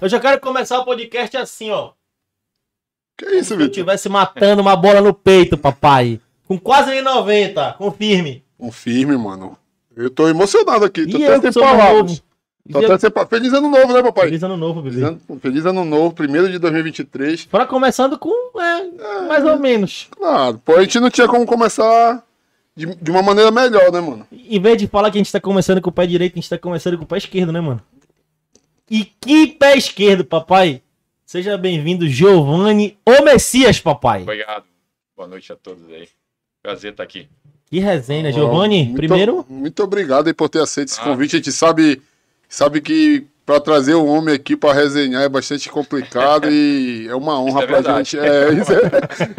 Eu já quero começar o podcast assim, ó. Que é isso, Vitor? Se eu estivesse matando uma bola no peito, papai. Com quase 90, confirme. Confirme, mano. Eu tô emocionado aqui, tô e até sem palavras. Tô até sem palavras. Feliz ano novo, né, papai? Feliz ano novo, bebê. Feliz ano, feliz ano novo, primeiro de 2023. Fora começando com, é, é, mais ou menos. Claro, pô, a gente não tinha como começar de, de, uma maneira melhor, né, mano? Em vez de falar que a gente tá começando com o pé direito, a gente tá começando com o pé esquerdo, né, mano? E que pé esquerdo, papai! Seja bem-vindo, Giovanni ou Messias, papai. Obrigado. Boa noite a todos aí. Prazer estar aqui. Que resenha, né, Giovanni. primeiro. Muito obrigado por ter aceito esse ah. convite. A gente sabe, sabe que para trazer o um homem aqui para resenhar é bastante complicado e é uma honra é para a gente. É, isso, é,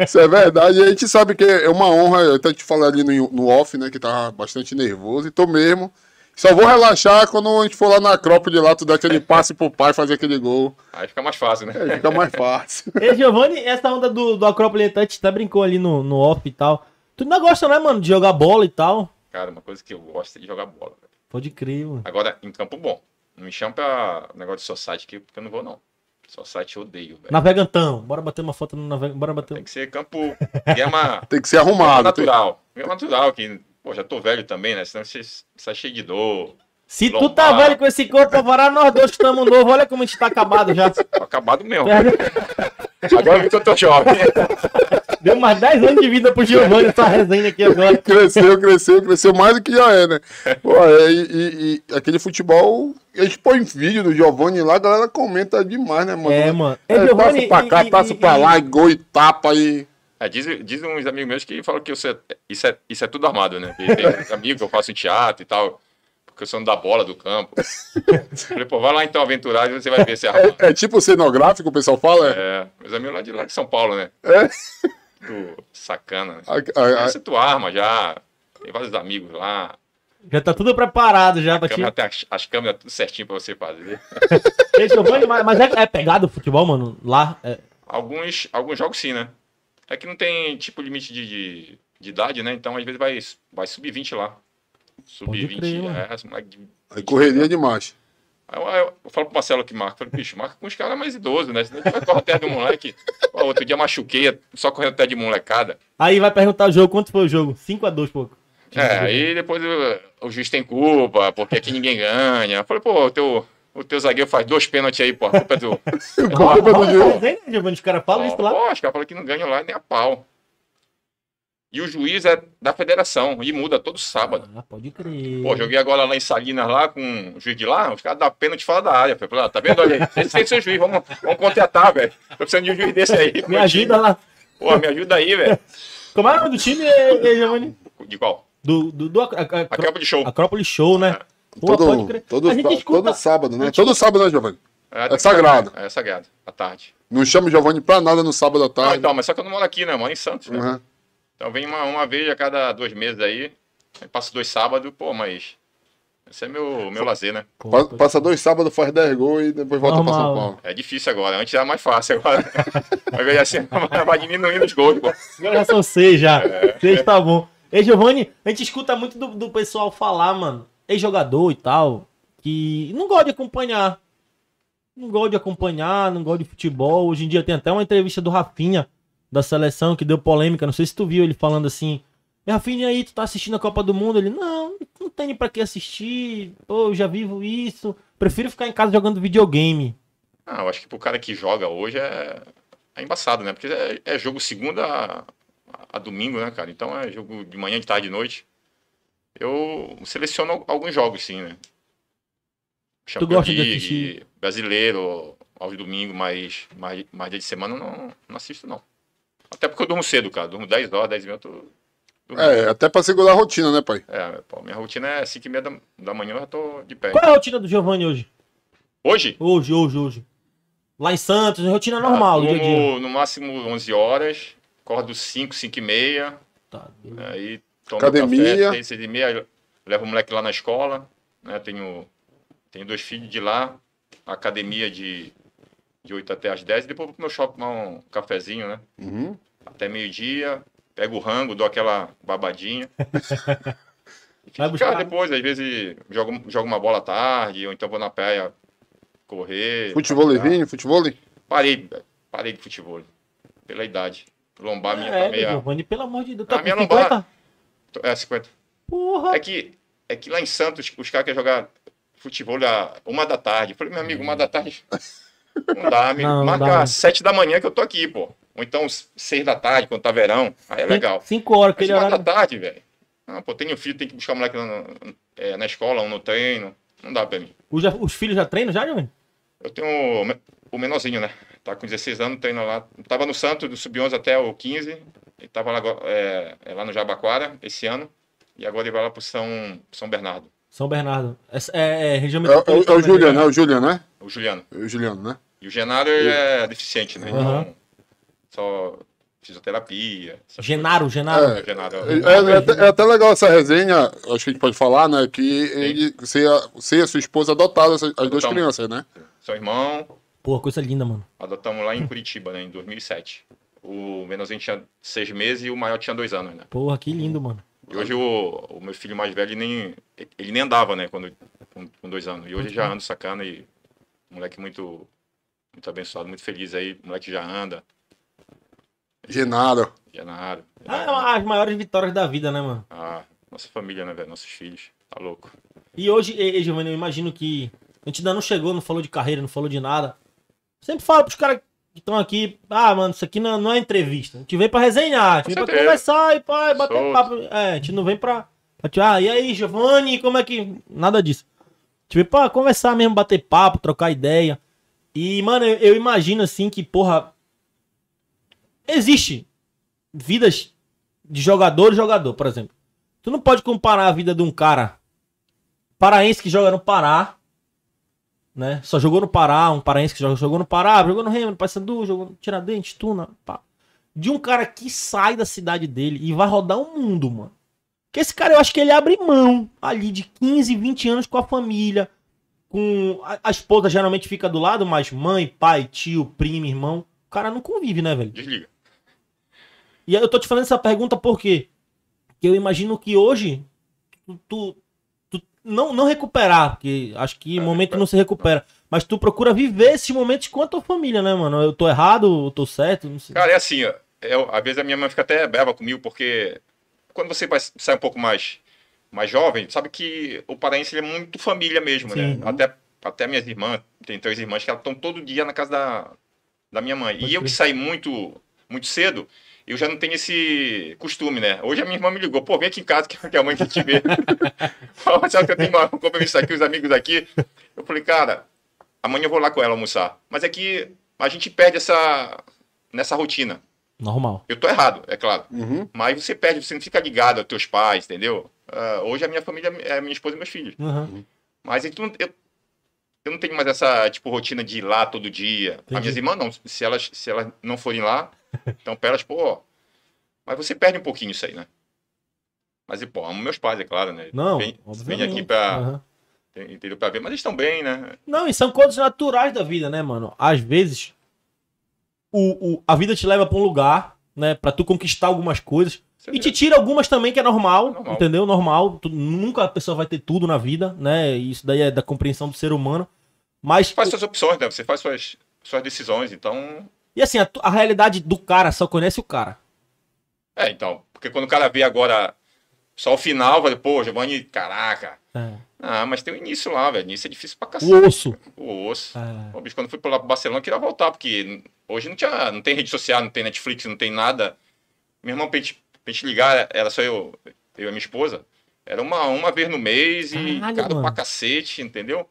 isso é verdade. E a gente sabe que é uma honra. Eu até te falei ali no, no off, né? Que tava bastante nervoso e tô mesmo. Só vou relaxar quando a gente for lá na Acrópole lá, tu dá aquele passe pro pai fazer aquele gol. Aí fica mais fácil, né? Aí é, fica mais fácil. e Giovanni, essa onda do, do Acrópole Touch, até brincou ali no, no off e tal. Tu ainda gosta, né, mano, de jogar bola e tal? Cara, uma coisa que eu gosto é de jogar bola. Velho. Pode crer, mano. Agora, em campo bom. Não me chama pra negócio de society aqui, porque eu não vou, não. Society eu odeio, velho. Navegantão. Bora bater uma foto no navegantão. Bora bater... Tem que ser campo... É tem que ser arrumado. Natural. É tem... Natural, que Pô, já tô velho também, né? Senão você sai cheio de dor. Se lombar. tu tá velho com esse corpo agora nós dois estamos novo. Olha como a gente tá acabado já. Tô acabado mesmo. É. Agora que eu tô jovem. Deu mais 10 anos de vida pro Giovanni essa tá resenha aqui agora. Cresceu, cresceu, cresceu mais do que já é, né? Pô, é, e, e, aquele futebol, eles põem vídeo do Giovanni lá, a galera comenta demais, né, mano? É, mano. É, é, Giovani, passa pra cá, e, passa e, pra lá, e, gol e tapa aí. É, diz uns amigos meus que falam que isso é, isso é, isso é tudo armado, né? tem uns amigos que eu faço em teatro e tal, porque eu sou da bola do campo. falei, pô, vai lá então aventurar e você vai ver se é armado. É, é tipo cenográfico, o pessoal fala? É, meus amigos lá de lá de São Paulo, né? É. Tipo, sacana. Né? Você tu arma já, tem vários amigos lá. Já tá tudo preparado já pra aqui Até as, as câmeras tudo certinho pra você fazer. Ei, Giovanni, mas, mas é, é pegado o futebol, mano? Lá? É... Alguns, alguns jogos sim, né? É que não tem tipo limite de, de, de idade, né? Então às vezes vai, vai sub-20 lá. Sub-20, é, as moleque Aí correria né? demais. Aí eu, eu, eu, falo pro Marcelo que marca, Falei, bicho, marca com os caras mais idosos, né? Senão não tiver até de moleque. Pô, outro dia machuquei, só correndo até de molecada. Aí vai perguntar o jogo, quanto foi o jogo? 5x2, pouco. É, aí depois o, o juiz tem culpa, porque aqui ninguém ganha. Eu falei, pô, teu, o teu zagueiro faz dois pênaltis aí, pô. A culpa é do. a culpa é do Giovanni. Os caras falam isso lá. Pô, os caras falam que não ganham lá nem a pau. E o juiz é da federação e muda todo sábado. Ah, pode crer. Pô, joguei agora lá em Salinas lá com o juiz de lá, os caras dão pênalti fora da área. Falei, ah, tá vendo? Olha aí, esse é seu juiz, vamos, vamos contratar, velho. Tô precisando de um juiz desse aí. Me ajuda time. lá. Pô, me ajuda aí, velho. Como é o nome do time, eh, eh, Giovanni? De qual? Do, do, do Acrópole Show. Acrópole Show, né? É todo, todo, escuta... todo sábado, né? Gente... Todo sábado, né, Giovanni? É, é, é sagrado. É, é sagrado, à tarde. Não chamo o Giovanni pra nada no sábado à tarde. Não, então, mas só que eu não moro aqui, né? Eu moro em Santos. Né? Uhum. Então vem uma, uma vez a cada dois meses aí. passa dois sábados, pô, mas. Esse é meu, meu lazer, né? Pô, passa, passa dois sábados, faz 10 gols e depois volta Normal. pra São Paulo. É difícil agora, antes era mais fácil. Agora vai, assim, vai diminuindo os gols, pô. Agora são seis já. É. Seis tá bom. Ei, Giovanni, a gente escuta muito do, do pessoal falar, mano ex-jogador e tal, que não gosta de acompanhar. Não gosta de acompanhar, não gosta de futebol. Hoje em dia tem até uma entrevista do Rafinha, da seleção, que deu polêmica. Não sei se tu viu ele falando assim. Rafinha, aí, tu tá assistindo a Copa do Mundo? Ele, não, não tem para que assistir. Pô, eu já vivo isso. Prefiro ficar em casa jogando videogame. Ah, eu acho que pro cara que joga hoje é, é embaçado, né? Porque é, é jogo segunda a, a, domingo, né, cara? Então é jogo de manhã, de tarde, de noite eu seleciono alguns jogos, sim, né? Champions tu gosta League, de assistir? brasileiro, aos domingos, mas mais, mais dia de semana não, não assisto, não. Até porque eu durmo cedo, cara. Durmo 10 horas, 10 minutos. É, até pra segurar a rotina, né, pai? É, pô, minha rotina é 5 e meia da, da manhã, eu já tô de pé. Qual é a rotina do Giovanni hoje? Hoje? Hoje, hoje, hoje. Lá em Santos, rotina ah, normal, ah, durmo, dia a dia. No máximo 11 horas, acordo 5, 5 e meia. Tá, Deus. aí Tomo Academia. Café, seis, e meia, levo o moleque lá na escola, né? Tenho, tenho dois filhos de lá, academia de, de 8 até as 10, e depois vou pro meu shopping tomar um cafezinho, né? Uhum. Até meio-dia, pego o rango, dou aquela babadinha. e fico, cara, depois, às vezes, jogo, jogo uma bola à tarde, ou então vou na praia correr. Futebol levinho, é futebol? Parei, parei de futebol. Pela idade. Lombar é, minha é, tá meia. Giovanni, pelo amor de Deus, tá a minha lombar. É, 50. Porra. É que, é que lá em Santos, os caras querem jogar futebol à uma da tarde. Eu falei, meu amigo, uma da tarde. Não dá, amigo. Não, Marca não dá, né? sete da manhã que eu tô aqui, pô. Ou então seis da tarde, quando tá verão. Aí é legal. Cinco horas, que ele horário. Uma da tarde, velho. Ah, pô, tenho filho, tem que buscar o moleque na, é, na escola, ou no treino. Não dá pra mim. Os, os filhos já treinam já, Jovem? Eu tenho o menorzinho, né? Tá com 16 anos, treina lá. Tava no Santos, do Sub-11 até o 15. Ele estava lá, é, é, lá, no Jabaquara esse ano e agora ele vai lá para São, São Bernardo. São Bernardo. É, é região metropolitana. É, o Juliano, é o Juliano, né? O Juliano. O Juliano, né? E o Genaro é e... é deficiente, né? Uhum. Então, só fisioterapia. Genaro, Genaro. É, é, Genaro. É, é, até, é, até, legal essa resenha, acho que a gente pode falar, né? Que ele, você, você e a sua esposa adotaram as, Adotamos. duas crianças, né? Seu irmão. Pô, coisa linda, mano. Adotamos lá em Curitiba, né? Em 2007. O menorzinho tinha seis meses e o maior tinha dois anos, né? Porra, que lindo, mano. E hoje o, o meu filho mais velho nem. Ele nem andava, né? Quando, com, com dois anos. E hoje já anda sacana e. Moleque muito. Muito abençoado, muito feliz aí. Moleque já anda. Genaro. Genaro. Ah, é as maiores vitórias da vida, né, mano? Ah, nossa família, né, velho? Nossos filhos. Tá louco. E hoje, e, e, Giovanni, eu imagino que. A gente ainda não chegou, não falou de carreira, não falou de nada. Sempre fala pros caras estão aqui. Ah, mano, isso aqui não, é, não é entrevista. A gente vem pra resenhar, a gente vem pra conversar e pá, bater Solta. papo. É, a gente não vem pra. Ah, e aí, Giovanni, como é que. Nada disso. A gente vem pra conversar mesmo, bater papo, trocar ideia. E, mano, eu, eu imagino assim que, porra. Existe vidas de jogador jogador, por exemplo. Tu não pode comparar a vida de um cara paraense que joga no Pará né? Só jogou no Pará, um paraense que jogou jogou no Pará, jogou no Remo, no Paysandu, jogou no Tiradentes, Tuna, pá. De um cara que sai da cidade dele e vai rodar o mundo, mano. Que esse cara, eu acho que ele abre mão ali de 15, 20 anos com a família, com a, a esposa geralmente fica do lado, mas mãe, pai, tio, primo, irmão, o cara não convive, né, velho? Desliga. E eu tô te fazendo essa pergunta porque eu imagino que hoje tu não, não recuperar, porque acho que é, momento não se recupera. Mas tu procura viver esses momentos com a tua família, né, mano? Eu tô errado, eu tô certo, não sei. Cara, é assim, ó. Eu, às vezes a minha mãe fica até beba comigo, porque quando você vai, sai um pouco mais, mais jovem, sabe que o paraense é muito família mesmo, né? Sim, né? Até, até minhas irmãs, tem três irmãs que elas estão todo dia na casa da, da minha mãe. Pode e eu que saí muito, muito cedo, eu já não tenho esse costume, né? Hoje a minha irmã me ligou, pô, vem aqui em casa que a mãe quer te ver. Fala, sabe que eu tenho um compromisso aqui, os amigos aqui. Eu falei, cara, amanhã eu vou lá com ela almoçar. Mas é que a gente perde essa nessa rotina. Normal. Eu tô errado, é claro. Uhum. Mas você perde, você não fica ligado aos teus pais, entendeu? Uh, hoje a minha família é minha esposa e meus filhos. Uhum. uhum. Mas então, eu, eu não tenho mais essa, tipo, rotina de ir lá todo dia. Entendi. minha irmã não. Se elas, se elas não forem lá, então pra elas, pô. Mas você perde um pouquinho isso aí, né? Mas, pô, amo meus pais, é claro, né? Não, vem, vem aqui pra. Uhum. Entendeu? Pra ver, mas eles estão bem, né? Não, e são coisas naturais da vida, né, mano? Às vezes, o, o, a vida te leva pra um lugar, né? Pra tu conquistar algumas coisas. E te tira algumas também, que é normal, é normal. entendeu? Normal. Tu, nunca a pessoa vai ter tudo na vida, né? Isso daí é da compreensão do ser humano. Mas. Você faz suas opções, né? Você faz suas, suas decisões, então. E assim, a, a realidade do cara só conhece o cara. É, então. Porque quando o cara vê agora só o final, vai, pô, Giovanni, caraca. É. Ah, mas tem o início lá, velho. O início é difícil pra cacete. O osso. O osso. É. bicho, quando eu fui pra lá pro Barcelona, eu queria voltar, porque hoje não tinha. Não tem rede social, não tem Netflix, não tem nada. Meu irmão, pra gente pra gente ligar, era só eu, eu e minha esposa. Era uma, uma vez no mês e cada pra cacete, entendeu?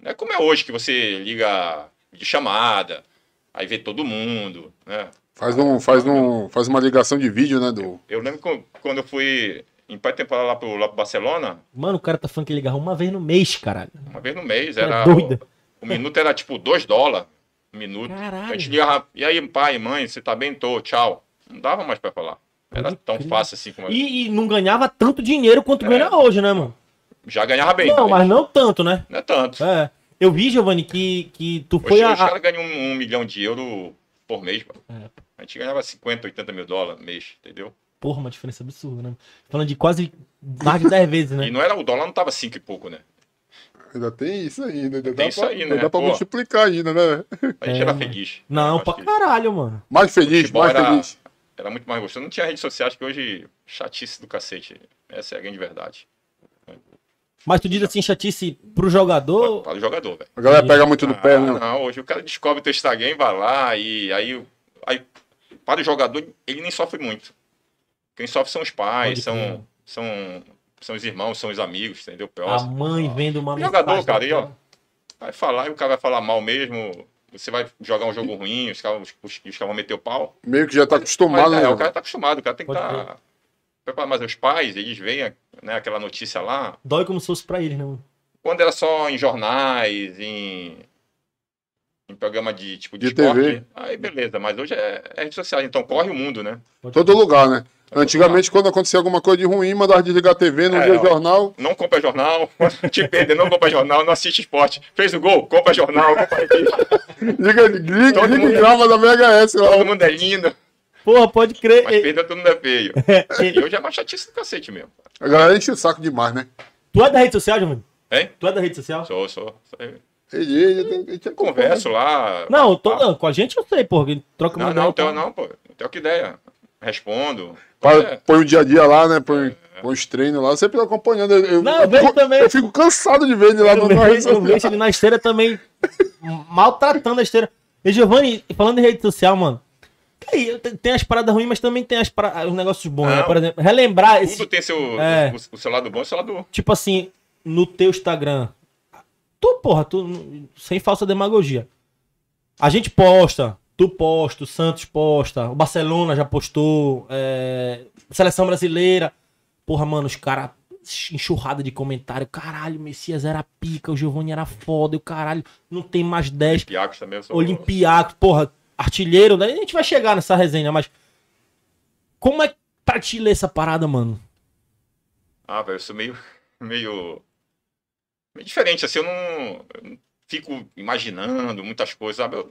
Não é como é hoje, que você liga de chamada, aí vê todo mundo, né? Faz, um, faz, um, faz uma ligação de vídeo, né, do... Eu, eu lembro quando eu fui em pai temporada lá pro, lá pro Barcelona... Mano, o cara tá falando que ligava uma vez no mês, caralho. Uma vez no mês, tá era... doida. O, o minuto era tipo 2 dólares, um minuto. Caralho. A gente ligava, e aí, pai, mãe, você tá bem? Tô, tchau. Não dava mais pra falar. Era tão fácil assim como é. e, e não ganhava tanto dinheiro quanto é. ganha hoje, né, mano? Já ganhava bem. Não, mas não tanto, né? Não é tanto. É. Eu vi, Giovanni, que, que tu hoje, foi hoje a. Os caras ganham um, um, milhão de euro por mês, mano. É. A gente ganhava 50, 80 mil dólares mês, entendeu? Porra, uma diferença absurda, né? Falando de quase mais de 10 vezes, né? E não era, o dólar não tava 5 e pouco, né? Ainda tem isso ainda. Ainda tem isso pra, né? ainda, né? dá pra multiplicar ainda, né? A gente é, era feliz. Não, pra caralho, mano. Mais feliz, mais era... feliz. Era muito mais gostoso. Não tinha redes sociais que hoje chatice do cacete. Essa é a grande verdade. Mas tu diz assim, chatice pro jogador? Para o jogador, velho. A galera pega muito no ah, pé, né? Não, hoje o cara descobre teu Instagram vai lá, e aí, aí para o jogador, ele nem sofre muito. Quem sofre são os pais, são, são, são, os irmãos, são os amigos, entendeu? Pior, a mãe vendo uma o jogador, cara, aí, ó, né? vai falar e o cara vai falar mal mesmo. Você vai jogar um jogo ruim, os caras, os, os, vão meter o pau. Meio que já tá acostumado, mas, né? É, o cara tá acostumado, o cara tem que estar. Tá... Mas os pais, eles veem né, aquela notícia lá. Dói como se fosse pra eles, né, Quando era só em jornais, em em programa de tipo de, de esporte. TV. Aí beleza, mas hoje é, é rede social, então corre o mundo, né? Todo lugar, né? É Antigamente, quando acontecia alguma coisa de ruim, mandava desligar a TV, não é, via jornal. Não compra jornal, te perde, não compra jornal, não assiste esporte. Fez o gol, compra jornal, compra revista. liga, liga, todo mundo, e grava da VHS. Todo lá. mundo é lindo. Porra, pode crer. Mas perda todo mundo é feio. e eu já é uma chatice do cacete mesmo. A galera enche o saco demais, né? Tu é da rede social, Giovanni? Hein? Tu é da rede social? Sou, sou. Ele, Converso né? lá. Não, tô, não, com a gente eu sei, pô. Troca uma não, não, então, não, pô. Não tenho que ideia. Respondo. É. Põe o dia a dia lá, né? Põe, é. põe os treinos lá, sempre acompanhando. Eu, não, eu, vejo eu, também. Eu fico cansado de ver ele lá eu no vejo, Eu vejo ele na esteira também, maltratando a esteira. E Giovanni, falando em rede social, mano. Aí, tem as paradas ruins, mas também tem as os negócios bons, né? não, né? Por exemplo, relembrar. Tudo esse, tem seu, é, o, o seu lado bom e o seu lado bom. Tipo assim, no teu Instagram. Tu, porra, tu, sem falsa demagogia. A gente posta Tu posta, o Santos posta, o Barcelona já postou, é, seleção brasileira. Porra, mano, os caras enxurrada de comentário. Caralho, Messias era pica, o Giovanni era foda, o caralho, não tem mais 10. Olimpiacos também. Olimpiacos, porra, artilheiro, daí né? A gente vai chegar nessa resenha, mas. Como é pra te ler essa parada, mano? Ah, velho, eu sou meio. meio. meio diferente, assim, eu não. Eu não fico imaginando muitas coisas, sabe? Eu,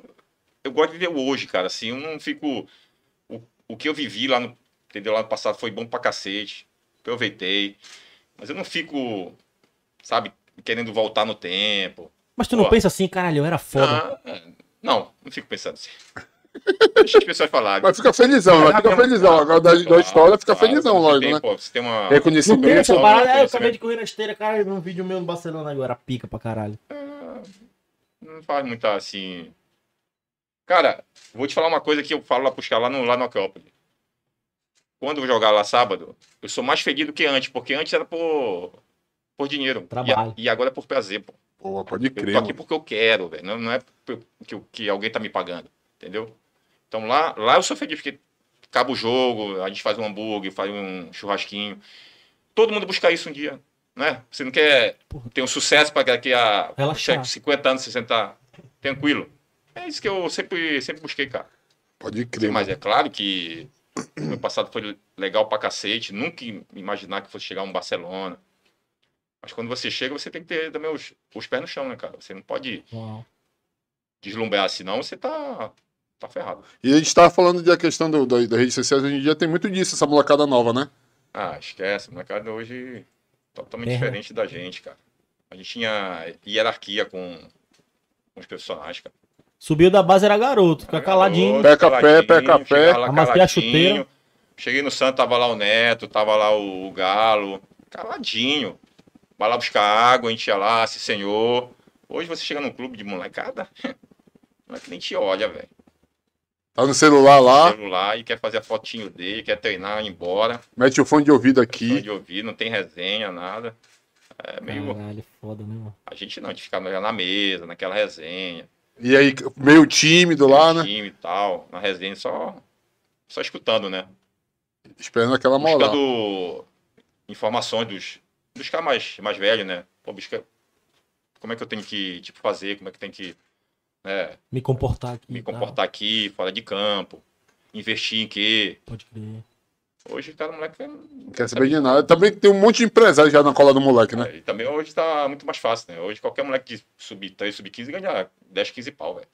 eu gosto de ver hoje, cara. Assim, eu não fico. O, o que eu vivi lá no. Entendeu? Lá no passado foi bom pra cacete. Aproveitei. Mas eu não fico, sabe, querendo voltar no tempo. Mas tu não pensa assim, caralho, eu era foda. Ah, é, não, não fico pensando assim. Deixa as pessoas falarem. Mas fica felizão, mas né? fica felizão. Agora da, história fica felizão, lógico, né? Pô, você tem uma. Reconhecimento. Tem essa né? parada, é, eu acabei de correr na esteira, cara, num vídeo meu no Barcelona agora, pica pra caralho. É, não faz muita assim. Cara, vou te falar uma coisa que eu falo lá pros caras, lá no, lá no Acrópole. Quando eu jogar lá sábado, eu sou mais feliz do que antes, porque antes era por, por dinheiro. Trabalho. E, a, e agora é por prazer, pô. Pô, pode crer. Eu tô aqui porque eu quero, velho. Não, não é que, que alguém tá me pagando, entendeu? Então lá, lá eu sou feliz, porque acaba o jogo, a gente faz um hambúrguer, faz um churrasquinho. Todo mundo busca isso um dia, né? Você não quer ter um sucesso para que a 50 anos, 60, tranquilo. É isso que eu sempre, sempre busquei, cara. Pode crer. Sim, mas é claro que meu passado foi legal pra cacete. Nunca imaginar que fosse chegar um Barcelona. Mas quando você chega, você tem que ter também os, os pés no chão, né, cara? Você não pode Uau. deslumbrar, senão assim, você tá, tá ferrado. E a gente tava falando da questão do, da, das redes sociais, hoje em dia tem muito disso, essa molecada nova, né? Ah, esquece. A molecada hoje é totalmente é. diferente da gente, cara. A gente tinha hierarquia com, com os personagens, cara. Subiu da base, era garoto, fica caladinho. Peca pé, peca pé. Amassei a chuteira. Cheguei no Santo, tava lá o Neto, tava lá o, Galo. Caladinho. Vai lá buscar água, a gente ia lá, se senhor. Hoje você chega num clube de molecada, não é que nem te olha, velho. Tá no celular lá. Tá no celular e quer fazer a fotinho dele, quer treinar, ir embora. Mete o fone de ouvido aqui. Fone de ouvido, não tem resenha, nada. É meio. Caralho, foda, né, mano? A gente não, a gente fica na mesa, naquela resenha. E aí, meio tímido né? meio lá, time né? Time e tal, na resenha, só, só escutando, né? Esperando aquela moral. Buscando informações dos, dos caras mais, mais velhos, né? Pô, busca... Como é que eu tenho que, tipo, fazer? Como é que tem que... Né? Me comportar aqui. Me comportar aqui, fora de campo. Investir em quê? Pode crer. Hoje tá no moleque. não Quer saber, de nada. Também tem um monte de empresário já na cola do moleque, né? É, e também hoje tá muito mais fácil, né? Hoje qualquer moleque que subir 3, subir 15 ganha 10, 15 pau, velho.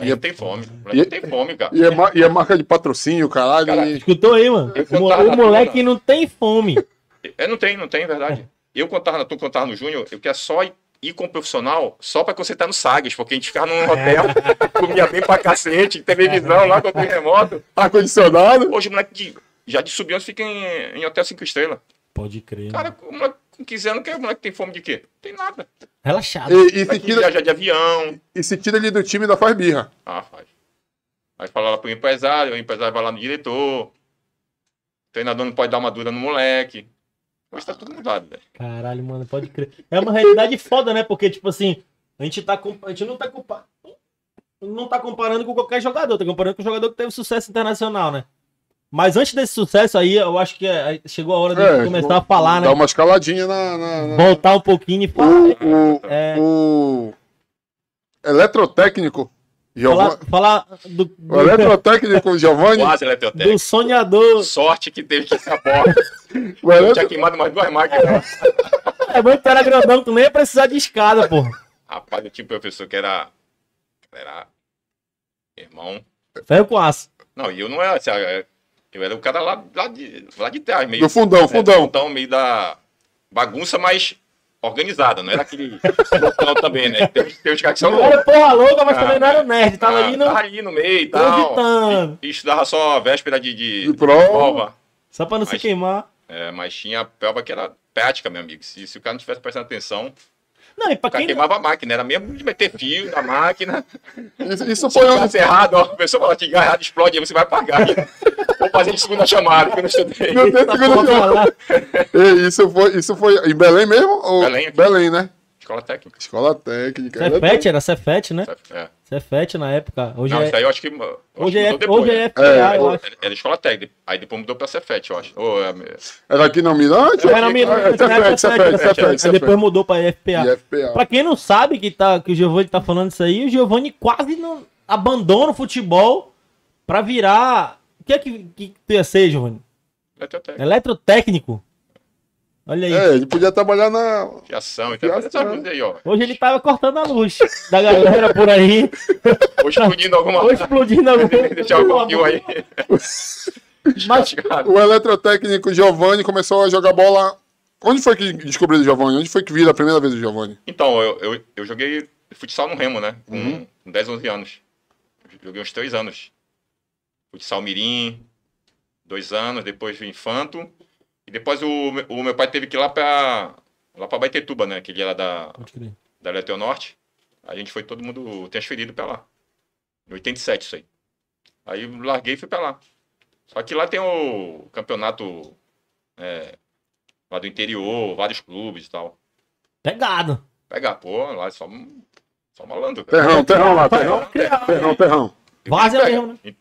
E é, tem fome, e, é- tem fome, cara. E é, e é marca de patrocínio, caralho. Cara, e... Escutou aí, mano? O, moleque não tem fome. É, não tem, não tem, é verdade. Eu contava na tu contava no Júnior, eu queria só ir com o profissional só pra consertar no Sagas, porque a gente ficava num hotel, comia bem pra cacete, televisão lá, com o remoto. Ar-condicionado. Hoje o moleque de já de subir fica em, em hotel cinco estrelas. Pode crer. Cara, o moleque quiser, não quer, o moleque tem fome de quê? Tem nada. Relaxado. E, e se tira... viajar de avião. E, se tira ele do time, da faz birra. Ah, faz. Aí fala lá pro empresário, o empresário vai lá no diretor. O treinador não pode dar uma dura no moleque. Mas tá tudo mudado, velho. Caralho, mano, pode crer. É uma realidade foda, né? Porque, tipo assim, a gente, tá a gente não tá comparando. Não tá comparando com qualquer jogador, tá comparando com o jogador que teve sucesso internacional, né? Mas antes desse sucesso aí, eu acho que é, chegou a hora de é, começar a falar, né? Dar uma escaladinha na. na, na... Voltar um pouquinho e falar. O, né? o, é... o... eletrotécnico. Giovani... Falar, falar do, O eletrotécnico Giovanni. Quase eletrotécnico. Do sonhador. Sorte que teve que ser a eu eletro... tinha queimado mais duas máquinas. é muito era é grandão, tu nem ia precisar de escada, pô. Rapaz, eu tinha um professor que era. Era. Irmão. Ferro com aço. Não, e eu não era. Assim, ah, é eu era o cara lá, lá, de, lá de trás, meio. Do fundão, né, fundão. Fundão, meio da bagunça, mas organizada, não era aquele loucão também, né? Tem, tem os caras que são loucos. Era porra louca, mas ah, também não era nerd. Tava ah, ali no. Tava ali no meio e tal. E, e estudava só a véspera de, de, de prova. prova. Só pra não mas, se queimar. É, mas tinha prova que era prática, meu amigo. Se, se o cara não estivesse prestando atenção, não, e pra quem... queimava a máquina, era mesmo de meter fio na máquina. Isso, isso foi um... errado, ó, a pessoa fala que errado, explode, aí você vai pagar. Vou fazer de segunda chamada, porque eu não estudei. Não tem segunda chamada. Isso foi, isso foi em Belém mesmo? Ou... Belém, aqui. Belém, né? Escola técnica. Escola técnica. Cefet, era Cefet, né? Cef, é. Cefet na época. Hoje não, é... isso aí eu acho que. Eu hoje, acho é, hoje é FPA, é, né? é, eu acho. Era escola técnica. Aí depois mudou pra Cefet, eu acho. É, é... Era aqui na Mirante? Era na Mirante. Ah, é aí depois mudou pra FPA. FPA. Pra quem não sabe que, tá, que o Giovanni tá falando isso aí, o Giovanni quase não abandona o futebol pra virar. O que é que, que tu ia ser, Giovanni? Eletrotécnico. Eletrotécnico? Olha aí. É, ele podia trabalhar na. Fiação, então aí, ó. Hoje ele tava cortando a luz da galera por aí. Ou explodindo alguma coisa. explodindo alguma coisa. Deixar algum pouquinho aí. Mas o eletrotécnico Giovanni começou a jogar bola. Onde foi que descobriu o Giovanni? Onde foi que viu a primeira vez o Giovanni? Então, eu, eu, eu, joguei futsal no Remo, né? Com uhum. 10, 11 anos. Joguei uns 3 anos. Futsal Mirim, 2 anos, depois o Infanto. E depois o, o meu pai teve que ir lá pra, lá pra Baitetuba, né? Que ele era é da, da norte. A gente foi todo mundo transferido pra lá. Em 87 isso aí. Aí larguei e fui pra lá. Só que lá tem o campeonato é, lá do interior, vários clubes e tal. Pegado. Pegar, pô, lá é só, só malandro. Cara. Terrão, terrão lá, terrão. Terrão, né? terrão. terrão. Base é mesmo, né?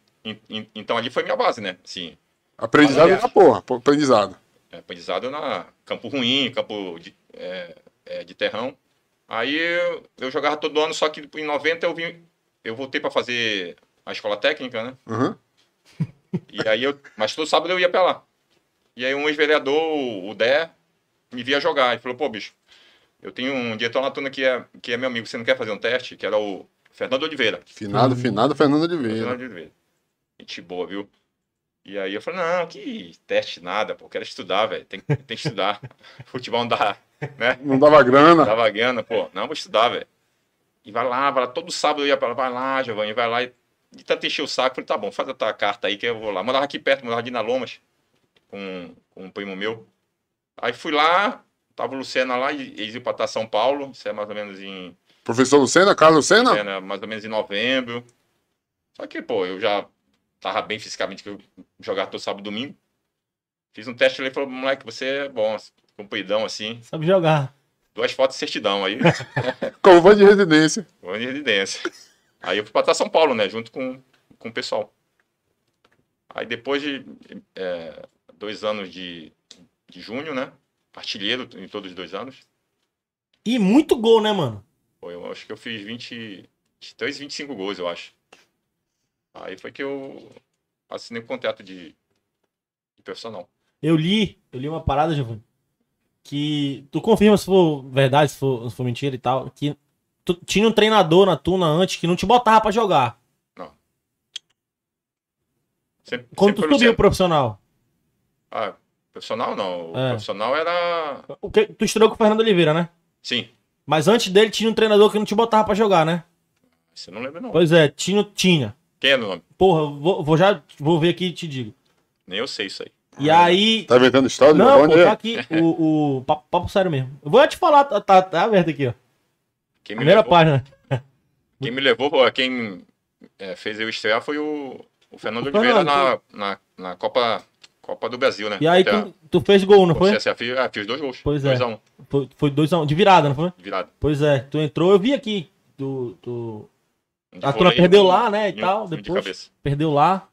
Então ali foi minha base, né? Sim. Aprendizado é é A porra, aprendizado. É, aprendizado na campo ruim, campo de, é, é, de terrão. Aí eu, eu, jogava todo ano, só que em 90 eu vim, eu voltei para fazer a escola técnica, né? Uhum. E aí eu, mas todo sábado eu ia para lá. E aí um ex-vereador, o Dé, me via jogar e falou: "Pô, bicho, eu tenho um diretor na turma que é que é meu amigo, você não quer fazer um teste?" Que era o Fernando Oliveira. Finado, finado Fernando Oliveira. Fernando Oliveira. Gente boa, viu? E aí eu falei, não, que teste nada, pô, quero estudar, velho, tem, tem que estudar. Futebol não dá, né? Não dava grana. Não dava grana, pô, não, vou estudar, velho. E vai lá, vai lá, todo sábado eu ia para lá, vai lá, Giovanni, vai lá. E, e tá encher o saco, falei, tá bom, faz a tua carta aí que eu vou lá. Mandava aqui perto, mandava aqui na Lomas, com, com um primo meu. Aí fui lá, tava o Lucena lá, eles iam pra estar São Paulo, isso é mais ou menos em... Professor Lucena, Carlos Lucena? Lucena? Mais ou menos em novembro. Só que, pô, eu já tava bem fisicamente, que eu jogava todo sábado e domingo. Fiz um teste ali e falou, moleque, você é bom, compridão assim. Sabe jogar. Duas fotos de certidão aí. Como vão de residência. Vão de residência. Aí eu fui pra São Paulo, né? Junto com, com o pessoal. Aí depois de é, dois anos de, de junho, né? Artilheiro em todos os dois anos. E muito gol, né, mano? Pô, eu acho que eu fiz 20, 23, 25 gols, eu acho. Aí foi que eu assinei o contrato de, de personal. Eu li, eu li uma parada, Giovanni, que tu confirma se for verdade, se for, se for mentira e tal, que tu tinha um treinador na turma antes que não te botava para jogar. Não. Sempre, Quando sempre tu subiu profissional? Ah, profissional não. É. profissional era. O que, tu estreou com o Fernando Oliveira, né? Sim. Mas antes dele tinha um treinador que não te botava para jogar, né? Você não lembra, não. Pois é, tinha. tinha. Quem é o nome? Porra, vou, vou já vou ver aqui e te digo. Nem eu sei isso aí. E ah, aí. Tá inventando história? Não, pô, tá é? aqui o, o papo, papo, sério mesmo. Eu vou te falar, tá, tá, tá aberto aqui, ó. Primeira levou, página. Quem me levou, pô, quem é, fez eu estrear foi o, o Fernando o Oliveira Fernando, na, na, na, Copa, Copa do Brasil, né? E aí tu, tu fez gol, não foi? CSF, ah, fiz dois gols. Pois é. dois é. Um. Foi 2x1. Um. De virada, não foi? De virada. Pois é, tu entrou, eu vi aqui. Tu, tu a turma perdeu lá, né? E tal. Depois. Perdeu lá.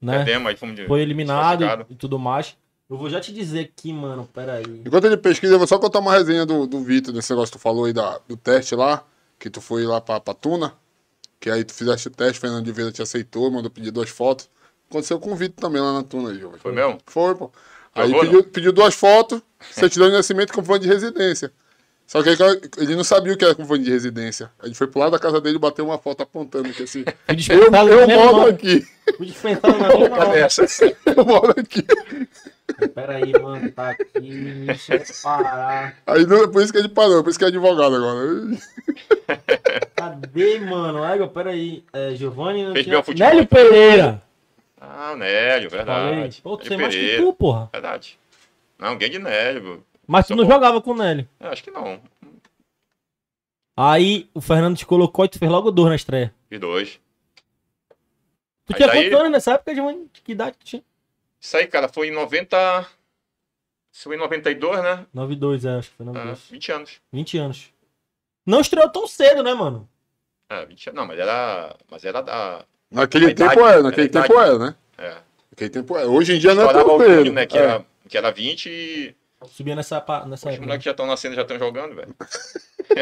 Né? Perdemos, fomos de, Foi eliminado e, tudo mais. Eu vou já te dizer aqui, mano, peraí. Enquanto ele é pesquisa, eu vou só contar uma resenha do, do Vitor, desse negócio que tu falou aí da, do teste lá, que tu foi lá pra, pra Tuna, que aí tu fizeste o teste, Fernando de Vila te aceitou, mandou pedir duas fotos. Aconteceu com o Vitor também lá na Tuna, Gil. Foi mesmo? Foi, pô. Aí pediu, pediu, duas fotos, certidão de nascimento e comprovante de residência. Só que ele não sabia o que era convite de residência. A gente foi pro lado da casa dele e bateu uma foto apontando que assim. eu, eu moro aqui. Eu moro aqui. Peraí, mano, tá aqui, deixa eu parar. Aí, não, por isso que ele parou, por isso que é advogado agora. Cadê, mano? Égua, peraí. É, Giovanni não tinha... Nélio Pereira. Ah, Nélio, verdade. Falei. Pô, tu tem mais que tu, porra. Verdade. Não, gangue de Nélio, mas tu não jogava com o Nelly. É, acho que não. Aí o Fernando te colocou e tu fez logo dois na estreia. E dois. Tu aí tinha daí... quantos anos nessa época, Giovanni? Que idade tu tinha? Isso aí, cara, foi em 90. Isso foi em 92, né? 92, é, acho que foi 92. É, 20 anos. 20 anos. Não estreou tão cedo, né, mano? É, 20 anos. Não, mas era. Mas era da. Naquele da tempo idade, era, naquele era tempo idade. era, né? É. Naquele tempo era. Hoje em dia não é tão cedo. Né, que, é. era, que era 20 e. Subia nessa. nessa Os moleques né? já estão nascendo, já estão jogando, velho.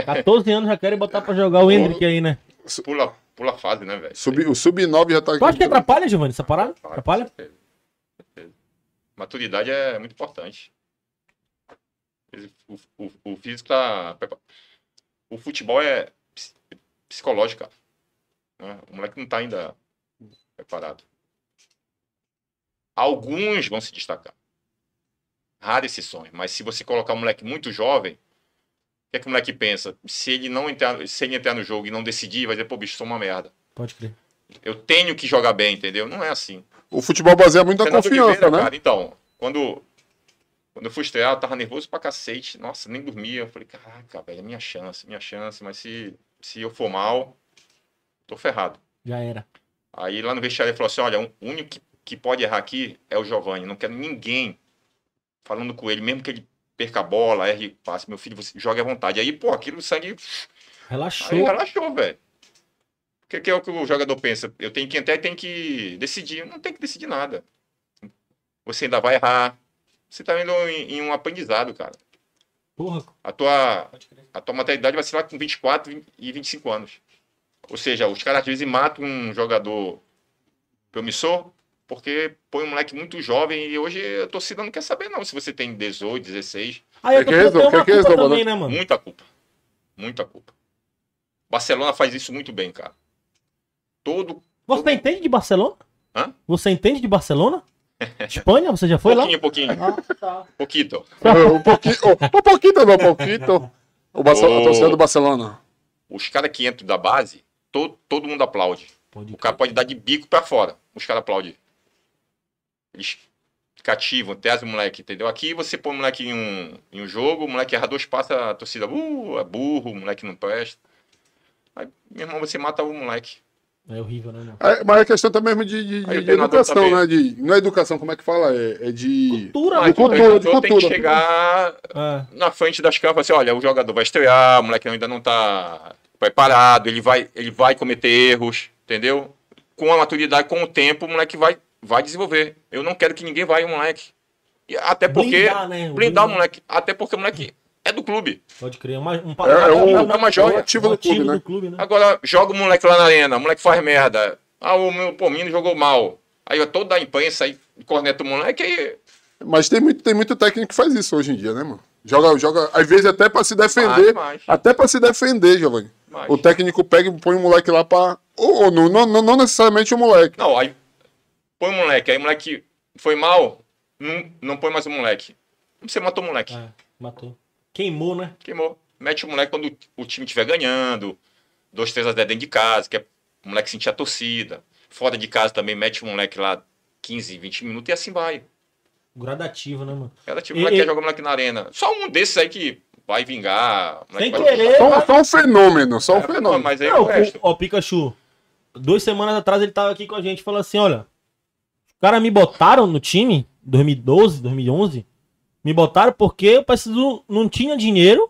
14 anos já querem botar pra jogar o Hendrick aí, né? Pula, pula fase, né, velho? Sub, o Sub-9 já tá. Tu acha que atrapalha, Giovanni, essa parada? Atrapalha? É. Maturidade é muito importante. O, o, o físico tá. O futebol é psicológico, né? O moleque não tá ainda preparado. Alguns vão se destacar raro esse sonho. Mas se você colocar um moleque muito jovem, o que é que o moleque pensa? Se ele não entrar, se ele entrar no jogo e não decidir, vai dizer, pô, bicho, sou uma merda. Pode crer. Eu tenho que jogar bem, entendeu? Não é assim. O futebol baseia muito na confiança, Oliveira, né? Cara, então, quando, quando eu fui estrear, eu tava nervoso pra cacete. Nossa, nem dormia. Eu falei, caraca, velho, é minha chance, minha chance. Mas se, se eu for mal, tô ferrado. Já era. Aí lá no vestiário ele falou assim, olha, o único que, que pode errar aqui é o Giovanni. Não quero ninguém falando com ele, mesmo que ele perca a bola, erre passe, meu filho, você joga à vontade. Aí, pô, aquilo sangue. Relaxou. Aí, relaxou, velho. porque que, é o que o jogador pensa? Eu tenho que entrar e tenho que decidir. Não tem que decidir nada. Você ainda vai errar. Você tá indo em, em um aprendizado, cara. Porra. A tua, a tua maternidade vai ser lá com 24 e 25 anos. Ou seja, os caras às vezes matam um jogador promissor porque põe um moleque muito jovem e hoje a torcida não quer saber não se você tem 18, 16. Aí ah, eu tô que uma culpa também, né? né, mano? Muita culpa. Muita culpa. Barcelona faz isso muito bem, cara. Todo Você todo... entende de Barcelona? Hã? Você entende de Barcelona? Espanha, você já foi pouquinho, lá? Pouquinho, pouquinho. Ah, tá. Pouquito. É, um Um pouquinho, não, pouquito. O Barcelona, o... A torcida do Barcelona. Os caras que entram da base, todo, todo mundo aplaude. Pode o cara pode dar de bico pra fora. Os caras aplaudem. Eles cativam, tese moleque, entendeu? Aqui você põe o moleque em um, em um jogo, o moleque erra dois passos, a torcida uh, é burro, o moleque não presta. Aí, meu irmão, você mata o moleque. É horrível, né? É, mas é questão também de, de, de educação, também. né? De, não é educação, como é que fala? É, é de. Cultura, mas, né? de cultura, de cultura. tem que chegar é. na frente das câmeras e assim: olha, o jogador vai estrear, o moleque ainda não tá preparado, ele vai, ele vai cometer erros, entendeu? Com a maturidade, com o tempo, o moleque vai vai desenvolver. Eu não quero que ninguém vá em um moleque. Até porque. Blindar, né? blindar o moleque. Até porque o moleque é do clube. Pode crer, é um é, é, um, uma, uma joia. ativo, do, clube, né? do clube né? Agora, joga o moleque lá na arena, o moleque faz merda. Ah, o meu Pomino jogou mal. Aí toda a imprensa aí corneta o moleque aí. Mas tem muito, tem muito técnico que faz isso hoje em dia, né, mano? Joga, joga, às vezes até para se defender. Até para se defender, Giovanni. O técnico pega e põe o moleque lá pra. Ou, ou não, não, não necessariamente o moleque. Não, aí põe o moleque. Aí o moleque foi mal, não, não põe mais o moleque. Você matou o moleque. Ah, matou. Queimou, né? Queimou. Mete o moleque quando o time estiver ganhando. 2, 3 a 10 dentro de casa, que é o moleque sentir a torcida. Fora de casa também mete o moleque lá 15, 20 minutos e assim vai. Gradativo, né, mano? Gradativo. O moleque e, quer jogar o moleque na arena. Só um desses aí que vai vingar. Sem vai querer. Só, só, um fenômeno, só é, um fenômeno. Mas aí é Não, o, o, o Pikachu, duas semanas atrás ele tava aqui com a gente e falou assim: olha, Cara, me botaram no time, 2012, 2011. Me botaram porque eu preciso, não tinha dinheiro,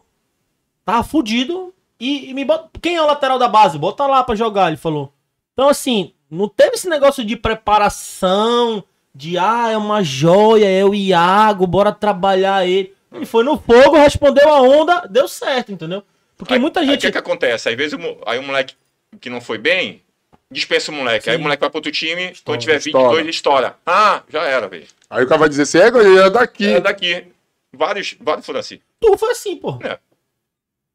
tava fudido. E, e me bot... Quem é o lateral da base? Bota lá pra jogar, ele falou. Então, assim, não teve esse negócio de preparação, de ah, é uma joia, é o Iago, bora trabalhar ele. Ele foi no fogo, respondeu a onda, deu certo, entendeu? Porque aí, muita gente. O que, é que acontece? Às vezes aí um moleque que não foi bem, dispensa o moleque. Sim. Aí o moleque vai pro outro time, estoura, quando tiver 22, estoura. ele estoura. Ah, já era, velho. Aí o cara vai dizer, você é é daqui. É daqui. Vários, vários foram assim. Tu foi assim, pô. É. A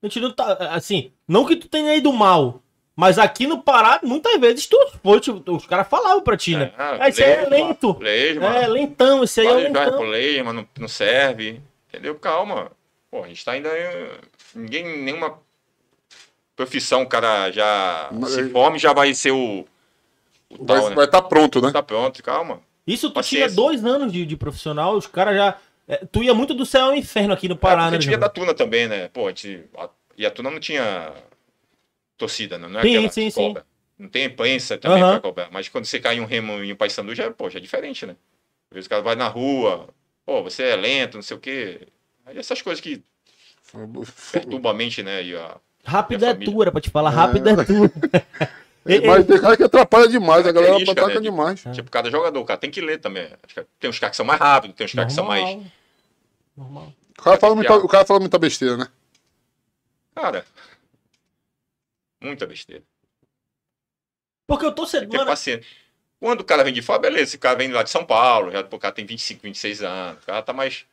gente não tá, assim, não que tu tenha ido mal, mas aqui no Pará, muitas vezes, tu, foi, tipo, os caras falavam pra ti, né? É, ah, aí é lento. Lesma. É, lentão, isso aí Fala, é lentão. não, não serve. Entendeu? Calma. Pô, a gente tá ainda... Ninguém, nenhuma profissão, o cara já Mas... se fome, já vai ser o. o vai estar né? tá pronto, né? Tá pronto, calma. Isso tu Paciência. tinha dois anos de, de profissional, os caras já. É, tu ia muito do céu ao inferno aqui no Pará, é, né? A gente ia da Tuna também, né? Pô, a gente. A, e a Tuna não tinha torcida, não, né? não é sim, aquela sim, sim. Não tem imprensa também uhum. pra cobrar. Mas quando você cai em um remo em um Paysandu, já, é, pô, já é diferente, né? Às vezes o cara vai na rua, pô, você é lento, não sei o quê. Aí essas coisas que perturbam a mente, né? E a Rápido é dura pra te falar, é. rápido é, é Mas tem cara que atrapalha demais, a é galera ataca né? demais. É. Tipo, cada jogador, cara, tem que ler também. Tem uns caras que são mais rápidos, tem uns caras que são mais. Normal. O cara, fala muita, o cara fala muita besteira, né? Cara, muita besteira. Porque eu tô sendo. Quando o cara vem de fora, beleza, esse cara vem lá de São Paulo, já, o cara tem 25, 26 anos, o cara tá mais.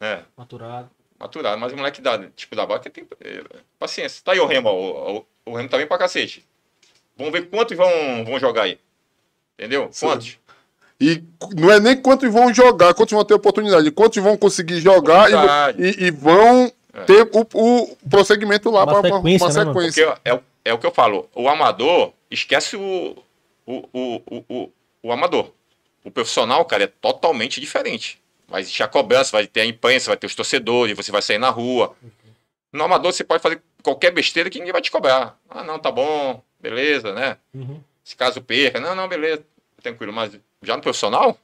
Né? Maturado maturado, mas o moleque dá, né? tipo, da vaca tem é, paciência. Tá aí o Remo, o, o, o, Remo tá bem pra cacete. Vamos ver quantos vão, vão jogar aí. Entendeu? Sim. Quantos? E não é nem quantos vão jogar, quantos vão ter oportunidade, quantos vão conseguir jogar e, e, vão é. ter o, o, prosseguimento lá para é uma, sequência. Pra, uma sequência. Né, é, é o que eu falo, o amador esquece o, o, o, o, o, amador. O profissional, cara, é totalmente diferente. Vai existir a cobrança, vai ter a imprensa, vai ter os torcedores, você vai sair na rua. Uhum. No amador você pode fazer qualquer besteira que ninguém vai te cobrar. Ah, não, tá bom, beleza, né? Uhum. Se caso perca, não, não, beleza, tranquilo. Mas já no profissional,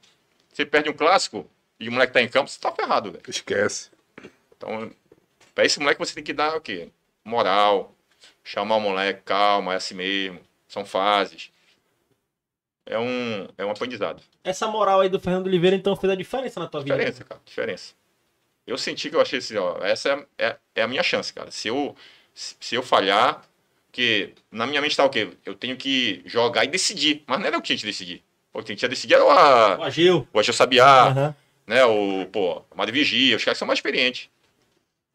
você perde um clássico e o moleque tá em campo, você tá ferrado, velho. Esquece. Então, pra esse moleque você tem que dar o quê? Moral, chamar o moleque, calma, é assim mesmo, são fases é um, é um aprendizado. Essa moral aí do Fernando Oliveira, então, fez a diferença na tua diferença, vida? Diferença, cara, diferença. Eu senti que eu achei assim, ó, essa é, é, é a minha chance, cara. Se eu, se eu falhar, que na minha mente tá o quê? Eu tenho que jogar e decidir. Mas não era o que tinha que decidir. Pô, quem tinha decidido era o, a... o Agil. O Agil Sabiá, uhum. né? O, pô, Madre Vigia, os caras são mais experientes.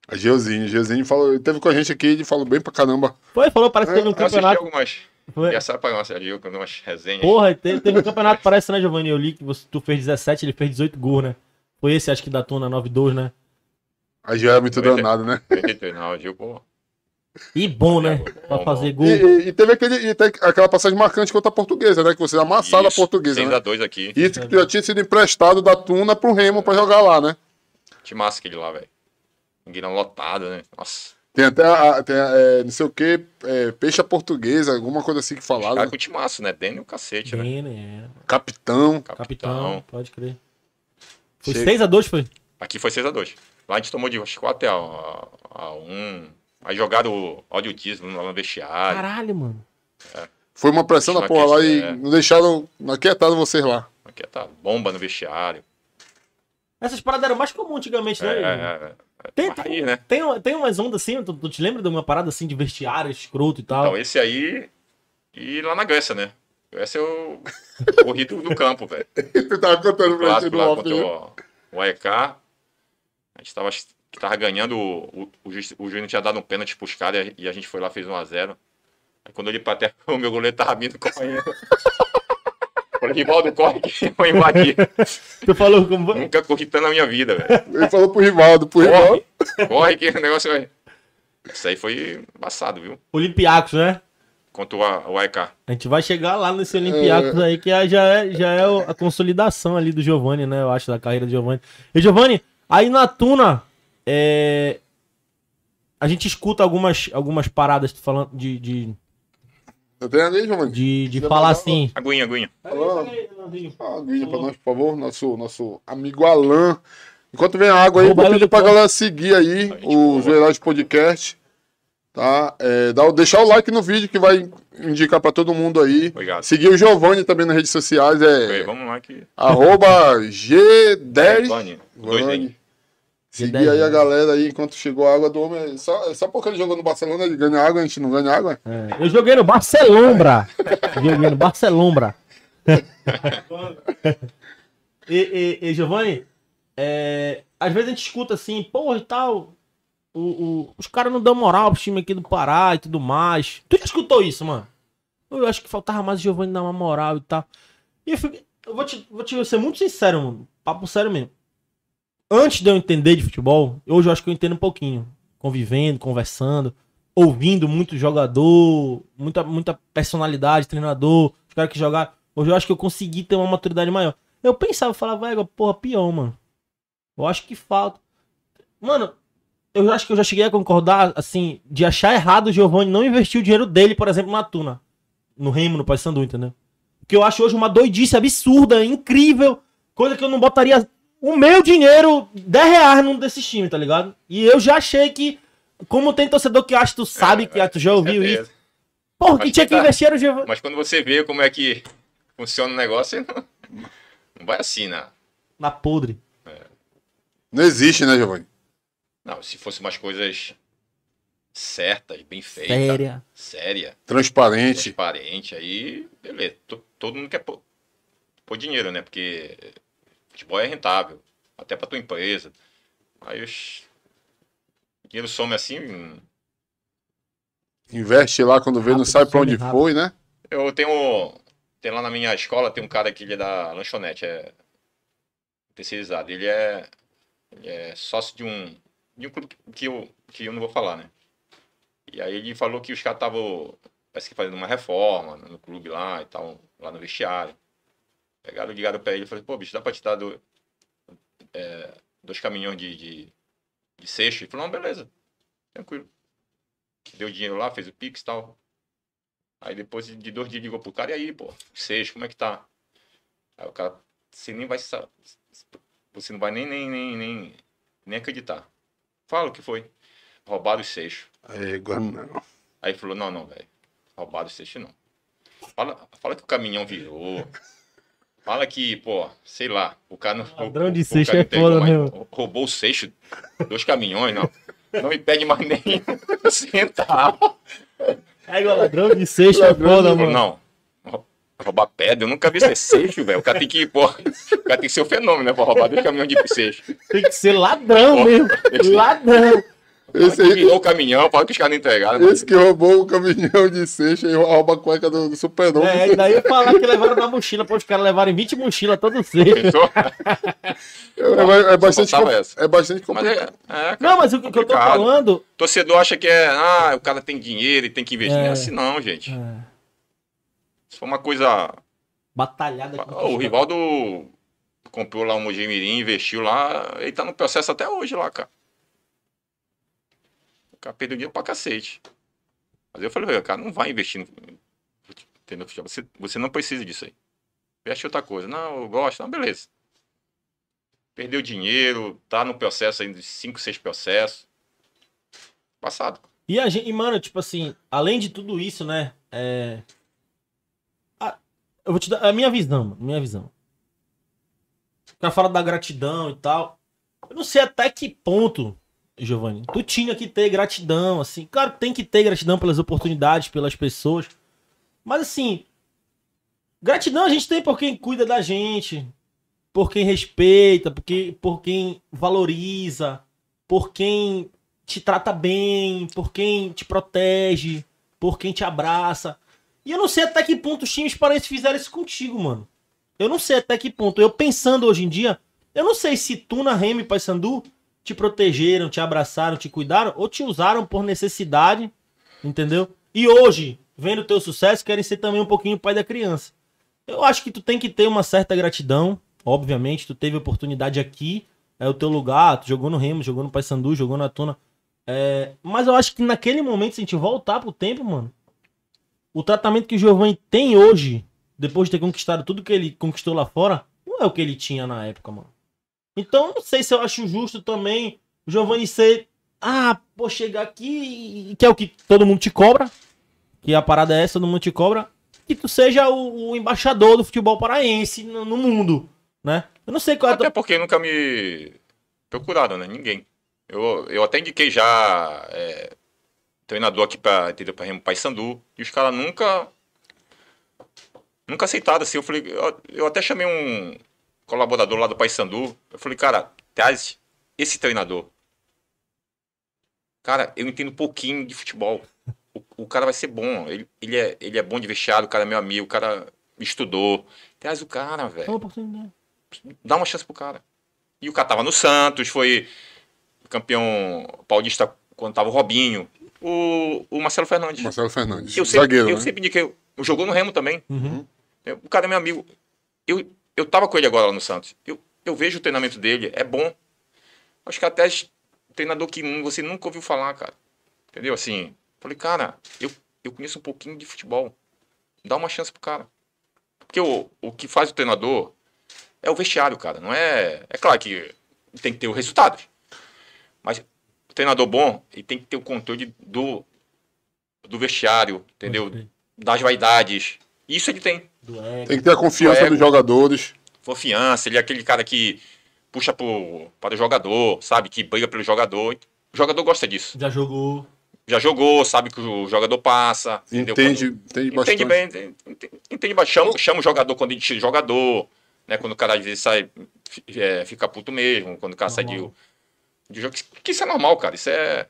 A Geuzinho, Geuzinho falou, teve com a gente aqui, ele falou bem pra caramba. Foi, falou, parece que teve um campeonato. Algumas... Foi. Já sabe pagar uma cerveja, comer umas resenhas. Porra, teve, teve um campeonato, parece, né, Giovanni? Eu li que você, tu fez 17, ele fez 18 gols, né? Foi esse, acho que da Tuna 9-2, né? A Gil era muito danado, né? Não, Gil, pô. E bom, né? É bom, pra bom, fazer gol. E, e, teve aquele, e teve aquela passagem marcante contra a portuguesa, né? Que você amassava a portuguesa. Tem né? dois aqui. Isso que já tinha sido emprestado da Tuna pro Remo é. pra jogar lá, né? Que massa aquele lá, velho. Guilherme lotado, né? Nossa. Tem até a, tem a, é, não sei o que, é, peixa portuguesa, alguma coisa assim que falava. Cara, né? com o timaço, né? Dene o cacete, né? Dene, né? É. Capitão. Capitão, pode crer. Foi 6x2, foi? Aqui foi 6x2. Lá a gente tomou de 4 a, a 1. Aí jogaram audiodismo lá no vestiário. Caralho, mano. É. Foi uma pressão da porra lá e é. não deixaram aquietado vocês lá. Aquietado. Bomba no vestiário. Essas paradas eram mais comuns antigamente, né? É, é, é. Tem, tem, raiz, né? tem, tem umas ondas assim, tu, tu, te lembra de uma parada assim de vestiário, escroto e tal? Então, esse aí. E lá na Grécia, né? Esse é o, o do campo, velho. tu tava contando pra gente lá contra né? o, o AEK. A gente tava, tava ganhando, o, o, o Júnior tinha dado um pênalti pros caras e a gente foi lá fez 1x0. Aí quando ele terra, o meu goleiro tava vindo correndo. Falei, Rivaldo, corre que eu vou invadir. Tu falou com... Nunca corri tanto na minha vida, velho. Ele falou pro Rivaldo, pro corre, Rivaldo. Corre que o negócio vai... Isso aí foi embaçado, viu? Olimpiacos, né? Contou o AEK. A gente vai chegar lá nesse Olimpiacos é. aí, que é, já é, já é a consolidação ali do Giovanni, né? Eu acho, da carreira do Giovanni. E, Giovanni, aí na Tuna, é... a gente escuta algumas, algumas paradas falando de... de Tá Giovanni? De, de falar tá assim. Aguinha, aguinha. Alô, aguinha pra nós, por favor. Nosso, nosso amigo Alan. Enquanto vem a água aí, vou pedir pra galera seguir aí tá, o Joelhagem Podcast. Tá? É, dá, deixar o like no vídeo que vai indicar pra todo mundo aí. Obrigado. Seguir o Giovanni também nas redes sociais. É, vamos lá que... Arroba G10... Giovanni. Seguir aí a né? galera aí enquanto chegou a água do homem. É só, é só porque ele jogou no Barcelona, ele ganha água, a gente não ganha água. É, eu joguei no Barcelona. joguei no Barcelona. e, e, e, Giovanni, é, às vezes a gente escuta assim, pô, e tal. O, o, os caras não dão moral pro time aqui do Pará e tudo mais. Tu já escutou isso, mano? Eu acho que faltava mais o Giovanni dar uma moral e tal. E eu, eu vou, te, vou te ser muito sincero, mano. Papo sério mesmo antes de eu entender de futebol, hoje eu acho que eu entendo um pouquinho. Convivendo, conversando, ouvindo muito jogador, muita, muita personalidade, treinador, os caras que jogaram. Hoje eu acho que eu consegui ter uma maturidade maior. Eu pensava, eu falava, velho, porra, pião, mano. Eu acho que falta. Mano, eu acho que eu já cheguei a concordar, assim, de achar errado o Giovanni não investir o dinheiro dele, por exemplo, na Tuna. No Remo, no Paysandu, entendeu? Que eu acho hoje uma doidice absurda, incrível. Coisa que eu não botaria o meu dinheiro, 10 reais num desses times, tá ligado? E eu já achei que, como tem torcedor que acha que tu sabe, que é, ah, tu já ouviu é isso. Porra, que tinha que, tá. investir no Mas quando você vê como é que funciona o negócio, não, não vai assim, né? Na podre. É. Não existe, né, Giovanni? Não, se fosse umas coisas certas, bem feitas. Séria. Séria. Transparente. Transparente, aí, beleza. Todo mundo quer pôr, pôr dinheiro, né? Porque Futebol é rentável, até para tua empresa. Aí os... o dinheiro some assim. Hum. Investe lá quando vê, não sabe para onde rápido. foi, né? Eu tenho. Tem lá na minha escola, tem um cara que ele é da lanchonete, é terceirizado. Ele é, ele é sócio de um, de um clube que eu, que eu não vou falar, né? E aí ele falou que os caras estavam, parece que fazendo uma reforma no clube lá e tal, lá no vestiário. Pegaram, ligaram pra ele e falei, pô, bicho, dá pra te dar do, é, dois caminhões de, de, de seixo? Ele falou, não, beleza, tranquilo. Deu dinheiro lá, fez o Pix e tal. Aí depois de dois dias ligou pro cara, e aí, pô, seixo, como é que tá? Aí o cara, você nem vai Você não vai nem, nem, nem, nem, nem acreditar. Fala o que foi. Roubaram os seixos. Aí, agora não. Aí falou, não, não, velho. Roubaram os seixos não. Fala, fala que o caminhão virou. Fala que, pô, sei lá, o cara. Ladrão de o, seixo o é foda, meu. Né, roubou o seixo, dois caminhões, não. Não me pede mais nem centavo. É igual ladrão de seixo é ladrão é foda, de... mano. Não. Roubar pedra, eu nunca vi ser seixo, velho. O cara tem que, pô, o cara tem que ser o um fenômeno, né? Pra roubar dois caminhões de seixo. Tem que ser ladrão pô, mesmo. Ladrão. Esse aí roubou o caminhão, para que os caras entregaram. Esse que roubou o caminhão de seixa e rouba a cueca do, do Supernova. É, daí falar que levaram na mochila, para os caras levarem 20 mochilas todo os é, é, é, bastante, com, é bastante complicado. Mas é, cara, não, mas o que, que eu tô falando. Torcedor acha que é, ah, o cara tem dinheiro e tem que investir. Não é, é. assim, não, gente. Isso é. foi uma coisa. Batalhada. com o Rivaldo comprou lá o Mojimirim, investiu lá. Ele tá no processo até hoje lá, cara cara perdeu dinheiro pra cacete. Mas eu falei, cara, não vai investir no, entendeu? Você, você não precisa disso aí. Investe outra coisa. Não, eu gosto. Não, beleza. Perdeu dinheiro, tá no processo ainda de 5, 6 processos. Passado. E a gente, e mano, tipo assim, além de tudo isso, né? É... A, eu vou te dar a minha visão, mano, minha visão. Pra falar da gratidão e tal. Eu não sei até que ponto Giovanni, tu tinha que ter gratidão, assim. Claro, tem que ter gratidão pelas oportunidades, pelas pessoas. Mas assim, gratidão a gente tem por quem cuida da gente, por quem respeita, por quem, por quem valoriza, por quem te trata bem, por quem te protege, por quem te abraça. E eu não sei até que ponto os times parentes fizeram isso contigo, mano. Eu não sei até que ponto. Eu pensando hoje em dia, eu não sei se tu na Remy e Paysandu te protegeram, te abraçaram, te cuidaram, ou te usaram por necessidade, entendeu? E hoje, vendo o teu sucesso, querem ser também um pouquinho o pai da criança. Eu acho que tu tem que ter uma certa gratidão, obviamente, tu teve oportunidade aqui, é o teu lugar, tu jogou no Remo, jogou no Paysandu, jogou na Tuna. É... mas eu acho que naquele momento, se a gente voltar pro tempo, mano, o tratamento que o Giovanni tem hoje, depois de ter conquistado tudo que ele conquistou lá fora, não é o que ele tinha na época, mano. Então, não sei se eu acho justo também o Giovanni ser. Ah, pô, chegar aqui, que é o que todo mundo te cobra. Que a parada é essa, todo mundo te cobra. Que tu seja o, o embaixador do futebol paraense no, no, mundo, né? Eu não sei qual Até é. Até porque nunca me procuraram, né? Ninguém. Eu, eu até indiquei já é, treinador aqui pra, entendeu? Pra Remo Paysandu. E os caras nunca. Nunca aceitaram, assim. Eu falei. Eu, eu até chamei um colaborador lá do Paysandu. Eu falei, cara, traz esse treinador. Cara, eu entendo um pouquinho de futebol. O, o cara vai ser bom. Ele, ele, é, ele é bom de vestiário, o cara é meu amigo, o cara estudou. Traz o cara, velho. É uma oportunidade. Dá uma chance pro cara. E o cara tava no Santos, foi campeão paulista quando tava o Robinho. O, o Marcelo Fernandes. Marcelo Fernandes. Eu sempre, Zagueiro, eu né? sempre indiquei. Jogou no Remo também. Uhum. O cara é meu amigo. Eu, eu tava com ele agora lá no Santos. Eu, eu vejo o treinamento dele, é bom. Acho que até treinador que você nunca ouviu falar, cara. Entendeu? Assim, falei, cara, eu, eu conheço um pouquinho de futebol. Dá uma chance pro cara. Porque o, o que faz o treinador é o vestiário, cara. Não é. É claro que tem que ter o resultado. Mas o treinador bom, ele tem que ter o controle do, do vestiário, entendeu? Das vaidades. Isso ele tem. Tem que ter a confiança dos jogadores. Confiança, ele é aquele cara que puxa pro, para o jogador, sabe? Que briga pelo jogador. O jogador gosta disso. Já jogou. Já jogou, sabe que o jogador passa. Entende, entende, bastante. Entende bem, entende, entende bastante. Chama, chama o jogador quando ele tira o jogador, né? Quando o cara às vezes sai, é, fica puto mesmo, quando o cara normal. sai de, de jogo. Que isso é normal, cara. Isso é,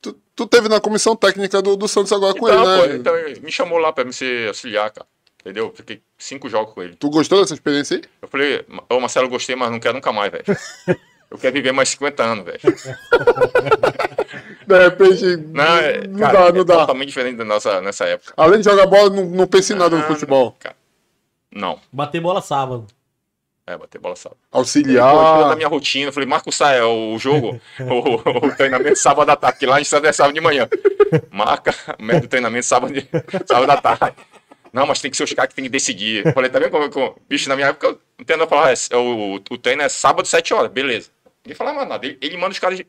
Tu, tu teve na comissão técnica do, do Santos agora então, com ele, né? então, me chamou lá pra me ser auxiliar, cara. Entendeu? Fiquei cinco jogos com ele. Tu gostou dessa experiência aí? Eu falei, ô oh, Marcelo, gostei, mas não quero nunca mais, velho. Eu quero viver mais 50 anos, velho. De repente. Não, é, não cara, dá, é não é dá. totalmente diferente da nossa nessa época. Além de jogar bola, não, não pensei em nada no ah, futebol. Cara, não. Bater bola sábado. É, bater bola sábado. Auxiliar. Eu, da minha rotina. Eu falei, Marco, sai, é o jogo, o, o treinamento sábado à tarde, que lá a gente sai sábado de manhã. Marca, o treinamento sábado, de, sábado à tarde. Não, mas tem que ser os caras que tem que decidir. Eu falei, tá vendo como, como, Bicho, na minha época, o falava, é, é, o, o, treino é sábado, 7 horas, beleza. Ninguém falava nada. Ele, ele manda os caras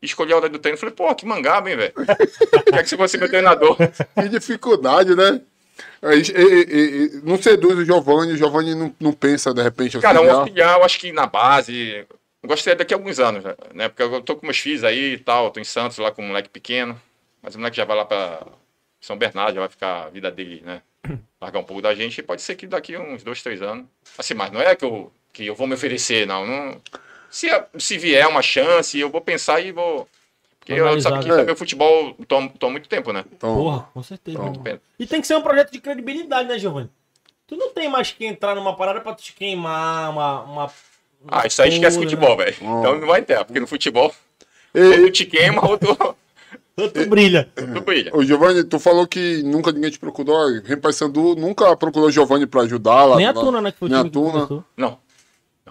escolher a hora do treino. Eu falei, pô, que mangá hein, velho? Quer que você ser meu treinador. Que dificuldade, né? É, é, não seduz o Giovanni, o Giovanni não, não pensa, de repente, auxiliar. Cara, um auxiliar, eu acho que na base... Gostaria daqui a alguns anos, né? Porque eu tô com meus filhos aí e tal, tô em Santos lá com um moleque pequeno, mas o moleque já vai lá pra são Bernardo já vai ficar a vida dele, né? Largar um pouco da gente. Pode ser que daqui uns dois, três anos. Assim, mas não é que eu, que eu vou me oferecer, não. não se, se vier uma chance, eu vou pensar e vou. Porque eu, sabe que também o é né? futebol toma, muito tempo, né? Toma. Porra, com certeza. E tem que ser um projeto de credibilidade, né, Giovanni? Tu não tem mais que entrar numa parada pra te queimar uma. uma, uma ah, isso aí esquece futebol, né? velho. Então não vai ter, porque no futebol. Ou tu te queima, ou tu. Tanto brilha. Tanto brilha. O Giovanni, tu falou que nunca ninguém te procurou. Repaysandu nunca procurou Giovanni pra ajudar lá. Nem a Tuna, né? Que foi Nem a Tuna. Não.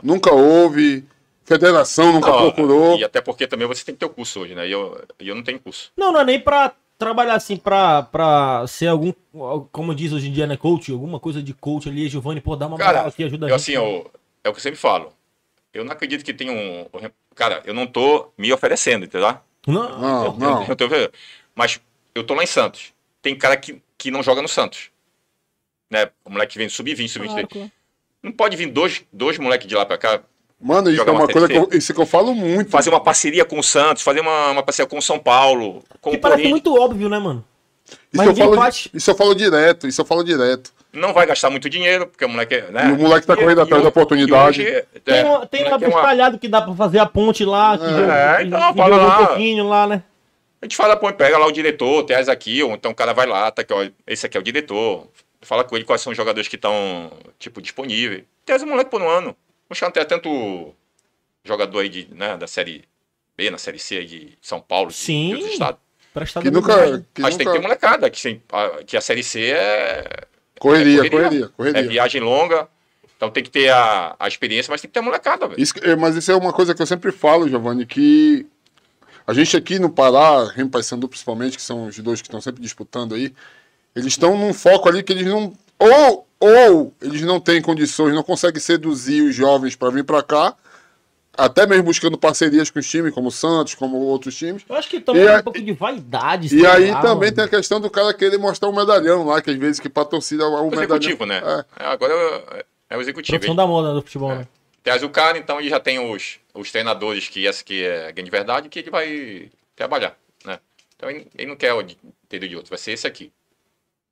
Nunca houve. Federação nunca não, ah, procurou. E até porque também você tem que ter o curso hoje, né? E eu, eu não tenho curso. Não, não é nem pra trabalhar assim, pra, pra ser algum, como diz hoje em dia, né? Coach, alguma coisa de coach ali, Giovanni, pô, dá uma cara, que aqui, ajuda eu, a gente. Assim, né? eu, é o que eu sempre falo. Eu não acredito que tenha um. Cara, eu não tô me oferecendo, entendeu? Não, não. não. Eu, eu, eu, mas eu tô lá em Santos. Tem cara que, que não joga no Santos. Né? O moleque vem sub-20, sub-23. Claro. Não pode vir dois, dois moleques de lá pra cá. Mano, isso é uma, coisa que eu, isso que eu falo muito. Fazer uma parceria com o Santos, fazer uma, uma parceria com o São Paulo. Com que parece muito óbvio, né, mano? Isso eu, falo, faz... isso eu falo direto, isso eu falo direto não vai gastar muito dinheiro, porque o moleque. Né? E o moleque tá correndo e, atrás e da oportunidade. Hoje, é, tem um tem espalhado é uma... que dá pra fazer a ponte lá, é, é, então, que fala lá. um pouquinho lá, né? A gente fala, pô, pega lá o diretor, traz aqui, ou então o cara vai lá, tá aqui, ó, esse aqui é o diretor. Fala com ele quais são os jogadores que estão, tipo, disponíveis. tese o moleque por um ano. Não chama até tanto jogador aí de, né, da série B, na série C aí de São Paulo, Sim, de outros estados. Que nunca, que Mas nunca... tem que ter molecada, que, assim, a, que a série C é Correria, é, correria, correria, correria. É viagem longa. Então tem que ter a, a experiência, mas tem que ter a molecada, velho. Isso, é, mas isso é uma coisa que eu sempre falo, Giovanni, que a gente aqui no Pará, Remo principalmente, que são os dois que estão sempre disputando aí, eles estão num foco ali que eles não. Ou, ou eles não têm condições, não conseguem seduzir os jovens para vir para cá, até mesmo buscando parcerias com os times, como o Santos, como outros times. Eu acho que também é um pouco de vaidade. E aí lá, também mano. tem a né? questão do cara querer mostrar o um medalhão lá, que às vezes que pra torcida é o, o executivo, né? É. é. agora é o é executivo. Produção da moda do futebol, né? Traz o cara, então ele já tem os, os treinadores que essa que é a grande verdade, que ele vai trabalhar, né? Então ele, ele não quer o de, ter de outro, vai ser esse aqui.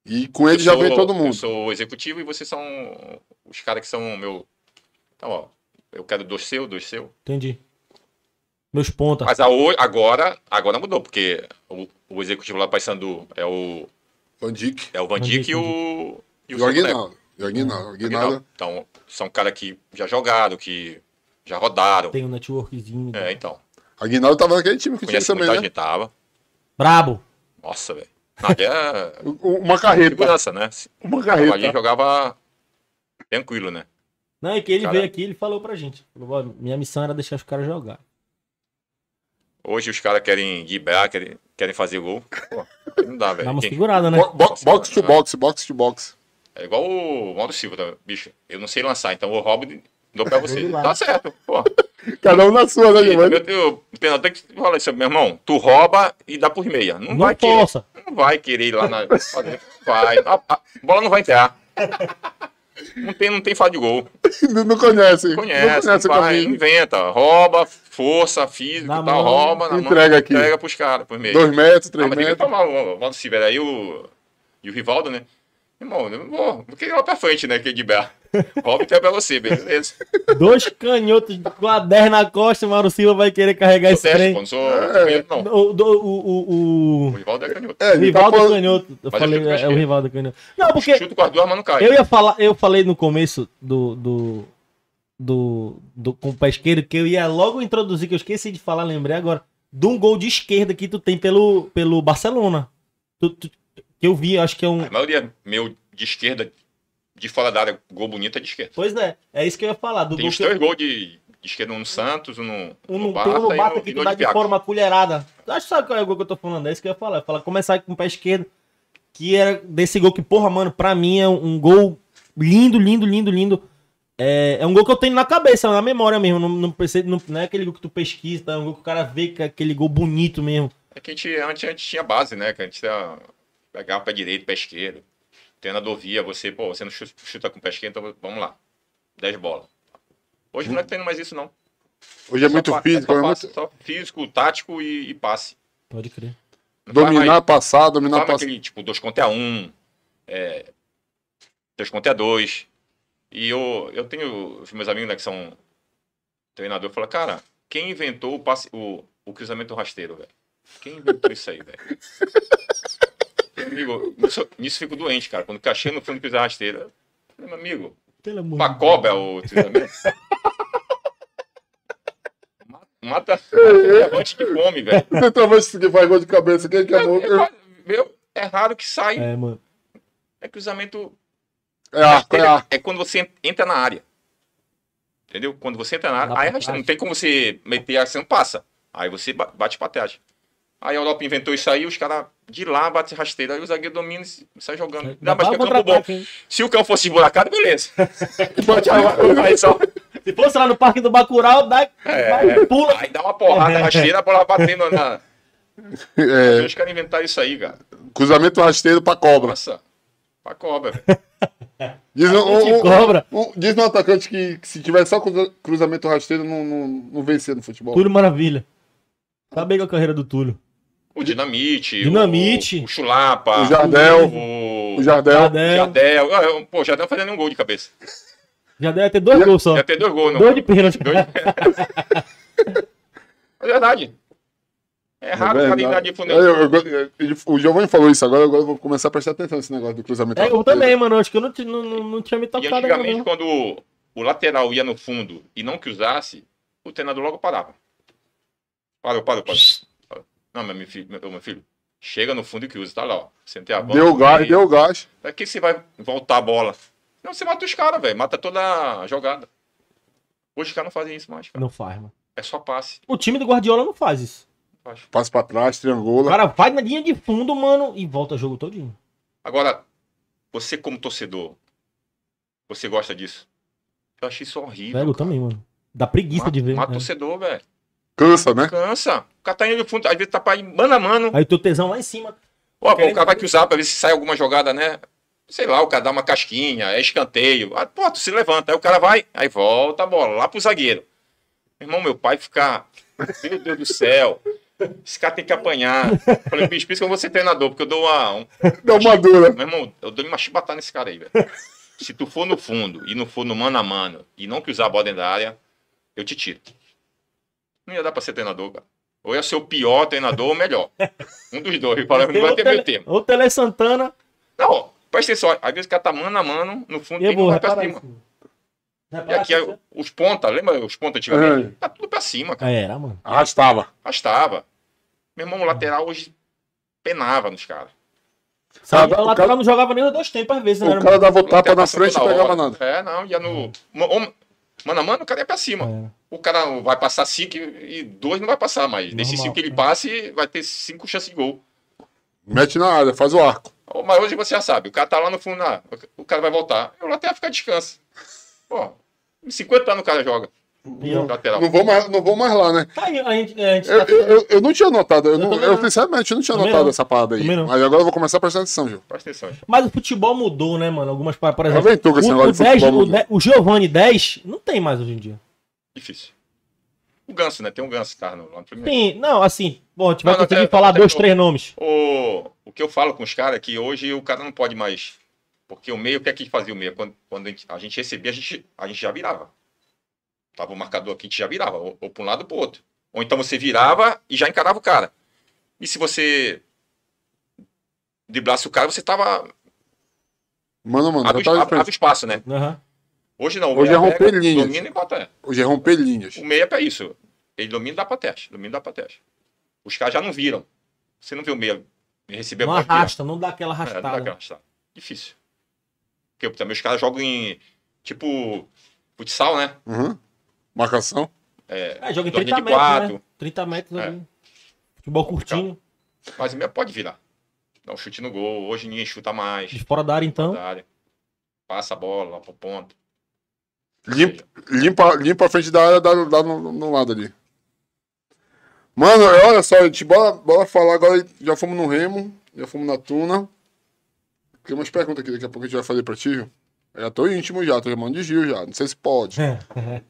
E com ele eu já sou, vem todo mundo. Eu sou o executivo e vocês são os caras que são o meu... Então, ó, eu quero dois seu, dois seu. Entendi. Meus pontos. Mas a, agora, agora mudou, porque o, o executivo lá Paysandu é o. Van É o Van e o. E o, o Aguinaldo. Então, são caras que já jogaram, que já rodaram. Tem um networkzinho. É, então. então. Aguinaldo tava naquele time que tinha também, né? Gente tava. Brabo. Nossa, velho. É uma carreta. Uma né? Uma carreta. gente jogava tranquilo, né? Não, é que ele cara... veio aqui ele falou pra gente. Falou, minha missão era deixar os caras jogar. Hoje os caras querem guibrar, querem, querem fazer gol. Pô, não dá, velho. Dá uma Quem... né? Bo box, box to box, box to box. É igual o Mauro Silva, tá? bicho. Eu não sei lançar, então eu roubo e dou pra você. tá certo, pô. Cada um na sua, né, Giovanni? até que falar isso, meu irmão. Tu rouba e dá por meia. Não, não vai possa. querer. Não vai querer ir lá na. vai. A, a bola não vai entrar. Não tem, não tem fala de gol. não, não conhece. Conhece, não conhece vai, inventa. Rouba, força, física, na tal, mão, rouba, na entrega mão, aqui. Entrega pros caras, por meio. Dois metros, ah, três ah, metros. Mas tem que tomar o Valdo Silveira aí o, e o Rivaldo, né? Irmão, eu vou, vou querer lá pra frente, né? Que de Bela. Hobbit é pra você, beleza? Dois canhotos com a 10 na costa, o Mauro Silva vai querer carregar esse trem. Pô, não sou canhoto, é. não. O, o, o, o... o Rivaldo é canhoto. É, o Rivaldo tá falando... É canhoto. Eu falei, eu é, é o Rivaldo é canhoto. Não, porque. Chuto com as duas, mas não cai. Eu ia falar, eu falei no começo do. do... Do, do com o pesqueiro que eu ia logo introduzir, que eu esqueci de falar, lembrei agora, de um gol de esquerda que tu tem pelo, pelo Barcelona. Tu, tu, que eu vi, acho que é um. A maioria meu de esquerda, de fora da área, gol bonito é de esquerda. Pois é, é isso que eu ia falar. Do Tem gol os três que... gols de, de esquerda, um no Santos, um no, um no, no Bata, um no Bata que tu dá de, de forma colherada. Acho que sabe qual é o gol que eu tô falando, é isso que eu ia falar. Falar começar com o pé esquerdo, que era desse gol que, porra, mano, pra mim é um gol lindo, lindo, lindo, lindo. É, é um gol que eu tenho na cabeça, na memória mesmo. Não, não, percebo, não, não é aquele gol que tu pesquisa, é um gol que o cara vê que é aquele gol bonito mesmo. É que a gente antes, antes tinha base, né? Que a gente tinha pegar pé direito, pé esquerdo. treinador via você, pô, você não chuta com o pé esquerdo, então vamos lá. 10 bolas. Hoje não é que tem mais isso, não. Hoje é, é muito físico, é, só, é muito... só físico, tático e, e passe. Pode crer. Não dominar, mais, passar, dominar, passar. tipo, 2 contra 1, um, é, 3 contra 2. E eu, eu tenho meus amigos né, que são treinador, fala, cara, quem inventou o, passe, o, o cruzamento rasteiro, velho? Quem inventou isso aí, velho? Nisso fico doente, cara. Quando cachei no fundo que usa rasteira. meu amigo. Pelo amor Pacoba tá é o Mata gente que come, velho. Você tava que faz gol de cabeça, quem que é louco? É meu, é raro que sai. É, mano. É cruzamento. É, rasteira, é, é quando você entra na área. Entendeu? Quando você entra na área, aí é não tem como você meter assim, não passa. Aí você bate pra trás. Aí a Europa inventou isso aí, os caras de lá bate rasteira. Aí o zagueiro domina e sai jogando. dá mais que é campo bom. Se o campo fosse buracado, beleza. Se fosse lá no Parque do Bacurau, dá, é, pula. Aí dá uma porrada rasteira, a bola batendo na... É. Os caras inventaram isso aí, cara. Cruzamento rasteiro pra cobra. Nossa, pra cobra. diz, um, um, cobra. Um, diz no atacante que, que, se tiver só cruzamento rasteiro, não, não, não vencer no futebol. Túlio Maravilha. Tá bem com é a carreira do Túlio. O Dinamite. Dinamite. O, o Chulapa. O Jardel. O, o Jardel. Jardel. Jardel. Ah, pô, o Jardel fazendo nenhum gol de cabeça. Jardel ia ter dois gols só. Ia ter dois gols, não. Dois de pênalti. Dois é verdade. É raro é a qualidade de funil. É, é, o Giovanni falou isso agora, agora eu vou começar a prestar atenção nesse negócio do cruzamento. É, eu também, mano. Acho que eu não, não, não, tinha me tocado. E antigamente, quando o lateral ia no fundo e não cruzasse, o treinador logo parava. Parou, parou, parou. Não, meu filho, meu, filho, chega no fundo e que usa, tá lá, ó. Sentei a bola. Deu gás, deu gás. É que você vai voltar a bola? Não, você mata os caras, velho. Mata toda a jogada. Hoje os caras não fazem isso mais, cara. Não faz, mano. É só passe. O time do Guardiola não faz isso. Faz. Passe pra trás, triangula. O cara vai na linha de fundo, mano, e volta o jogo todinho. Agora, você como torcedor, você gosta disso? Eu achei isso horrível. Velho, eu também, mano. Dá preguiça mata, de ver. Mata né? torcedor, velho. Cansa, né? Cansa. O cara tá indo fundo, às vezes tá pra ir mano a mano. Aí tu tesão lá em cima. Ó, pô, o cara vai que usar pra ver se sai alguma jogada, né? Sei lá, o cara dá uma casquinha, é escanteio. Ah, pô, tu se levanta. Aí o cara vai, aí volta a bola lá pro zagueiro. Meu irmão, meu pai fica. Meu Deus do céu. Esse cara tem que apanhar. Eu falei, bicho, por isso que eu vou ser treinador, porque eu dou uma. Um... Dá uma dura. Meu irmão, eu dou uma chibatada nesse cara aí, velho. Se tu for no fundo e não for no mano a mano e não cruzar a bola dentro da área, eu te tiro. Não ia dar para ser treinador, cara. Ou ia ser o pior treinador ou melhor. Um dos dois. Eu falei, não vai ter tele, meu tempo. Ou Tele Santana. Não, presta atenção. Às vezes o cara tá mano a mano, no fundo, e, boa, vai pra cima. e aqui é os pontas, lembra os pontas antigamente? É. Tá tudo pra cima, cara. É, era, mano. Arrastava. Arrastava. Meu irmão, o lateral hoje penava nos caras. Sabe, o, lateral cara... não jogava nem dois tempos às vezes, né? O cara dava o tapa na frente e pegava nada. É, não, ia no. Hum. Mano a mano, o cara é pra cima. É. O cara vai passar cinco e, dois não vai passar mais. Normal, Desses cinco que ele passe, vai ter cinco chances de gol. Mete na área, faz o arco. Mas hoje você já sabe, o cara tá lá no fundo, na, ah, o cara vai voltar. Eu lá até ficar descanso. Pô, 50 anos o cara joga. Não, não, vou mais, não vou mais lá, né? Tá aí, a gente, a gente eu, tá eu, eu, eu, não tinha notado, eu, eu sinceramente não tinha também notado não. essa parada aí. Mas agora eu vou começar a prestar atenção, Gil. Presta atenção. Mas o futebol mudou, né, mano? Algumas paradas. Por exemplo, Aventura, tá o, o, 10, o, o Giovanni 10 não tem mais hoje em dia. Difícil. O Ganso, né? Tem um Ganso, cara, no, no primeiro. Sim, não, assim, bom, a gente vai não, conseguir falar dois, três o, nomes. O, o que eu falo com os caras é que hoje o cara não pode mais. Porque o meio, o que é que fazia o meio? Quando, quando a gente recebia, a gente, a gente já virava. Tava o marcador aqui, a gente já virava, ou, ou para um lado ou para o outro. Ou então você virava e já encarava o cara. E se você driblasse o cara, você tava. Mano, mano, abre, tava abre, abre espaço, né? Uhum. Hoje não. Hoje é romper pega, linhas. Domina e bota. Hoje é romper linhas. O meia é isso. Ele domina e dá para teste. Domina e dá para teste. Os caras já não viram. Você não viu o meia receber Não arrasta, não dá aquela arrastada. É, não dá aquela arrastada. Difícil. Porque também os caras jogam em. Tipo. Futsal, né? Uhum. Marcação? É, é joga em 30 metros, né? 30 metros ali. Futebol curtinho. Mas pode virar. Dá um chute no gol. Hoje ninguém chuta mais. De fora da área, então. Da área. Passa a bola lá pro ponto. Limpa, limpa, limpa a frente da área, dá, dá no, no lado ali. Mano, é, olha só, gente, bora, bora falar agora. Já fomos no Remo, já fomos na Tuna. Tem umas perguntas aqui, daqui a pouco a gente vai fazer pra ti, viu? Eu já tô íntimo já, tô chamando de Gil já. Não sei se pode. É.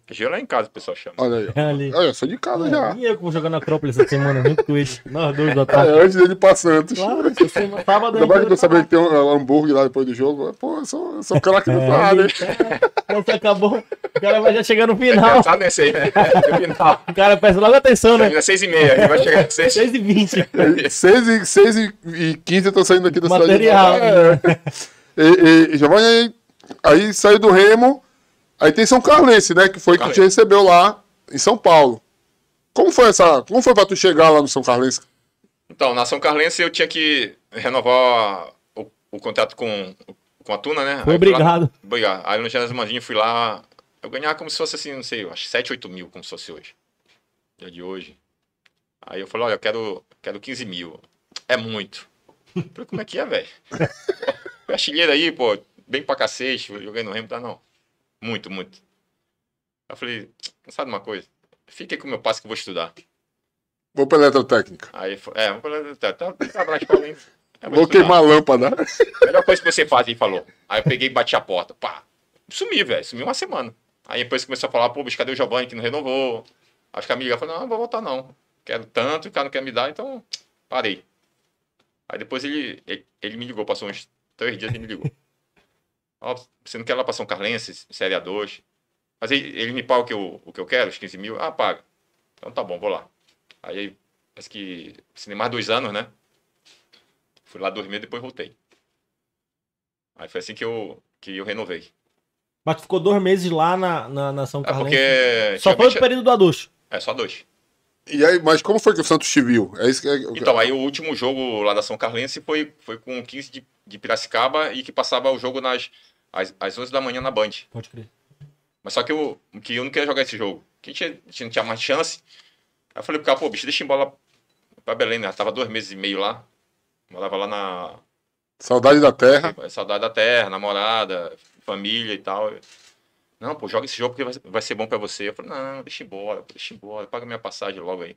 Gil é lá em casa o pessoal chama. Olha aí. Ali. Olha, eu sou de casa É, já. E eu que vou jogar na Acrópole essa semana, junto com eles. Nós dois da tarde. É, antes dele ir pra Santos. Claro, Tava semana, sábado Ainda mais que eu sabia que tem é, um hambúrguer lá depois do jogo. Pô, eu sou, eu sou craque do nada, hein? Quando você acabou, o cara vai já chegar no final. Engraçado tá nesse aí, né? No final. O cara presta logo atenção, né? Termina seis e meia, ele vai chegar às seis. e vinte. Seis e, seis e, e eu tô saindo aqui da cidade. Material. Nova. Né? É. E, e, Giovanni, Aí saiu do Remo, aí tem São Carlense, né? Que foi Carlense. que te recebeu lá em São Paulo. Como foi essa. Como foi pra tu chegar lá no São Carlense? Então, na São Carlense eu tinha que renovar o, o contrato com, com a Tuna, né? Foi obrigado. Lá, obrigado. Aí no Genésio Mandinho fui lá. Eu ganhava como se fosse assim, não sei, acho 7, 8 mil, como se fosse hoje. Dia de hoje. Aí eu falei, olha, eu quero, quero 15 mil. É muito. Eu falei, como é que é, velho? Faxineiro aí, pô, bem pra cacete, joguei no Remo, tá? Não. Muito, muito. Eu falei, sabe uma coisa? Fica aí com o meu passe que eu vou estudar. Vou pra eletrotécnica. Aí, é, vou pra eletrotécnica. Tava na escola ainda. Vou, queimar a lâmpada. Melhor coisa que você faz, ele falou. Aí eu peguei e bati a porta. Pá. Sumi, velho. Sumi uma semana. Aí depois começou a falar, pô, bicho, cadê o Giovanni que não renovou? Acho que a amiga falou, não, não vou voltar não. Quero tanto, o cara não quer me dar, então parei. Aí depois ele, ele, ele me ligou, passou uns três dias e me ligou você não quer lá para São Carlense, Série A2. Mas ele, ele me paga o que, eu, o que eu quero, os 15 mil. Ah, paga. Então tá bom, vou lá. Aí, acho que, assim, mais dois anos, né? Fui lá dormir e depois voltei. Aí foi assim que eu, que eu renovei. Mas tu ficou dois meses lá na, na, na São Carlos. É só foi o período do Adux. É, só dois. E aí, mas como foi que o Santos te viu? É isso que... É então, aí o último jogo lá da São Carlense foi, foi com 15 de, de Piracicaba e que passava o jogo nas, às, às 11 da manhã na Band. Pode crer. Mas só que eu, que eu não queria jogar esse jogo. Que a gente, não tinha mais chance. Aí eu falei pro cara, pô, bicho, deixa em bola pra Belém, né? Eu tava dois meses e meio lá. Morava lá na. Saudade da terra. É, saudade da terra, namorada, família e tal. Não, pô, joga esse jogo porque vai, ser bom pra você. Eu falei, não, deixa embora, deixa embora, paga minha passagem logo aí.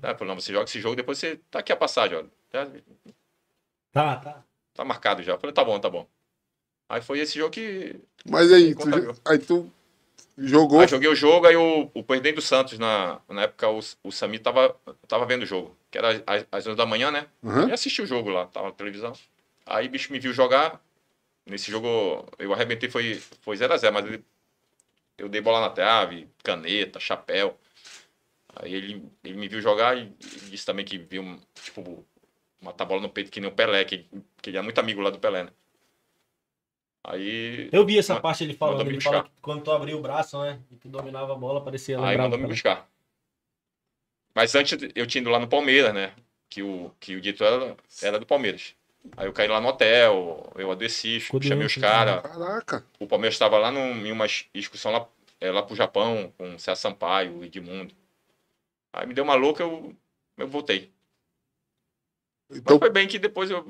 tá, eu falei, não, você joga esse jogo, depois você. Tá aqui a passagem, ó. Tá, tá. Tá marcado já. Eu falei, tá bom, tá bom. Aí foi esse jogo que. Mas aí, tu, aí tu jogou. Aí joguei o jogo, aí o, o presidente do Santos, na, na época, o, o Sami tava, tava vendo o jogo, que era às, 11 da manhã, né? Uhum. E assisti o jogo lá, tava na televisão. Aí o bicho me viu jogar. Nesse jogo eu arrebentei, foi 0x0, foi zero a mas ele, eu dei bola na trave, caneta, chapéu. Aí ele, ele me viu jogar e disse também que viu, tipo, matar bola no peito que nem o Pelé, que, que ele é muito amigo lá do Pelé, né? Aí. Eu vi essa parte ele falando. Ele fala que quando tu abria o braço, né? E tu dominava a bola, parecia lá. Aí mandou me tá? buscar. Mas antes eu tinha ido lá no Palmeiras, né? Que o, que o dito era, era do Palmeiras. Aí eu caí lá no hotel, eu adoeci, chamei os né? caras. Caraca! O Palmeiras estava lá num, em uma excursão lá, é, lá pro Japão, com o Cé Sampaio, o Edmundo. Aí me deu uma louca, eu, eu voltei. Então... Mas foi bem que depois, eu,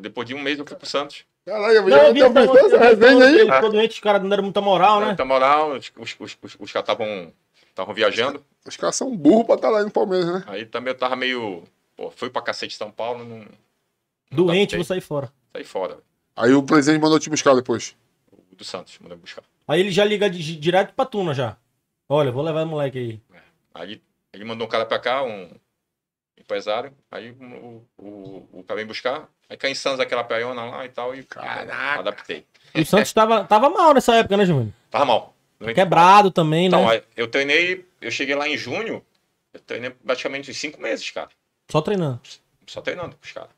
depois de um mês eu fui pro Santos. Caralho, eu não, vi até o tá essa resenha aí. Ficou doente, os caras não deram muita moral, né? Muita moral, os, os, os, caras estavam estavam viajando. Os caras são burros pra estar tá lá no Palmeiras, né? Aí também eu tava meio. Pô, fui pra cacete São Paulo. Não... Doente, vou sair fora. sair fora. Aí o presidente mandou te buscar depois. O do Santos, mandou buscar. Aí ele já liga de, direto pra Tuna já. Olha, vou levar o moleque aí. É. Aí ele mandou um cara pra cá, um empresário. Aí o, o, o, o cara vem buscar. Aí caí em Santos aquela paiona lá e tal, e Caraca. adaptei. E o Santos tava, tava mal nessa época, né, Júnior? Tava mal. Quebrado também, então, né? Eu treinei, eu cheguei lá em junho, eu treinei praticamente cinco meses, cara. Só treinando? Só treinando com os caras.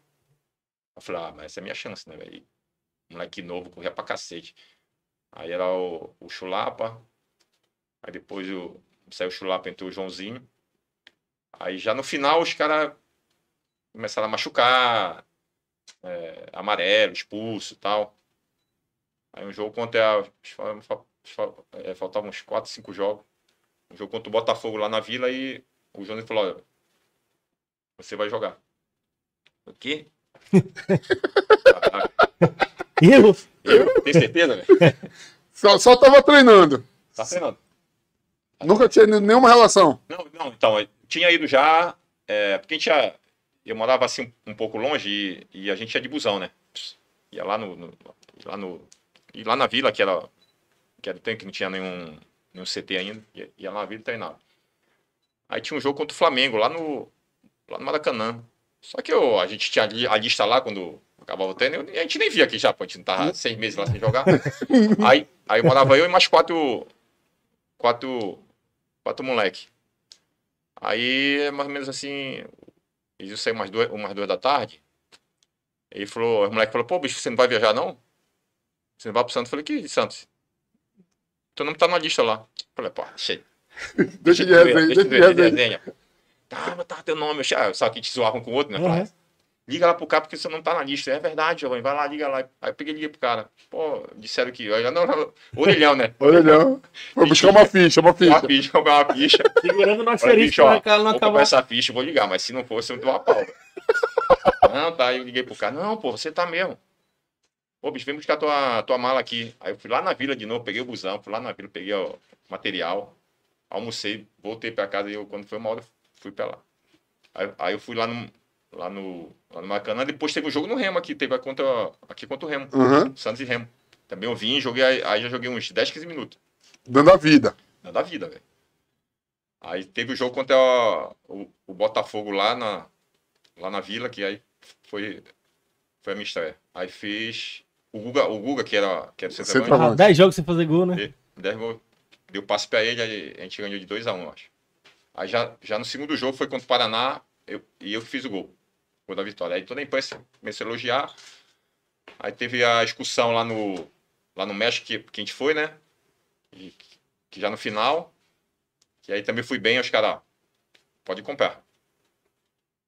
Eu falei, ah, mas essa é a minha chance, né, velho? Moleque novo, corria pra cacete. Aí era o, o Chulapa, aí depois o, saiu o Chulapa, entrou o Joãozinho. Aí já no final os caras começaram a machucar, é, amarelo, expulso e tal. Aí um jogo contra a. É, faltavam uns 4, 5 jogos. Um jogo contra o Botafogo lá na vila e o Jones falou: Olha, você vai jogar. O quê? eu? Eu? Tem certeza, velho? Só, só tava treinando. Tá treinando. Nunca tinha nenhuma relação. Não, não, então, tinha ido já. É, porque a gente tinha, eu morava assim um pouco longe e, e, a gente ia de busão, né? Ia lá no, no lá no e lá na vila que era que era o tempo que não tinha nenhum nenhum CT ainda, ia, ia lá na vila e treinava. Aí tinha um jogo contra o Flamengo lá no lá no Maracanã. Só que eu, a gente tinha a lista lá quando acabava o treino, e a gente nem via aqui já, pô, a gente não tava seis meses lá sem jogar. aí, aí morava eu e mais quatro quatro quatro moleque. Aí, é mais ou menos assim, eles saíram umas duas, umas duas da tarde. Ele falou, o moleque falou, pô, bicho, você não vai viajar não? Você não vai pro Santos? Eu falei, que de Santos? Teu nome tá na lista lá. Eu falei, pô, achei. deixa de resenha, deixa de resenha. Tá, mas tá teu nome, eu, ah, eu sabe que te zoavam com o outro, né? Uhum liga lá pro cara porque você não tá na lista. É verdade, Giovanni, vai lá, liga lá. Aí eu peguei e liguei pro cara. Pô, disseram que. Aí, não, não, orelhão, né? orelhão. Vou buscar uma ficha, uma ficha. Uma ficha, uma ficha. Segurando nosso asterisco, ó, cara não essa ficha, vou ligar, mas se não fosse, eu dou uma pau. não, tá, aí eu liguei pro cara. Não, pô, você tá mesmo. Pô, bicho, vem buscar tua, tua mala aqui. Aí eu fui lá na vila de novo, peguei o busão, fui lá na vila, peguei o material, almocei, voltei pra casa e eu, quando foi uma hora, fui pra lá. Aí, aí eu fui lá no, lá no, lá no Maracanã. Depois teve um jogo no Remo aqui, teve a contra, aqui contra o Remo, uhum. Santos e Remo. Também eu vim, joguei, aí já joguei uns 10, 15 minutos. Dando a vida. Dando a vida, velho. Aí teve o jogo contra a, o, o, Botafogo lá na, lá na Vila, que aí foi, foi a minha estreia. Aí fez o Guga, o Guga que era, o que era o centroavante. Ah, 10 jogos sem fazer gol, né? 10 gols. Deu passe pra ele, aí a gente ganhou de 2x1, um, acho. Aí já, já no segundo jogo foi contra o Paraná eu, e eu fiz o gol. Gol da vitória. Aí toda então, a imprensa começou a elogiar. Aí teve a excursão lá no, lá no México, que, que a gente foi, né? E, que já no final. Que aí também fui bem, os caras, pode comprar.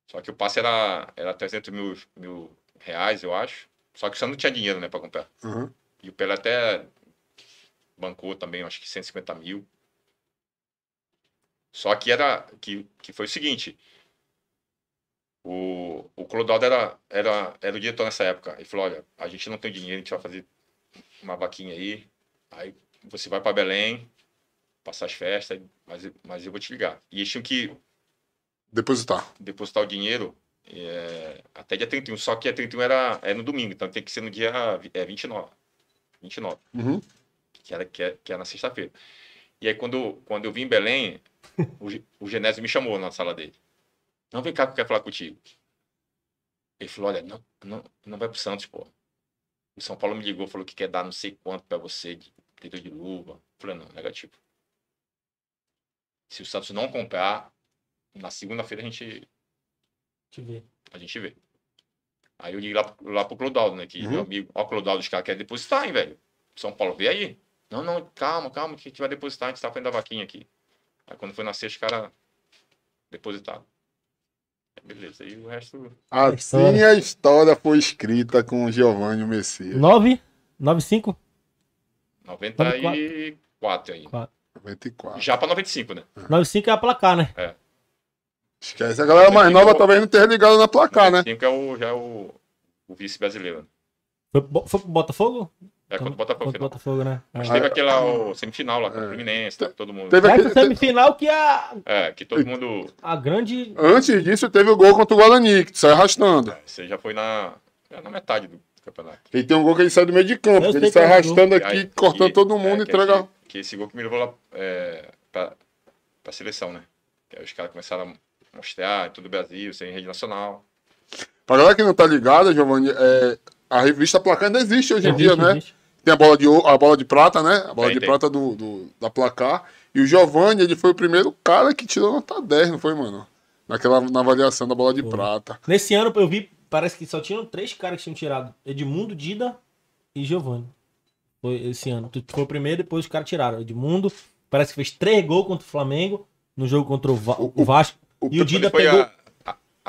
Só que o passe era, era 300 mil, mil reais, eu acho. Só que você não tinha dinheiro, né, pra comprar. Uhum. E o Pelé até bancou também, acho que 150 mil. Só que era que, que foi o seguinte, o, o Clodoaldo era, era, era o diretor nessa época. Ele falou: olha, a gente não tem dinheiro, a gente vai fazer uma vaquinha aí. Aí você vai para Belém, passar as festas, mas, mas eu vou te ligar. E eles tinham que. Depositar. Depositar o dinheiro é, até dia 31. Só que dia 31 era, era no domingo, então tem que ser no dia é, 29. 29. Uhum. Que, era, que, era, é, que era é na sexta-feira. E aí, quando, quando eu vim em Belém, o, o Genésio me chamou na sala dele. Não, vem cá que eu quero falar contigo. Ele falou, olha, não, não, não vai pro Santos, pô. O São Paulo me ligou, falou que quer dar não sei quanto para você, de dedo de luva. Eu falei, não, negativo. Se o Santos não comprar, na segunda-feira a gente... Te vê. A gente vê. Aí eu liguei lá, lá pro Clodaldo, né? Que uhum. meu amigo, ó, o Clodaldo, os caras querem depositar, hein, velho? São Paulo, vê aí. Não, não, calma, calma, que a gente vai depositar, a gente tá fazendo a vaquinha aqui. Aí quando foi nascer os caras depositaram. Beleza, e o resto. Assim a história foi escrita com o Giovanni Messias. 9? 95? 94 aí. 94. Já pra 95, né? 95 é. é a placar, né? É. Esquece, a galera mais nova o... Tá talvez não tenha ligado na placar, 95 né? 95 é o, já é o, o vice-brasileiro. Foi, foi pro Botafogo? É então, contra o Botafogo. Contra o Botafogo, né? Mas teve é. aquela o semifinal lá com o Fluminense, todo mundo. Teve aquele, semifinal que a. É, que todo mundo. A grande. Antes disso, teve o gol contra o Guarani, que sai arrastando. Você é, já foi na, na metade do campeonato. E tem um gol que ele sai do meio de campo, que ele sai é arrastando aqui, aí, cortando todo mundo é, e entrega. que esse gol que me levou lá é, pra, pra seleção, né? Que aí os caras começaram a mostrar em todo o Brasil, sem rede nacional. Pra galera que não tá ligada, Giovanni, é, a revista Placar ainda existe hoje em dia, existe, né? Existe tem a bola de, a bola de prata, né? A bola tem, de tem. prata do, do, da placar. E o Giovanni, ele foi o primeiro cara que tirou nota 10, não foi, mano? Naquela na avaliação da bola de Pô. prata. Nesse ano eu vi, parece que só tinham três caras que tinham tirado: Edmundo, Dida e Giovanni. Foi esse ano. Tu foi o primeiro, depois os caras tiraram. Edmundo, parece que fez três gols contra o Flamengo no jogo contra o, Va o, o Vasco. O, e o Dida pegou. A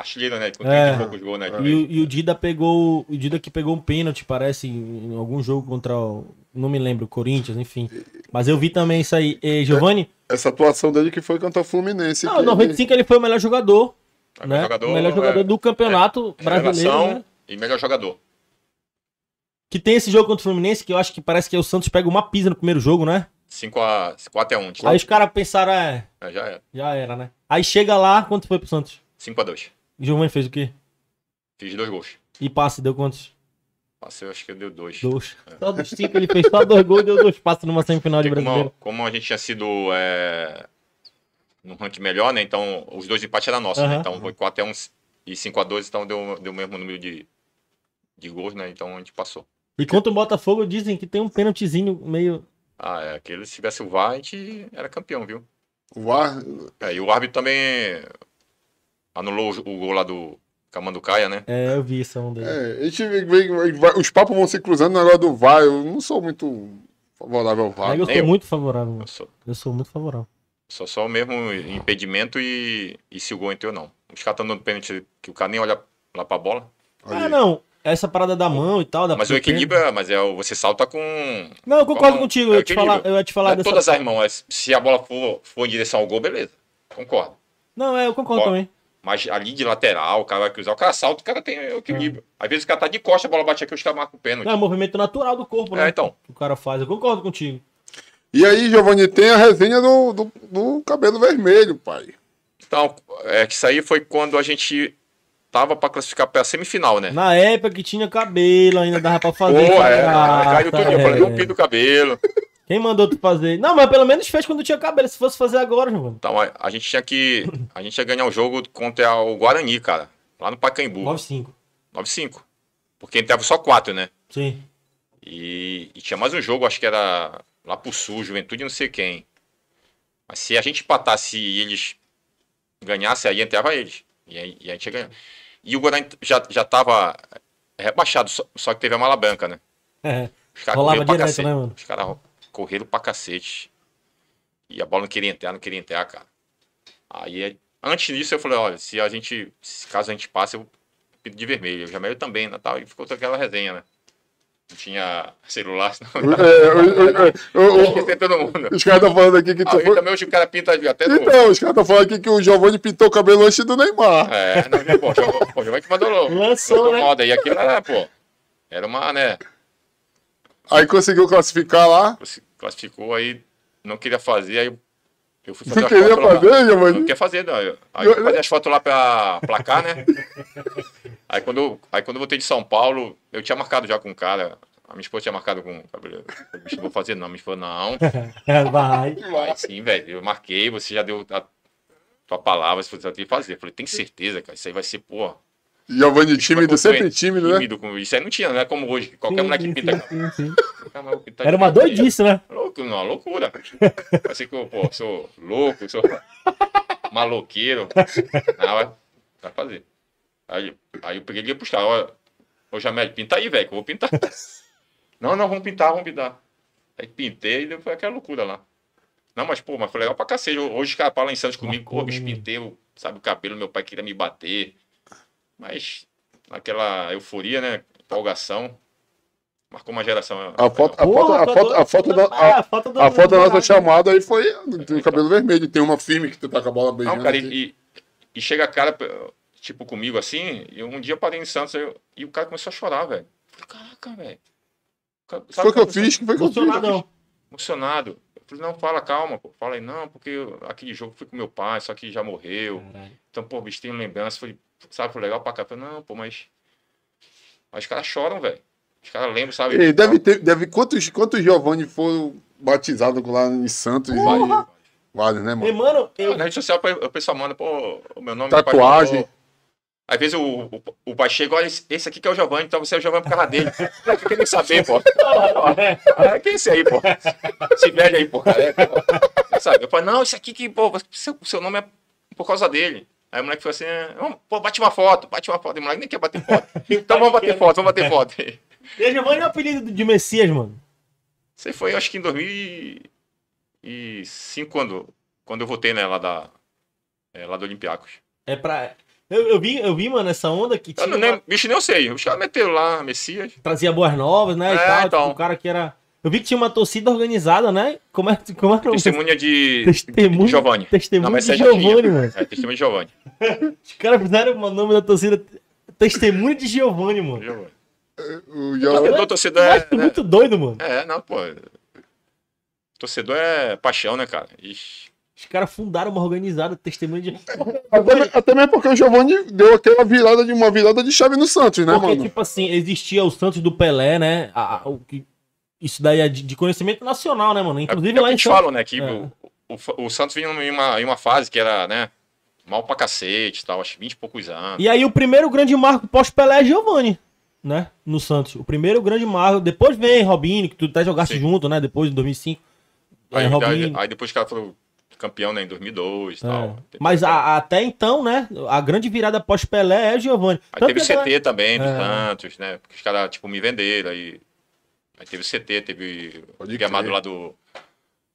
a né? É. Com 30 é. e poucos gols, né? E, e, o Dida pegou. O Dida que pegou um pênalti, parece, em algum jogo contra o. Não me lembro, Corinthians, enfim. Mas eu vi também isso aí. E, é, Giovanni? Essa atuação dele que foi contra o Fluminense. Não, em 95 ele foi o melhor jogador. É, né? jogador o melhor é, jogador é, do campeonato brasileiro. Né? E melhor jogador. Que tem esse jogo contra o Fluminense, que eu acho que parece que o Santos pega uma pisa no primeiro jogo, né? 5 a 4 a 1 Aí os caras pensaram, é, é. Já era. Já era, né? Aí chega lá, quanto foi pro Santos? 5 a 2 Giovanni fez o quê? Fiz dois gols. E passe, deu quantos? Passe, eu acho que deu dois. Dois. É. Só dos cinco ele fez só dois gols e deu dois passos numa semifinal Porque de brasileiro. Como, a gente tinha sido é, num ranking melhor, né? Então, os dois empates eram nossos, uhum. né? Então, foi 4x1 e 5x12, então deu, deu o mesmo número de, de gols, né? Então, a gente passou. E contra o Botafogo, dizem que tem um pênaltizinho meio... Ah, é. Aquele, se tivesse o VAR, a gente era campeão, viu? O VAR... É, e o árbitro também anulou o gol lá do camando caia né? É, eu vi essa onda aí. É, gente, os papos vão se cruzando no negócio do VAR. Eu não sou muito favorável ao VAR. É eu sou eu. muito favorável. Eu sou... eu sou muito favorável. Só só mesmo impedimento e, e se o gol entrou ou não. Os caras estão dando pênalti que o cara nem olha lá pra bola. ah, não. Essa parada da mão e tal. Da mas o equilíbrio é, mas é, você salta com. Não, eu concordo contigo. É eu, te falar, eu ia te falar é dessa... Todas as mãos. É, se a bola for, for em direção ao gol, beleza. Concordo. Não, é, eu concordo, concordo. também. Mas ali de lateral, o cara vai cruzar. O cara salta, o cara tem equilíbrio. É. Às vezes o cara tá de costa, a bola bate aqui, os caras marcam o pênalti. É, é movimento natural do corpo, né? É, então. O cara faz. Eu concordo contigo. E aí, Giovanni, tem a resenha do, do, do cabelo vermelho, pai. Então, é que isso aí foi quando a gente tava para classificar pra semifinal, né? Na época que tinha cabelo, ainda dava pra fazer. Pô, é, caiu tudo. Eu falei, é. eu o cabelo. Quem mandou tu fazer? Não, mas pelo menos fez quando tinha cabelo. Se fosse fazer agora, mano. Então, a, a gente tinha que. A gente ia ganhar o jogo contra o Guarani, cara. Lá no Pacaembu. 9-5. 9-5. Porque entrava só 4, né? Sim. E, e, tinha mais um jogo, acho que era lá pro Sul, Juventude, não sei quem. Mas se a gente empatasse e eles ganhassem, aí entrava eles. E, aí, e a gente ia ganhar. E o Guarani já, já tava rebaixado, só, só que teve a mala branca, né? É. Os caras Rolava direto, né, mano? Os caras correram pra cacete. E a bola não queria entrar, não queria entrar, cara. Aí, antes disso, eu falei, olha, se a gente, se caso a gente passe, eu pido de vermelho. já meio também, Natal, né, e ficou aquela resenha, né? Não tinha celular, senão. É, eu, eu, eu, eu todo mundo. Os caras estão falando aqui que. Ah, tu... também hoje o cara pinta até Então, novo. os caras estão falando aqui que o Giovanni pintou o cabelo antes do Neymar. É, não, pô, o Giovanni que mandou louco. Lançou, né? moda. E aquilo era, pô. Era uma, né? Aí conseguiu classificar lá? Consegui classificou, aí não queria fazer, aí eu fui fazer Você queria fazer, lá, Não quer fazer, não. Aí eu fui fazer as fotos lá pra placar, né? aí, quando eu, aí quando eu voltei de São Paulo, eu tinha marcado já com o cara. A minha esposa tinha marcado com o cabelo. Não vou fazer, não. me falou não. Vai. Vai sim, velho. Eu marquei, você já deu a tua palavra, se você tem que fazer. Eu falei, tem certeza, cara. Isso aí vai ser, pô Giovanni é tímido, sempre tímido, né? Tímido com isso. Aí não tinha, não é como hoje. Qualquer moleque pinta. Sim, sim. pinta Era uma doidice, né? Louco, não, loucura. Assim que eu, pô, sou louco, sou maloqueiro. Na hora, vai fazer. Aí, aí eu peguei e puxar, olha, ô Jamel, pinta aí, velho, que eu vou pintar. não, não, vamos pintar, vamos pintar. Aí pintei e foi aquela loucura lá. Não, mas, pô, mas foi legal pra cacete. Hoje os caras falam em Santos comigo, pô, bicho, né? pintei, sabe, o cabelo, meu pai queria me bater. Mas aquela euforia, né? Empolgação. Marcou uma geração. A foto, a foto, a foto, a foto, da, ah, a, a foto da nossa chamada aí foi do então. cabelo vermelho. Tem uma firme que tá com a bola beijando. Não, cara, e, e chega a cara, tipo, comigo assim. E um dia eu parei em Santos eu, e o cara começou a chorar, velho. Falei, caraca, velho. Foi o que eu fiz, foi que eu fiz. Emocionado. Tu não fala, calma, pô. Falei, não, porque eu, aquele jogo fui com meu pai, só que já morreu. Caralho. Então, pô, bicho, tem lembrança. Foi, sabe, foi legal pra cá. Falei, não, pô, mas. Mas os caras choram, velho. Os caras lembram, sabe? Ei, deve ter, deve, quantos, quantos Giovanni foram batizados lá em Santos? Porra! né, mano? E, mano, eu... Na rede social o pessoal manda, pô, meu nome Tatuagem. Às vezes o, o, o olha, esse aqui que é o Giovanni, então você é o Giovanni por causa dele. Pra é que quer saber, pô? Ah, quem é esse aí, pô? Esse velho aí, pô, é, Sabe? Eu falei, não, esse aqui que, pô, seu, seu nome é por causa dele. Aí o moleque falou assim, pô, bate uma foto, bate uma foto. E o moleque nem quer bater foto. Então, então vamos bater foto, né? vamos bater foto. E Giovanni é o apelido de Messias, mano? aí foi, acho que em 2005, quando, quando eu voltei, né, lá da, é, lá do Olympiacos. É pra... Eu, eu, vi, eu vi, mano, essa onda que tinha. Eu não, nem, bicho, nem eu sei. Os caras meteram lá, Messias. Trazia boas novas, né? É, e tal. Tipo, então. Tipo, cara que era. Eu vi que tinha uma torcida organizada, né? Como é, como é que é Testemunha de. Testemunha de Giovanni. Testemunha não, de é Giovanni, mano. É, testemunha de Giovanni. Os caras fizeram o nome da torcida. Testemunha de Giovanni, mano. Giovanni. O Giovanni. O torcedor é. Né? Muito doido, mano. É, não, pô. Torcedor é paixão, né, cara? Ixi. Os caras fundaram uma organizada testemunha de. Até, até, mesmo porque o Giovanni deu aquela virada de uma virada de chave no Santos, né, porque, mano? Porque, tipo assim, existia o Santos do Pelé, né? A, a, que, isso daí é de, de, conhecimento nacional, né, mano? Inclusive é, lá em Santos. fala, né? Que é. o, o, o, Santos vinha em uma, em uma fase que era, né? Mal pra cacete e tal, acho 20 e poucos anos. E aí o primeiro grande marco pós-Pelé é Giovanni, né? No Santos. O primeiro grande marco. Depois vem Robinho, que tu até jogaste Sim. junto, né? Depois, em 2005. Aí, aí, aí, depois os caras campeão né, em 2002 é. tal. Mas a, até então, né? A grande virada pós-Pelé é o Giovanni. Aí Tanto teve o CT também, do é. Santos, né? Porque os caras, tipo, me venderam. Aí, aí teve o CT, teve o queimado lá do.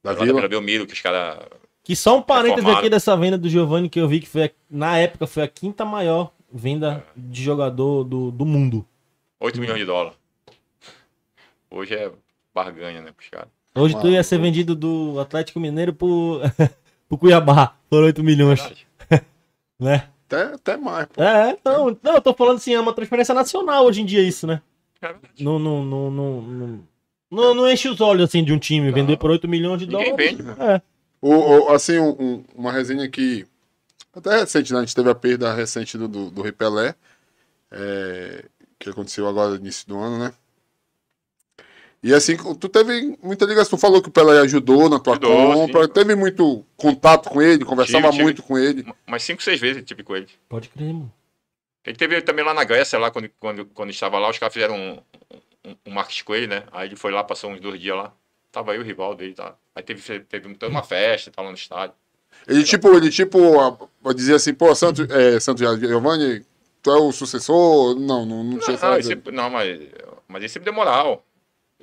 Da Vila. Da Belmiro, que os caras. Que só um parênteses aqui dessa venda do Giovanni que eu vi que foi, na época, foi a quinta maior venda é. de jogador do, do mundo. 8 milhões de dólares. Hoje é barganha, né, pros caras. Hoje Mano, tu ia ser vendido do Atlético Mineiro pro, pro Cuiabá por 8 milhões. né? Até, até mais, pô. É, não, é. não, eu tô falando assim, é uma transferência nacional hoje em dia isso, né? É não, não, não, não, não, não, enche os olhos assim de um time, não. Tá. vender por 8 milhões de Ninguém dólares. Vende, né? é. assim, um, uma resenha que. Até recente, né? A gente teve a perda recente do, do, do Ripelé. É, que aconteceu agora no início do ano, né? E assim, tu teve muita ligação. Tu falou que o Pelé ajudou na tua ajudou, compra. Sim. Teve muito contato com ele, conversava tive, muito com ele. mais cinco, seis vezes eu tive com ele. Pode crer, mano. Ele teve também lá na Grécia, lá quando, quando, quando estava lá, os caras fizeram um, um, um marketing com ele, né? Aí ele foi lá, passou uns dois dias lá. Tava aí o rival dele, tá? Aí teve, teve toda uma festa, tá lá no estádio. Ele tipo, ele tipo, a, dizer assim, pô, Santos, é, Giovanni, tu é o sucessor? Não, não, não, não, não, sempre, não mas, mas ele sempre é deu moral.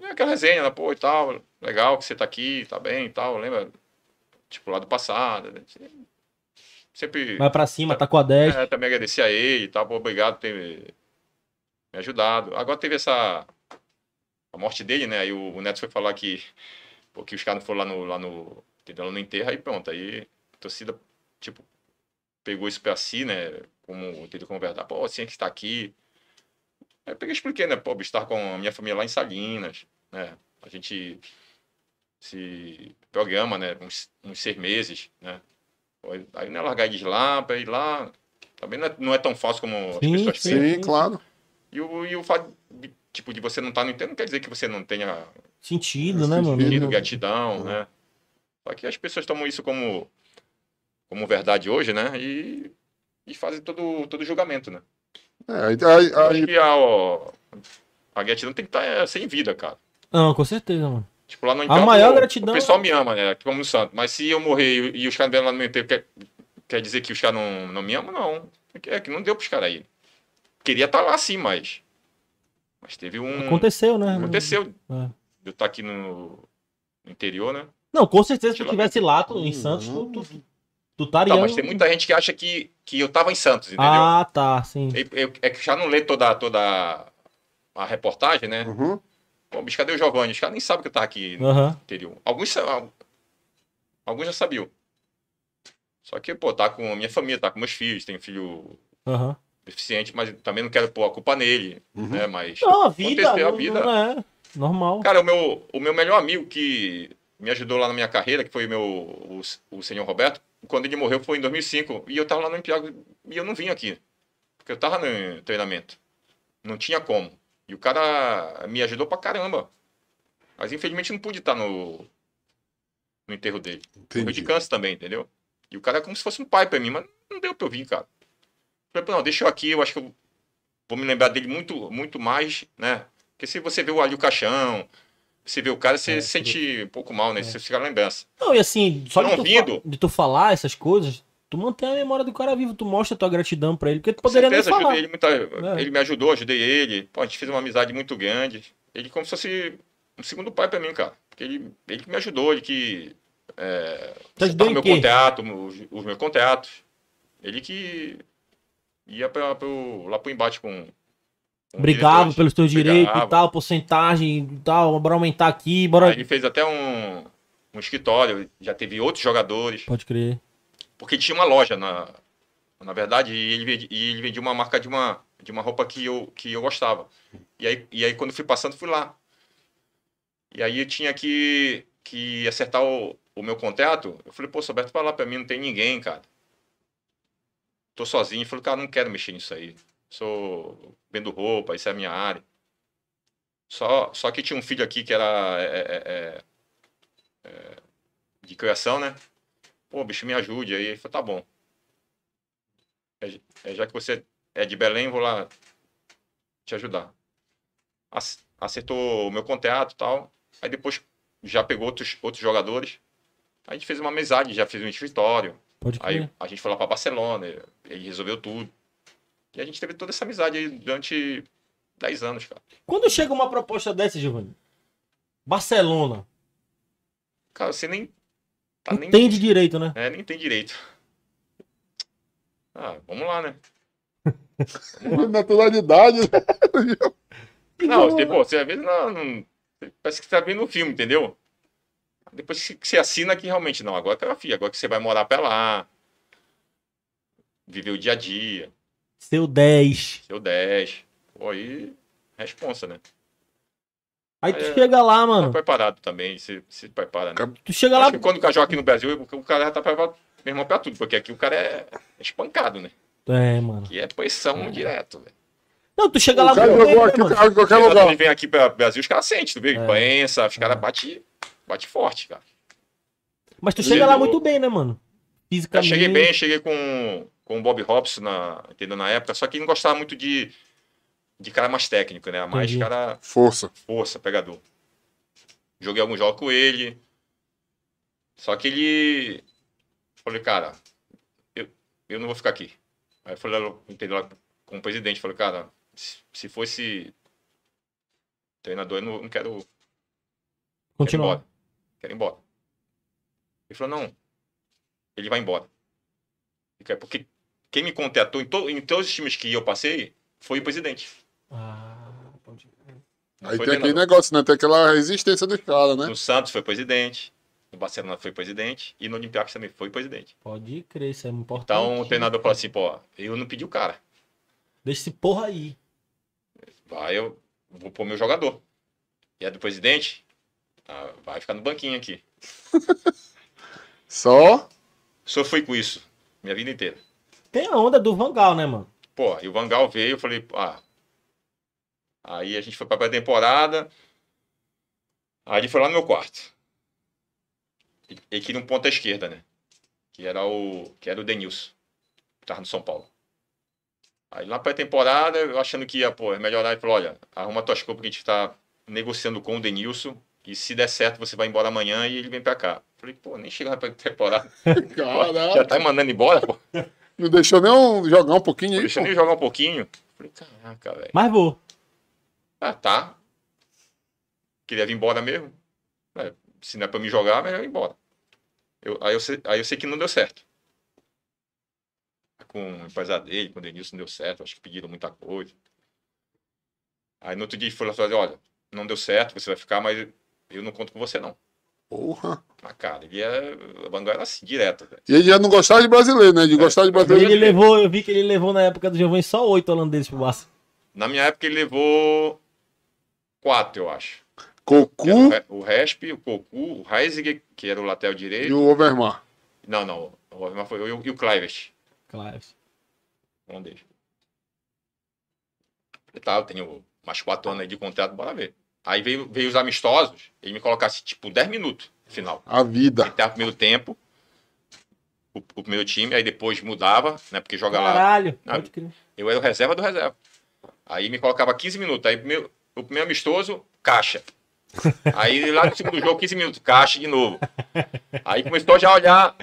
É aquela resenha, né? pô, e tal, legal que você tá aqui, tá bem e tal, lembra? Tipo, lá do passado. Né? Sempre. Vai pra cima, tá, com a 10. É, também agradecer a ele e tal, pô, obrigado por ter me ajudado. Agora teve essa. A morte dele, né? Aí o, o Neto foi falar que. Porque os caras foram lá no. Lá no entendeu? No enterro, aí pronto. Aí a torcida, tipo, pegou isso pra si, né? Como, teve Como verdade. Pô, assim tem que tá aqui. Aí eu peguei e expliquei, né? Pô, estar com a minha família lá em Salinas né? A gente se programa, né? Uns, uns seis meses, né? Aí não é largar de lá para ir lá. Também não é, não é, tão fácil como sim, as pessoas pensam. Sim, claro. E o, e o fato de, tipo, de você não estar tá no interno não quer dizer que você não tenha... Sentido, né, mano? Sentido, gratidão, né? Só que as pessoas tomam isso como, como verdade hoje, né? E, e fazem todo, todo julgamento, né? É, aí, aí, aí... a, a gratidão tem que estar tá, é, sem vida, cara. Não, com certeza, mano. Tipo, lá no enterro, a maior o, gratidão... o pessoal é me ama, né? Aqui vamos santo. Mas se eu morrer e, e os caras dentro lá no meu enterro, quer, quer dizer que os caras não, não me amam? Não. É que é não deu pros caras aí. Queria estar tá lá sim, mas. Mas teve um. Aconteceu, né? Aconteceu. É. Eu estar tá aqui no, no interior, né? Não, com certeza, se eu tivesse lá tu, em Santos, tu, tu, tu Tá, tá mas tem muita gente que acha que, que eu tava em Santos, ah, entendeu? Ah, tá, sim. é que já não lê toda, toda a reportagem, né? Uhum. Pô, bicho, cadê o Giovanni? Os caras nem sabem que eu tava aqui uhum. no interior. Alguns, alguns já sabiam. Só que, pô, tá com a minha família, tá com meus filhos, tem um filho uhum. deficiente, mas também não quero pôr a culpa nele, uhum. né? Mas. Não, a vida. A vida... Não é normal. Cara, o meu, o meu melhor amigo que me ajudou lá na minha carreira, que foi o meu, o, o senhor Roberto, quando ele morreu foi em 2005, e eu tava lá no Impiago, e eu não vim aqui, porque eu tava no treinamento. Não tinha como. E o cara me ajudou pra caramba. Mas infelizmente não pude estar no, no enterro dele. Foi de câncer também, entendeu? E o cara é como se fosse um pai pra mim, mas não deu pra eu vir, cara. Falei, não, deixa eu aqui, eu acho que eu vou me lembrar dele muito, muito mais, né? Porque se você vê o ali o caixão, você vê o cara, você é, se sente um pouco mal, né? É. Você fica lembrança. Não, e assim, só não de, tu, vindo, de tu falar essas coisas, Tu mantém a memória do cara vivo, tu mostra tua gratidão para ele, porque tu poderia certeza, nem falar. Ele, é. ele me ajudou, ajudei ele. Pô, a gente fez uma amizade muito grande. Ele como se fosse um segundo pai para mim, cara. Porque ele, ele me ajudou, ele que é, tá meu quê? os, os, meus contatos, Ele que ia pra, pro, lá pro embate com. obrigado pelos teus direitos e tal, porcentagem e tal, bora aumentar aqui, bora. Aí ele fez até um, um escritório, já teve outros jogadores. Pode crer. Porque tinha uma loja, na, na verdade, e ele, e ele vendia uma marca de uma, de uma roupa que eu, que eu gostava. E aí, e aí, quando fui passando, fui lá. E aí eu tinha que, que acertar o, o meu contrato Eu falei, pô, Roberto, vai lá pra mim, não tem ninguém, cara. Tô sozinho. falei cara, não quero mexer nisso aí. Sou vendo roupa, isso é a minha área. Só, só que tinha um filho aqui que era é, é, é, é de criação, né? Pô, bicho, me ajude aí. Ele falou, tá bom. É, é, já que você é de Belém, vou lá te ajudar. Acertou o meu contrato e tal. Aí depois já pegou outros, outros jogadores. Aí a gente fez uma amizade, já fez um escritório. aí a gente foi lá pra Barcelona, ele resolveu tudo. E a gente teve toda essa amizade aí durante 10 anos, cara. Quando chega uma proposta dessa, Giovanni? Barcelona. Cara, você nem Tá não nem... direito, né? É, nem tem direito. Ah, vamos lá, né? Vamos lá. Naturalidade, né? Não, tipo, você às vezes não, não, Parece que você tá vendo um filme, entendeu? Depois que você assina que realmente não, agora é tá, terapia, agora que você vai morar pra lá. Viver o dia a dia. Seu 10. Seu 10. Pô, aí. Responsa, né? Aí, tu é chega lá, tá mano. Tá preparado também, se, se prepara. Né? Tu chega Acho lá. quando o cajou aqui no Brasil, o cara já tá preparado, meu irmão, pra tudo, porque aqui o cara é, é espancado, né? É, mano. Que é pressão é. direto, velho. Não, tu chega o lá. Cara jogou aqui, mano. Cara, qualquer lugar. Quando vem aqui pra Brasil, os caras sentem, tu vê? É. Pensa, os caras é. bate, bate forte, cara. Mas tu chega eu... lá muito bem, né, mano? Fisicamente. Eu cheguei bem, cheguei com, com o Bob Robson, na, Na época, só que não gostava muito de de cara mais técnico, né? Mais Entendi. cara. Força. Força, pegador. Joguei alguns jogos com ele. Só que ele. Falei, cara, eu, eu não vou ficar aqui. Aí eu falei, com o presidente, falei, cara, se fosse treinador, eu não, não quero. Continuar. Quero, quero ir embora. Ele falou, não. Ele vai embora. Porque quem me contratou em, to, em todos os times que eu passei foi o presidente. Ah, Aí tem aquele negócio, né? Tem aquela resistência dos caras, né? No Santos foi presidente, no Barcelona foi presidente e no Olympiacos também foi presidente. Pode crer, isso é importante. Então o treinador né? fala assim, pô, eu não pedi o cara. Deixa esse porra aí. Vai, eu vou pôr meu jogador. E é do presidente? Ah, vai ficar no banquinho aqui. Só? Só fui com isso. Minha vida inteira. Tem a onda do Vangal, né, mano? Pô, e o Vangal veio, eu falei, ah, Aí a gente foi pra pré-temporada. Aí ele foi lá no meu quarto. e aqui no ponto à esquerda, né? Que era o, que era o Denilson. Que tava no São Paulo. Aí lá pré-temporada, eu achando que ia, pô, é melhorar, ele falou, olha, arruma tuas coisas porque a gente tá negociando com o Denilson. E se der certo, você vai embora amanhã e ele vem pra cá. Falei, pô, nem chegou na pré-temporada. Já tá me mandando embora, pô. Não deixou nem jogar um pouquinho aí. Não deixou nem jogar um pouquinho. Falei, caraca, velho. Mas vou. Ah, tá. Queria ir embora mesmo. É, se não é pra me jogar, melhor ir embora. Eu, aí, eu, aí eu sei que não deu certo. Com o dele com o Denilson não deu certo, acho que pediram muita coisa. Aí no outro dia falou assim, olha, não deu certo, você vai ficar, mas eu não conto com você não. Porra. Mas, cara, ele é. O Banguela era assim, direto. Véio. E ele já não gostava de brasileiro, né? De é, gostar de brasileiro. Ele levou, eu vi que ele levou na época do Giovanni só oito holandeses pro Barça. Na minha época ele levou quatro, eu acho. Cocu. O Resp, o Cocu, o Heisig, que era o lateral direito. E o Overman. Não, não. O Overman foi eu e o Clivest. Clivest. Um deles. E tá, eu tenho mais quatro anos aí de contrato, bora ver. Aí veio, veio os amistosos, ele me colocasse tipo 10 minutos final. A vida. Até o primeiro tempo, o, o, primeiro time, aí depois mudava, né? Porque joga Caralho, lá. Caralho, eu era o reserva do reserva. Aí me colocava 15 minutos, aí primeiro, no primeiro amistoso, caixa. Aí lá no segundo jogo, 15 minutos, caixa de novo. Aí começou já a olhar,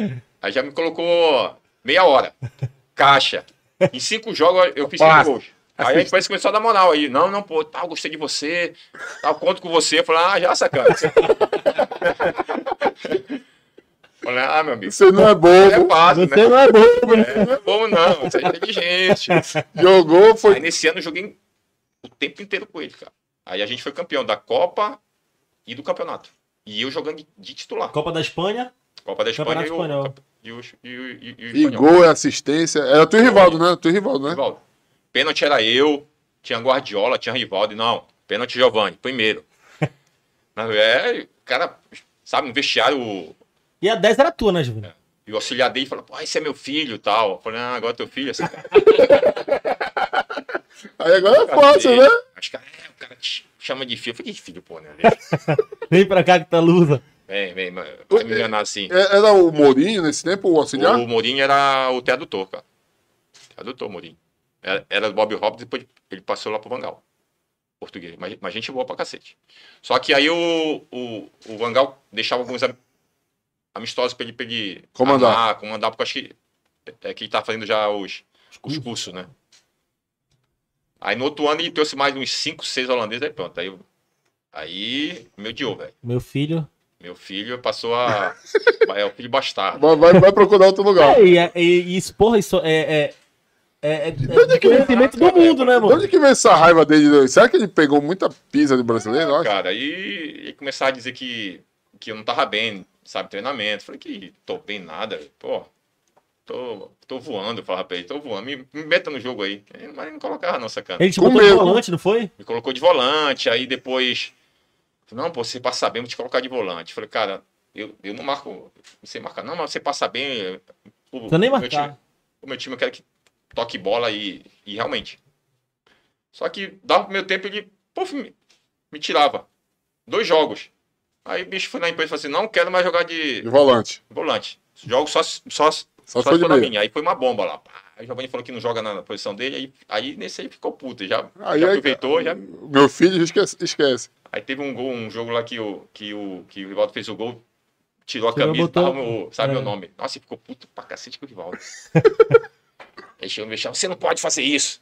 aí já me colocou meia hora, caixa. Em cinco jogos eu fiz cinco gols. Tá aí a imprensa começou a dar moral aí. Não, não, pô, tal, gostei de você, tal, conto com você. Eu falei, ah, já, sacana. falei, ah, meu amigo. Você não é bobo. É fácil, você né? não é bobo. Né? É, não é bobo, não. Você é inteligente. Jogou, foi. Aí nesse ano eu joguei o tempo inteiro com ele, cara. Aí a gente foi campeão da Copa e do campeonato. E eu jogando de titular. Copa da Espanha? Copa da Espanha campeonato e o. E, o, e, o, e, o e gol, assistência. Era teu Rivaldo, né? Teu Rivaldo, né? Rivaldo. Pênalti era eu, tinha Guardiola, tinha Rivaldo. Não, pênalti Giovanni, primeiro. é, cara, sabe, um vestiário. E a 10 era tua, né, Júnior? É. E o auxiliar dele falou, pô, esse é meu filho tal. Eu falei, ah, agora é teu filho, assim, Aí agora é fácil, né? Acho que é, o cara te chama de filho. Eu falei, que filho, pô, né? vem pra cá que tá lusa. Vem, vem, vai tá me enganar assim. É, era o Mourinho nesse tempo, o auxiliar? O, Mourinho era o tradutor, cara. Tradutor, Mourinho. Era, era o Bob Hobbs, depois ele passou lá pro Vangal. Português. Mas, mas gente boa pra cacete. Só que aí o, o, o Vangal deixava alguns amistosos para ele, pra ele comandar. comandar, porque eu acho que, é, é que ele tá fazendo já os, os cursos, né? Aí no outro ano ele trouxe mais uns 5, 6 holandeses, aí pronto. Aí, aí meu dio, velho. Meu filho. Meu filho passou a. é o filho bastardo. Vai, vai, vai procurar outro lugar. É, e, é, e, isso, isso é... é... É, é, é do conhecimento do mundo, né, mano? De onde é que vem essa raiva dele? Será que ele pegou muita pizza do brasileiro? cara, aí começar a dizer que, que eu não tava bem, sabe treinamento. Falei que tô bem nada, pô. Tô, tô voando, fala pra ele, tô voando, me, me meta no jogo aí. Mas ele não colocava nossa cara Ele te botou de volante, não foi? Me colocou de volante, aí depois. Não, pô, você passa bem, vou te colocar de volante. Falei, cara, eu, eu não marco, não sei marcar, não, mas você passa bem. Eu, é, não nem marcar. Meu time, o meu time eu quero que toque bola e, e realmente. Só que dava o meu tempo, ele, puf, me, me tirava. Dois jogos. Aí o bicho foi na empresa e falou assim: não quero mais jogar de. de volante. Volante. Jogo só, só, só, só na minha. Aí foi uma bomba lá. Aí o Giovanni falou que não joga na posição dele, aí, aí nesse aí ficou puto, já, aí, já é aproveitou. Aí, já... Meu filho esquece, esquece. Aí teve um gol, um jogo lá que o, que o, que o Rivaldo fez o gol, tirou a camisa, botou... meu, sabe é. meu nome. Nossa, ficou puto pra cacete com o Rivaldo. aí chegou no você não pode fazer isso.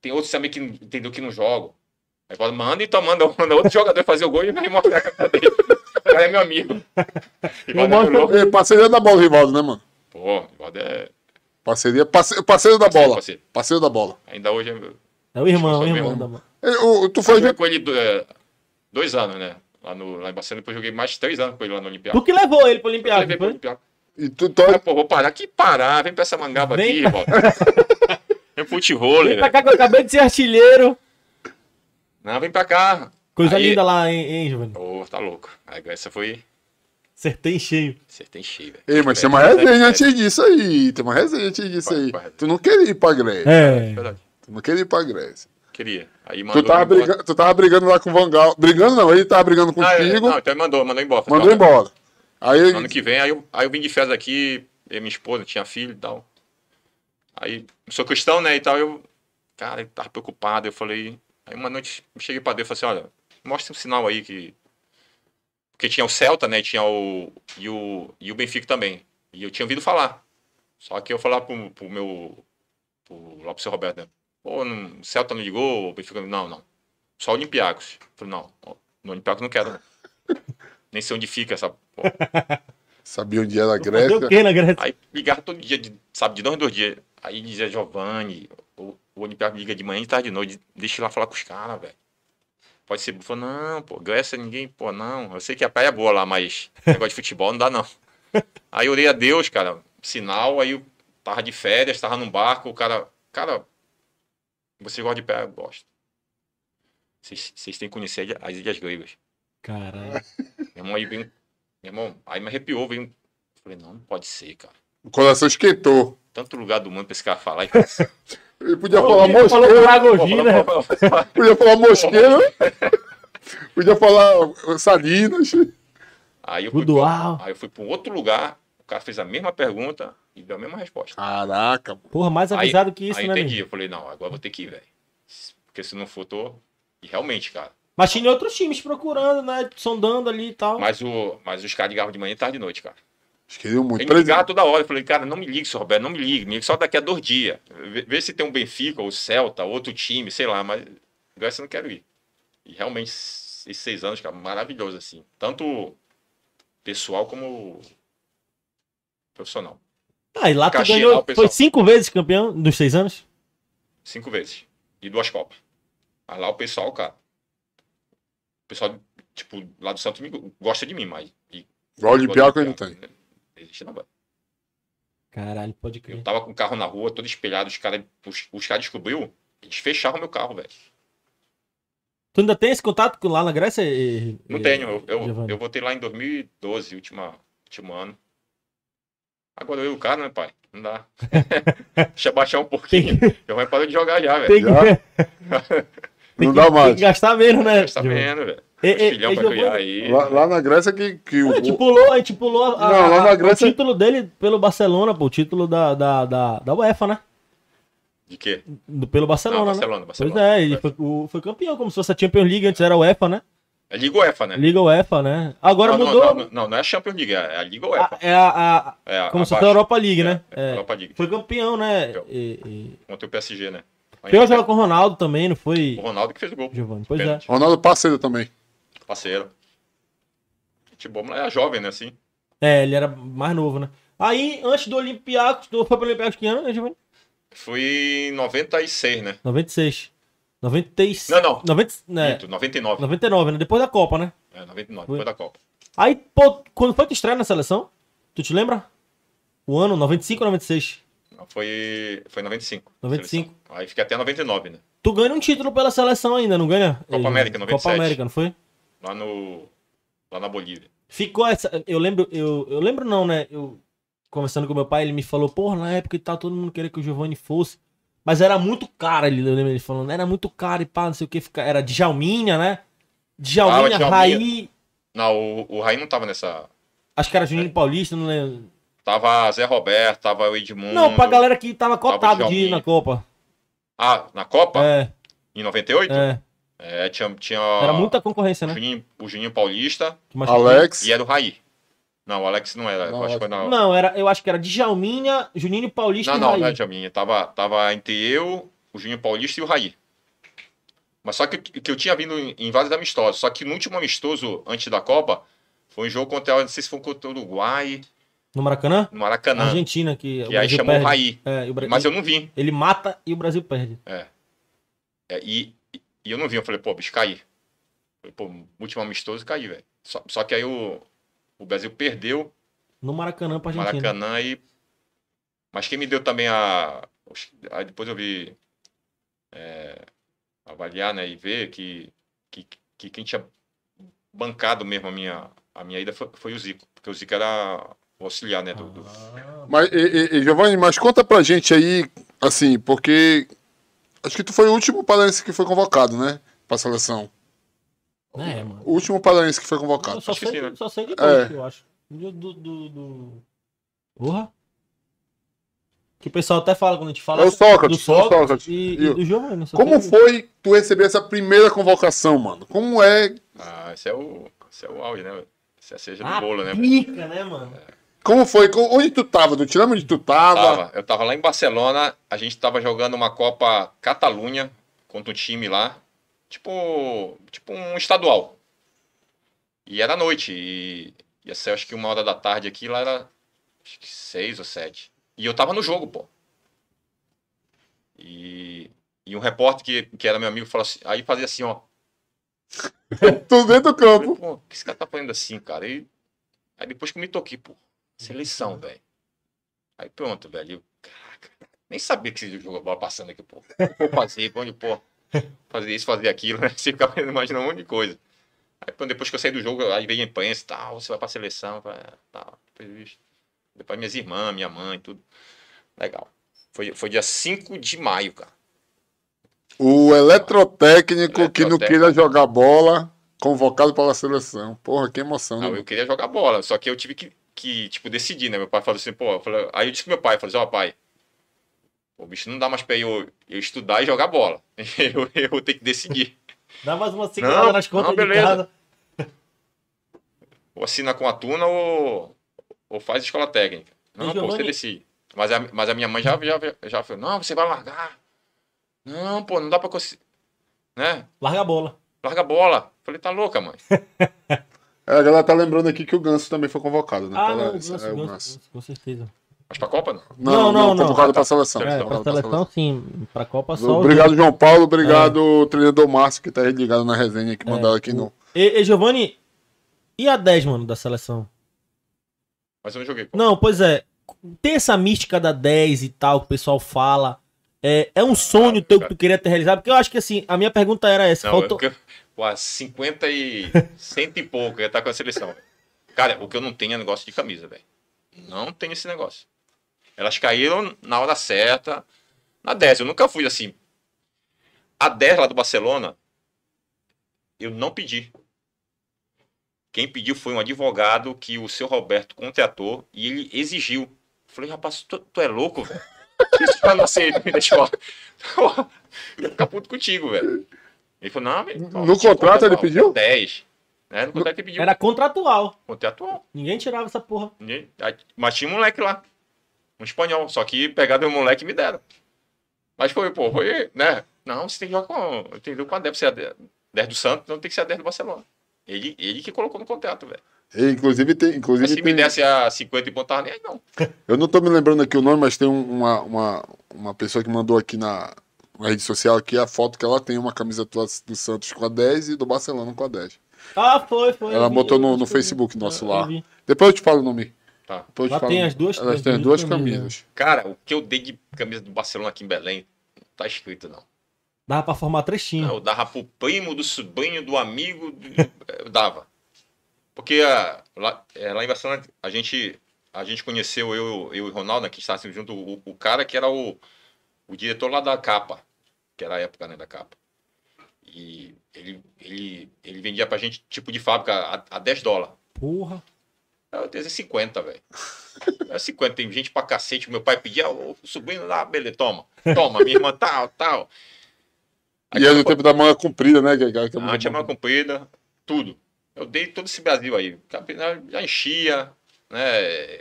Tem outros também que entendeu que não jogam. Aí fala, manda e então, tomando, manda outro jogador fazer o gol e vai mostrar a camisa dele. O cara é meu amigo. Rivaldo é, é parceria da bola, Rivaldo, né, mano? Pô, Rivaldo é. Parceria, parce parceiro da bola. Parceiro. parceiro. da bola. Ainda hoje é. É o irmão, é o irmão, bola. Eu, é, tu foi. com ele dois anos, né? Lá, no, lá em Barcelona, depois joguei mais três anos com ele lá no Olimpiado. Tu que levou ele pro Olimpiado? Eu levei pro Olimpiado. E tu, Ah, pô, vou parar. Que parar, vem pra essa mangaba vem aqui, pra... Rivaldo. É futebol, né? Pra cá que eu acabei de ser artilheiro. Não, vem pra cá. Coisa aí... linda lá, hein, hein Giovanni? Ô, oh, tá louco. Aí essa foi. Acertei cheio. Acertei cheio, velho. Ei, mas tem uma resenha antes disso aí. Tem uma resenha antes disso aí. Tu não queria ir pra Grécia. É. Verdade. Tu não queria ir pra Grécia. Queria. Aí mandou. Tu tava, brigando, tu tava brigando lá com o Vangal. Brigando não, ele tava brigando ah, é, contigo. Ah, não, então ele mandou, mandou embora. Mandou embora. embora. Aí ele... Ano que vem, aí eu, aí eu vim de férias aqui, minha esposa tinha filho e tal. Aí, sou cristão, né, e tal, eu, cara, ele tava preocupado, eu falei, Aí uma noite eu cheguei pra Deus e falei assim, olha, mostra um sinal aí que. Porque tinha o Celta, né? Tinha o. E o, e o Benfica também. E eu tinha ouvido falar. Só que eu falar pro, pro meu. Pro, lá pro seu Roberto, né? Pô, não, o Celta não ligou, o Benfica. Não, não. Só Olimpiacos. falei, não, no Olympiacos não quero. Né? Nem sei onde fica essa. Sabia onde era a Grécia. Eu o quê na Grécia? Aí ligava todo dia, de, sabe, de dois em dois dias. Aí dizia Giovanni, o Olimpiaco liga de manhã, de tarde, de noite. Deixa lá falar com os caras, velho. Pode ser. Falei, não, pô, Grécia ninguém, pô, não. Eu sei que a praia é boa lá, mas negócio de futebol não dá, não. Aí eu orei a Deus, cara. Sinal, aí eu tava de férias, tava num barco, o cara. Cara, você gosta de praia? Eu gosto. Vocês têm que conhecer as Ilhas Gregas. Caralho. Meu irmão aí vem. Meu irmão, aí me arrepiou, veio. Falei, não, não pode ser, cara. O coração esquentou. Tanto lugar do mundo pra esse cara falar. E... Assim. Ele podia Pô, falar mosqueiro. Falou né? Lagogina. podia falar mosqueiro. podia falar Salinas. Aí eu, fui aí eu fui para um outro lugar, o cara fez a mesma pergunta e deu a mesma resposta. Caraca. Porra, mais avisado aí, que isso, aí né? Aí entendi. Eu falei, não, agora vou ter que ir, velho. Porque se não for, tô. E realmente, cara. Mas tinha outros times procurando, né? Sondando ali e tal. Mas, o, mas os caras ligavam de manhã e tarde de noite, cara. Eles muito. Ele ligava toda hora. Eu falei, cara, não me ligue, seu Roberto, não me ligue. Me ligue só daqui a dois dias. Vê, vê se tem um Benfica ou Celta, outro time, sei lá, mas agora eu não quero ir. E realmente, esses seis anos, cara, maravilhoso, assim. Tanto pessoal como profissional. Ah, e lá tu ganhou, foi cinco vezes campeão nos seis anos? Cinco vezes. E duas Copas. Mas lá o pessoal, cara, o pessoal, tipo, lá do Santos gosta de mim, mas... Igual de Piauí que tem. Né? A gente não vai. Caralho, pode crer. Eu tava com o carro na rua, todo espelhado, os caras os, cara descobriu, eles fecharam meu carro, velho. Tu ainda tem esse contato com, lá na Grécia? E, não e, tenho, eu, eu, eu, voltei lá em 2012, última, último ano. Agora eu e o cara, né, pai? Não dá. Deixa eu baixar um pouquinho. Que... Já vai parar de jogar já, velho. Que... não dá mais. Né, tem que gastar menos, né? Gastar menos, velho. É, é, é, jogou... aí. Lá, lá, na Grécia que, que o. A gente pulou, a gente pulou a, não, lá na Grécia... o título dele pelo Barcelona, pô, o título da, da, da, da UEFA, né? De quê? Do, pelo Barcelona. Não, ah, Barcelona, né? Barcelona. Pois é, ele foi, o, foi campeão, como se fosse a Champions League, antes era UEFA, né? É Liga UEFA, né? Liga UEFA, né? Agora não, mudou. Não não, não, não, é a Champions League, é a Liga ah, UEFA. é a. a, é como a se fosse a Europa League, né? é, né? É, Europa League. Foi campeão, né? Campeão. E, e... Contra o PSG, né? Pior jogar com o Ronaldo também, não foi? O Ronaldo que fez o gol. Giovani. Pois é. Ronaldo parceiro também parceiro. Gente boa, era jovem, né, assim. É, ele era mais novo, né? Aí, antes do Olympiacos, tu foi pro Olympiacos que ano, né, Giovanni? Fui em 96, né? 96. 96. Não, não. 90, né? Pinto, 99. 99, né? Depois da Copa, né? É, 99, foi. depois da Copa. Aí, pô, quando foi tu estreia na seleção? Tu te lembra? O ano, 95 ou 96? Não, foi, foi 95. 95. Seleção. Aí fiquei até 99, né? Tu ganha um título pela seleção ainda, não ganha? Copa América, 97. Copa América, não foi? lá no lá na Bolívia. Ficou essa, eu lembro, eu, eu lembro não, né? Eu conversando com meu pai, ele me falou, porra, na época tá todo mundo querendo que o Giovanni fosse, mas era muito caro, ele eu lembro ele falando, era muito caro e pá, não sei o que, ficar era Djalminha, né? Djalminha, ah, Raí. Não, o, o Raí não tava nessa Acho que era Juninho é. Paulista, não lembro. Tava Zé Roberto, tava o Edmundo. Não, pra galera que tava cotado tava de ir na Copa. Ah, na Copa? É. Em 98? É. É, tinha, tinha. Era muita concorrência, né? O Juninho, o Juninho Paulista. Alex. E era o Raí. Não, o Alex não era. Não, acho que não era, eu acho que era Djalminha, Juninho Paulista não, e não, Raí. Não, não, é Djalminha. Tava, tava entre eu, o Juninho Paulista e o Raí. Mas só que, que eu tinha vindo em, em vários amistosos. Só que no último amistoso, antes da Copa, foi um jogo contra, não sei se foi contra o Uruguai. No Maracanã? No Maracanã. Na Argentina, que. E aí chamou perde. o Raí. É, o Bra... Mas eu não vim. Ele mata e o Brasil perde. É. é e e eu não vi, eu falei, pô, bicho, caí. Falei, pô, último amistoso, caí, velho. Só, só, que aí o, o Brasil perdeu. No Maracanã pra Argentina. Maracanã e... Mas quem me deu também a... Aí depois eu vi... É, avaliar, né, e ver que, que, que quem tinha bancado mesmo a minha, a minha ida foi, foi o Zico. Porque o Zico era o auxiliar, né, do... do... Mas, e, e, Giovanni, mas conta pra gente aí, assim, porque Acho que tu foi o último paraense que foi convocado, né? Pra seleção. É, mano. O último paraense que foi convocado. Eu só, sei, sim, né? só sei de dois, é. eu acho. Do, do, do... Porra. Que o pessoal até fala quando a gente fala. É o Sócrates. Do Sócrates, é o Sócrates. E, e, e do Giovanni. Né? Como foi tu receber essa primeira convocação, mano? Como é. Ah, esse é o. Esse é o auge, né? Esse é a do ah, bolo, né? Pica, né, mano? É. Como foi? Onde tu tava? Tu te lembra onde tu tava? tava? Eu tava lá em Barcelona, a gente tava jogando uma Copa Catalunha contra um time lá, tipo, tipo um estadual. E era noite, e ia ser acho que uma hora da tarde aqui, lá era acho que seis ou sete. E eu tava no jogo, pô. E, e um repórter que, que era meu amigo falou assim, aí fazia assim, ó. Tô dentro do campo. Falei, pô, o que esse cara tá fazendo assim, cara? E, aí depois que eu me toquei, pô Seleção, uhum. velho. Aí pronto, velho. Caraca, nem sabia que esse jogo bola passando aqui, pô. Vou fazer, onde, pô. Fazer isso, fazer aquilo, né? Você ficava imaginando um monte de coisa. Aí pô, depois que eu saí do jogo, aí veio a imprensa e tal, você vai pra seleção, vai, tal. Depois, depois minhas irmãs, minha mãe, tudo. Legal. Foi, foi dia 5 de maio, cara. O eletrotécnico, eletrotécnico que não queria jogar bola, convocado para a seleção. Porra, que emoção, né? não, né? eu queria jogar bola, só que eu tive que que, tipo, decidir né? Meu pai falou assim, pô, eu falei... aí eu disse pro meu pai, falei assim, ó, oh, pai, o bicho não dá mais pra eu, eu estudar e jogar bola. Eu, eu vou ter que decidir. Dá mais uma segurada nas contas não, beleza. de casa. Ou assina com a tuna ou, ou faz escola técnica. Não, pô, você decide. Mas a, mas a minha mãe já, já, já falou, não, você vai largar. Não, pô, não dá pra conseguir. Né? Larga a bola. Larga a bola. Falei, tá louca, mãe. É, a galera tá lembrando aqui que o Ganso também foi convocado, né? Ah, não, o Ganso, é, o Ganso, Ganso. com certeza. Mas pra Copa, não? Não, não, não. não convocado não. pra seleção. É, pra seleção, sim. Pra Copa só. Obrigado, João Paulo. Obrigado, é. treinador Márcio, que tá ligado na resenha que é. aqui no. E, e Giovanni, e a 10, mano, da seleção? Mas eu não joguei. Pô. Não, pois é. Tem essa mística da 10 e tal, que o pessoal fala. É, é um sonho ah, teu que tu queria ter realizado? Porque eu acho que assim, a minha pergunta era essa. Não, faltou... É eu, as 50 e. cento e pouco, ia estar tá com a seleção. Cara, o que eu não tenho é negócio de camisa, velho. Não tenho esse negócio. Elas caíram na hora certa. Na 10, eu nunca fui assim. A 10 lá do Barcelona, eu não pedi. Quem pediu foi um advogado que o seu Roberto contratou e ele exigiu. Eu falei, rapaz, tu, tu é louco, velho? Isso pra escola. Eu ia ficar puto contigo, velho. Ele falou, não, No contrato, ele pediu? 10. É, No contrato ele pediu. Era contratual. Contratual. Ninguém tirava essa porra. Ninguém... Mas tinha um moleque lá. Um espanhol. Só que pegaram o moleque e me deram. Mas foi, pô, foi, né? Não, você tem que jogar com. Tem que jogar com a 10 você é a 10 do Santos, não tem que ser a 10 do Barcelona. Ele, ele que colocou no contrato, velho. inclusive tem. Inclusive se tem... me desse a 50 e botar nem aí, não. Eu não tô me lembrando aqui o nome, mas tem uma, uma, uma pessoa que mandou aqui na, uma rede social aqui, a foto que ela tem, uma camisa do Santos com a 10 e do Barcelona com a 10. Ah, foi, foi. Ela vi, botou no, no Facebook nosso lá. Depois eu te falo o nome. Tá. Depois tem as duas, elas têm as duas camisas. camisas. Né? Cara, o que eu dei de camisa do Barcelona aqui em Belém, não tá escrito, não. Dava pra formar trechinho times. Não, eu dava pro primo, do sobrinho, do amigo. Do... Eh, dava. Porque a, ah, lá, é, lá em Barcelona a gente, a gente conheceu, eu, eu e o Ronaldo, né, que estávamos junto, o, o cara que era o o diretor lá da capa, que era a época né, da capa. E ele, ele, ele vendia pra gente, tipo de fábrica, a, a 10 dólares. Porra! Eu tenho 50, velho. É 50, tem gente pra cacete. Meu pai pedia, o sobrinho lá, beleza, toma. Toma, minha irmã, tal, tal. e era no tempo da manga comprida, né? Que, que, que ah, tinha manga comprida, tudo. Eu dei todo esse Brasil aí. Já enchia, né?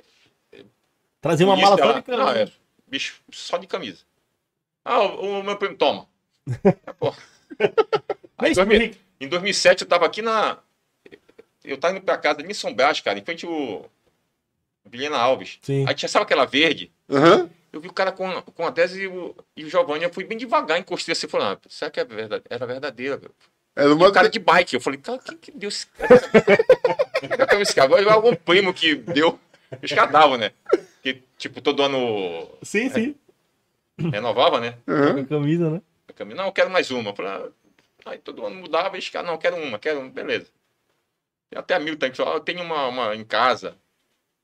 Trazia uma mala só de camisa. É, bicho, só de camisa. Ah, o, o meu primo, toma. É, Aí, em, em 2007 eu tava aqui na. Eu tava indo pra casa de São Brás, cara, em frente o. Vilhena Alves. Sim. Aí tinha, sabe aquela verde? Uhum. Eu vi o cara com, com a tese e o, e o Giovanni. Eu fui bem devagar, encostei assim, falando, ah, será que é verdade? era verdadeira? velho? Era uma... E o cara de bike. Eu falei, cara, quem que deu esse cara? que esse cara? É algum primo que deu. Os caras davam, né? Que, tipo, todo ano. Sim, é, sim renovava, né? Uhum. A camisa, né? A camisa, não, eu quero mais uma. Pra... Aí todo ano mudava e ficava. não, não, quero uma, quero uma, beleza. Tem até a mil tanques, ah, eu tenho uma, uma em casa.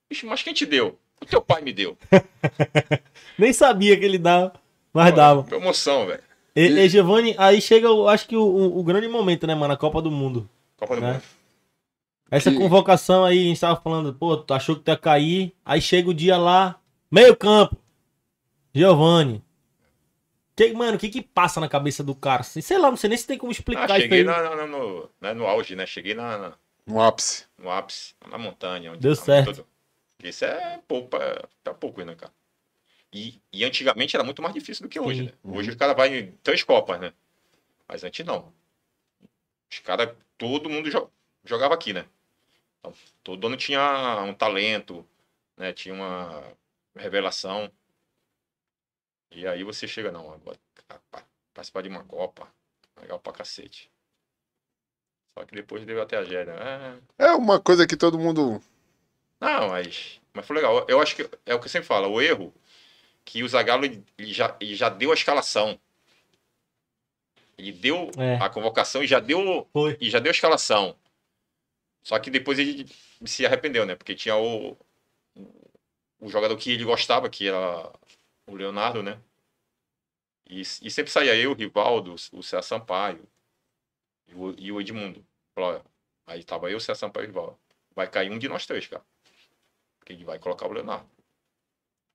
Ixi, mas quem te deu? O teu pai me deu. Nem sabia que ele dava, mas Pô, dava. Promoção, velho. E, e... Giovanni, aí chega, eu acho que o, o, o, grande momento, né, mano? A Copa do Mundo. Copa do né? Mundo. Essa que... convocação aí, a gente tava falando, pô, tu achou que tu ia cair, aí chega o dia lá, meio campo. Giovanni. Que, mano, o que que passa na cabeça do cara? Sei lá, não sei nem se tem como ah, explicar ah, cheguei isso aí. Na, na, no, né, no auge, né? Cheguei na, na, No ápice. No ápice, na montanha. Onde Deu certo. Tudo. Isso é pouco, é, tá pouco, ainda né, cara? E, e antigamente era muito mais difícil do que hoje, né? Uhum. Hoje uhum. o cara vai em três copas, né? Mas antes não. Os caras, todo mundo jo jogava aqui, né? Então, todo ano tinha um talento, né? Tinha uma revelação. E aí você chega, não, agora ah, participar de uma Copa, legal pra cacete. Só que depois deu a tragédia. Né? É... é uma coisa que todo mundo. Não, mas, mas foi legal. Eu acho que é o que eu sempre falo, o erro que o Zagallo ele já, ele já deu a escalação. Ele deu é. a convocação e já deu foi. e já deu a escalação. Só que depois ele se arrependeu, né? Porque tinha o, o jogador que ele gostava, que era o Leonardo, né? E, e sempre saía eu, o Rivaldo, o César Sampaio e o, e o Edmundo. Falava, aí tava eu, o César Sampaio e o Rivaldo. Vai cair um de nós três, cara. Porque ele vai colocar o Leonardo.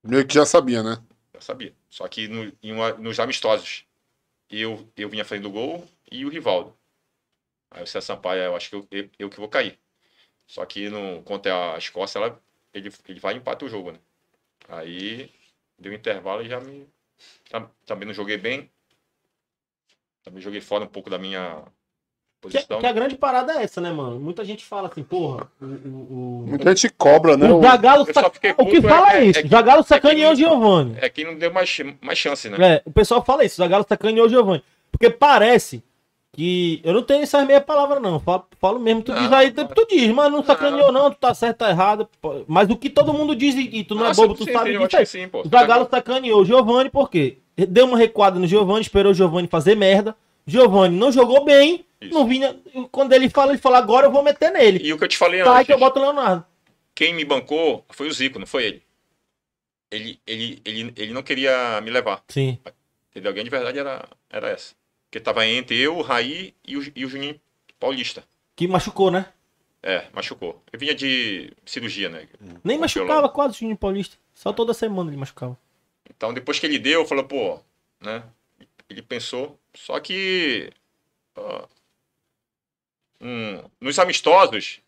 Meio que já sabia, né? Já sabia. Só que no, uma, nos amistosos, eu, eu vinha frente do gol e o Rivaldo. Aí o César Sampaio, é, eu acho que eu, eu, eu que vou cair. Só que no, contra a Escócia, ela, ele, ele vai e empata o jogo, né? Aí Deu intervalo e já me. Também não joguei bem. Também joguei fora um pouco da minha é- posição. Que, que a grande parada é essa, né, mano? Muita gente fala assim, porra. Muita gente cobra, né? O Zagalo sac... O que é- fala é, é isso? É, é, Zagalo sacaneou é Giovanni. É quem não deu mais, mais chance, né? É, o pessoal fala isso, Zagalo sacaneou Giovanni. Porque parece que eu não tenho essas meia palavra não. Falo, falo mesmo, tu não, diz aí, tu, diz, mas não sacaneou não, tu tá certo, tá errado. Mas o que todo mundo diz e tu não ah, é bobo, tu sabe disso aí. Sim, pô. O sacaneou o Giovani por quê? Deu uma recuada no Giovani, esperou o Giovani fazer merda. Giovani não jogou bem, Isso. não vinha. Quando ele fala, ele fala, agora eu vou meter nele. E o que eu te falei tá, antes. Tá, que eu boto o Leonardo. Quem me bancou foi o Zico, não foi ele. Ele, ele, ele, ele não queria me levar. Sim. Entendeu? Alguém de verdade era, era essa. Que tava entre eu, o Raí e o, e o Juninho Paulista. Que machucou, né? É, machucou. Eu vinha de cirurgia, né? Nem machucava quase o Juninho Paulista. Só toda semana ele machucava. Então, depois que ele deu, falou, pô, né? Ele pensou. Só que. um, nos amistosos,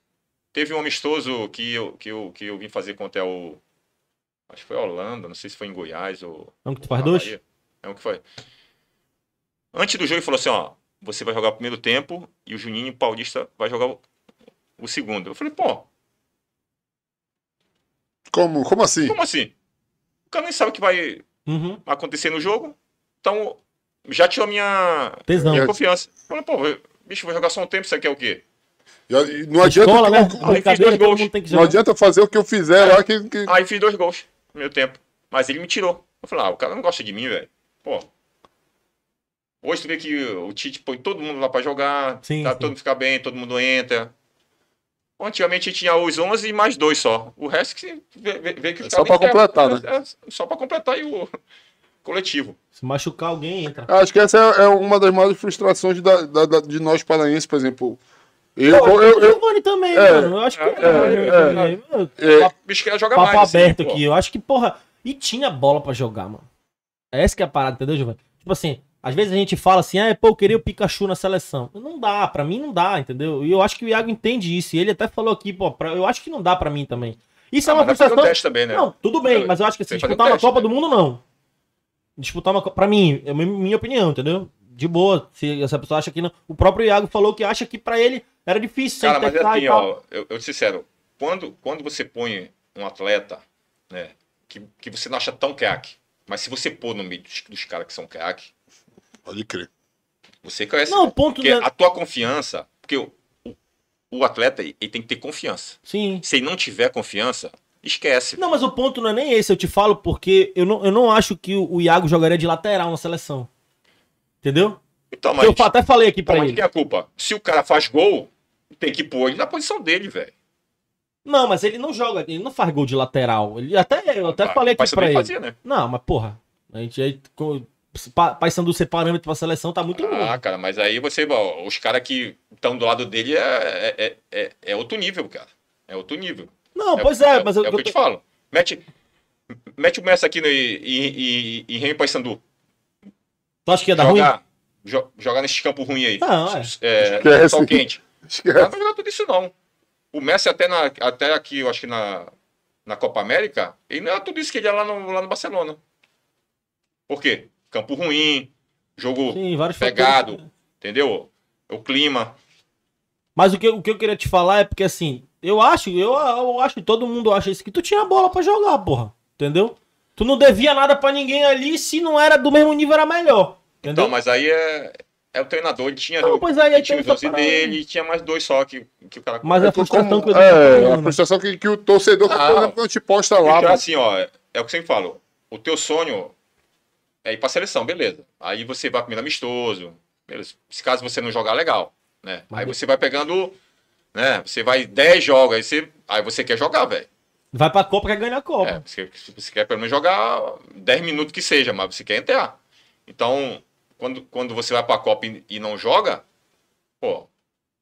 teve um amistoso que eu, que eu, que eu vim fazer contra o. Acho que foi a Holanda, não sei se foi em Goiás ou. É um que tu faz dois? É um que foi. Antes do jogo, ele falou assim: ó, você vai jogar o primeiro tempo e o Juninho Paulista vai jogar o, segundo. Eu falei, pô. Como, como assim? Como assim? O cara nem sabe o que vai uhum. acontecer no jogo. Então, já tirou minha, minha confiança. Eu falei, pô, bicho, vou jogar só um tempo, isso aqui é o quê? Não adianta, né? fiz dois gols. não adianta fazer o que eu fizer lá. Que, que... Aí fiz dois gols no meu tempo. Mas ele me tirou. Eu falei, ah, o cara não gosta de mim, velho. Pô, Hoje tu vê que o Tite põe todo mundo lá para jogar, sim, tá, sim. todo mundo ficar bem, todo mundo entra. Antigamente tinha os 11 e mais dois só. O resto que vê, vê, que é Só para completar, é, né? É, é só para completar e o coletivo. Se machucar alguém, entra. Ah, acho que essa é, é uma das maiores frustrações da, da, da, de nós paranaenses, por exemplo. Eu, Pô, eu, eu, Giovanni também, é, mano. Eu acho que. É, é, é, né? é, bicho quer jogar papo assim, aberto assim, aqui. Eu acho que, porra. E tinha bola pra jogar, mano. É essa que é a parada, entendeu, Giovanni? Tipo assim, às vezes a gente fala assim, ah, é, pô, eu queria o Pikachu na seleção. Não dá, para mim não dá, entendeu? E eu acho que o Iago entende isso. E ele até falou aqui, pô, pra... eu acho que não dá para mim também. Isso ah, é uma frustração. Um também, né? Não, tudo bem, mas eu acho que se assim, disputar um teste, uma Copa né? do Mundo, não. Disputar uma Copa. Pra mim, é minha opinião, entendeu? De boa, se essa pessoa acha que não. O próprio Iago falou que acha que para ele era difícil Cara, mas é assim, ó, eu, eu sincero, quando, quando você põe um atleta, né, que, que você não acha tão craque, mas se você pôr no meio dos, dos caras que são craque, Pode crer. Você conhece. Não, ponto porque da... a tua confiança. Porque o, o atleta ele tem que ter confiança. Sim. Se ele não tiver confiança, esquece. Não, mas o ponto não é nem esse, eu te falo, porque eu não, eu não acho que o Iago jogaria de lateral na seleção. Entendeu? Então, mas, eu até falei aqui pra então, ele. Mas quem é a culpa? Se o cara faz gol, tem que pôr ele na posição dele, velho. Não, mas ele não joga, ele não faz gol de lateral. Ele até, eu até ah, falei aqui pra ele. Fazia, né? Não, mas porra, a gente aí Paysandu ser parâmetro para seleção tá muito longe. Ah, bom. cara, mas aí você, os caras que estão do lado dele é, é, é, é, outro nível, cara. É outro nível. Não, é, pois é, mas eu, é o que eu te falo. Mete, mete o Messi aqui no, e, e, e, e Paysandu. Tu acha que ia dar jogar, ruim? Jo, jogar nesses campo ruim aí. Não, é. é sol quente. Esquece. Não vai jogar tudo isso, não. O Messi até, na, até aqui, eu acho que na, na Copa América, ele não era tudo isso que ele era lá no, lá no Barcelona. Por quê? campo ruim, jogo Sim, pegado, fatores. entendeu? O clima. Mas o que, o que eu queria te falar é porque assim, eu acho, eu, eu acho, todo mundo acha isso, que tu tinha bola para jogar, porra. Entendeu? Tu não devia nada para ninguém ali, se não era do mesmo nível, era melhor. Entendeu? Então, mas aí é, é o treinador, ele tinha. Não, pois aí, é ele tinha o tá torcedor dele, né? tinha mais dois só que, que o cara. Mas é a frustração como, é que eu É, a né? frustração que, que o torcedor ah, quando te posta lá. Então, assim, ó, é o que eu sempre falo. O teu sonho é ir para seleção, beleza. Aí você vai comendo amistoso, Se caso você não jogar, legal, né? Mas aí você vai pegando, né? Você vai 10 jogos, aí você, aí você quer jogar, velho. Vai pra Copa, quer ganhar a Copa. É, você, você, quer pelo menos jogar 10 minutos que seja, mas você quer entrar. Então, quando, quando você vai pra Copa e, e não joga, pô,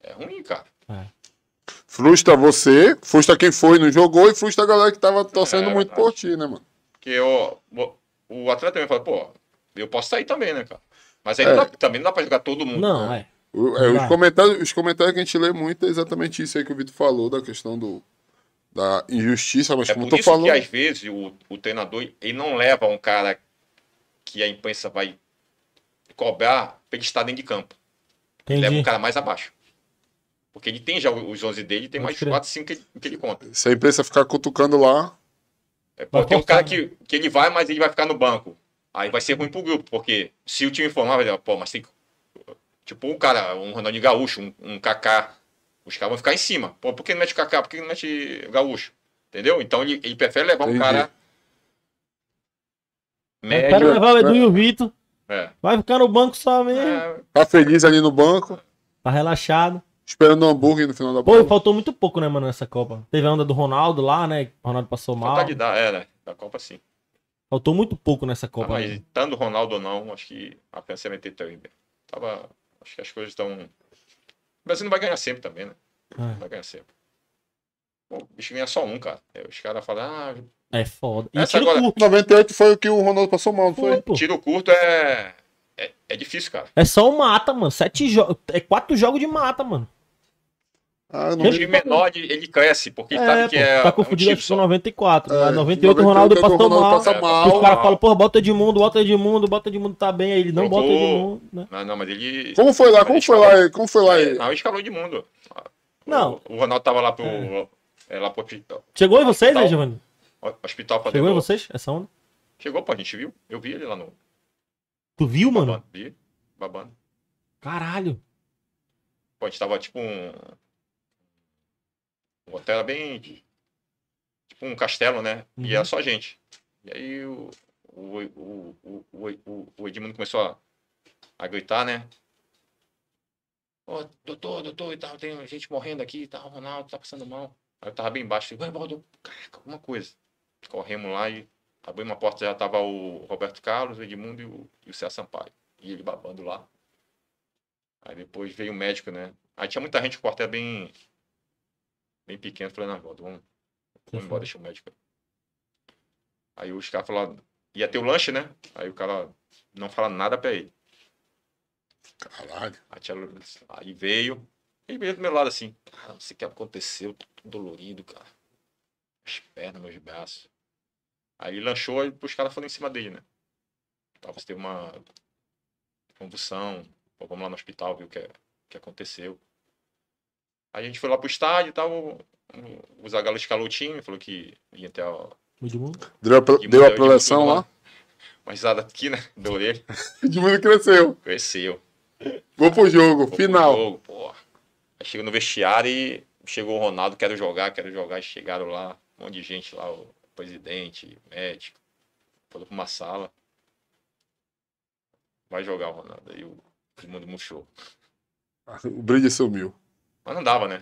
é ruim, cara. É. você, frusta quem foi, não jogou, e frusta a galera que tava torcendo é, muito por ti, né, mano? Porque, ó, o atleta também fala, pô, eu posso sair também, né, cara? Mas aí é. não dá, também não dá pra jogar todo mundo. Não, né? é. O, é, os, comentários, os comentários que a gente lê muito é exatamente isso aí que o Vitor falou, da questão do, da injustiça, mas é como por isso falando... que às vezes o, o treinador ele não leva um cara que a imprensa vai cobrar pra ele estar dentro de campo. Entendi. Leva um cara mais abaixo. Porque ele tem já os 11 dele, tem mais 4, 5 que, que ele, conta. Se a imprensa ficar cutucando lá, é, porque tem um cara que, que ele vai, mas ele vai ficar no banco. Aí vai ser ruim pro grupo, porque se o time formar, vai dizer, pô, mas tem. Tipo, um cara, um Ronaldinho Gaúcho, um, um Kaká. Os caras vão ficar em cima. Pô, por que não mete o Kaká? Por que não mete Gaúcho? Entendeu? Então ele, ele prefere levar Entendi. um cara. Médio. Quero levar o Edu é. e o Vitor. É. Vai ficar no banco só mesmo. É. Tá feliz ali no banco. Tá relaxado. Esperando o um hambúrguer no final da bola. Pô, faltou muito pouco, né, mano, nessa Copa. Teve a onda do Ronaldo lá, né? O Ronaldo passou mal. Tá da, é, né? Da Copa, sim. Faltou muito pouco nessa Copa. Ah, mas, né? tanto o Ronaldo ou não, acho que a pensamento teve. Tava. Acho que as coisas estão. O Brasil não vai ganhar sempre também, né? É. Não vai ganhar sempre. o bicho ganha só um, cara. É, os caras falam, ah. É foda. E Essa tiro agora... curto. 98 foi o que o Ronaldo passou mal, não foi? foi? Tiro curto é... é. É difícil, cara. É só o mata, mano. Sete jogos. É quatro jogos de mata, mano. Ah, o time menor ele, ele cresce, porque é, sabe que pô, é. Tá confundido um com 94. É, 98 né? o Ronaldo, é passa, Ronaldo mal, passa é, mal. Os caras falam, pô, bota de mundo bota de mundo bota de mundo tá bem. Aí ele não bota de Né? Não, não, mas ele. Como foi lá? Como foi lá? Como foi lá? Não, escalou mundo Não. O, o Ronaldo tava lá pro. É. é lá pro hospital. Chegou em vocês, né, Giovanni? Hospital pra Chegou em vocês? Essa onda? Chegou, pô, a gente viu. Eu vi ele lá no. Tu viu, babando, mano? Vi, babando. Caralho. Pô, a gente tava tipo um o hotel era é bem. Tipo um castelo, né? E era uhum. só gente. E aí o, o, o, o, Edmundo começou a, a gritar, né? Ô, doutor, doutor, e tal, tem gente morrendo aqui e tal, Ronaldo tá passando mal. Aí eu tava bem embaixo, falei, embora, caraca, alguma coisa. Corremos lá e abriu uma porta, já tava o Roberto Carlos, o Edmundo e o, e o César Sampaio. E ele babando lá. Aí depois veio o médico, né? Aí tinha muita gente, o quartel é bem bem pequeno. Falei, não, volta, vamos, tá vamos embora, deixa o médico aí. Aí os caras falaram, ia ter o lanche, né? Aí o cara não fala nada pra ele. Caralho. A tia, aí veio, ele veio do meu lado assim, ah, não sei o que aconteceu, tô dolorido, cara. As pernas, meus braços. Aí lanchou, aí os caras foram em cima dele, né? Talvez teve uma convulsão, vamos lá no hospital ver o que, é, que aconteceu. A gente foi lá pro estádio e tal. O Zagalo escalou o time, falou que ia até o. Edmundo? Deu a, Edmundo, deu a é lá? Uma risada aqui, né? Da orelha. Edmundo cresceu. Cresceu. Vou pro jogo, Vou final. Pro jogo, porra. Aí chega no vestiário e chegou o Ronaldo, quero jogar, quero jogar. Chegaram lá, um monte de gente lá, o presidente, médico. Falou pra uma sala. Vai jogar o Ronaldo. Aí o Edmundo murchou. O se sumiu. Mas não dava, né?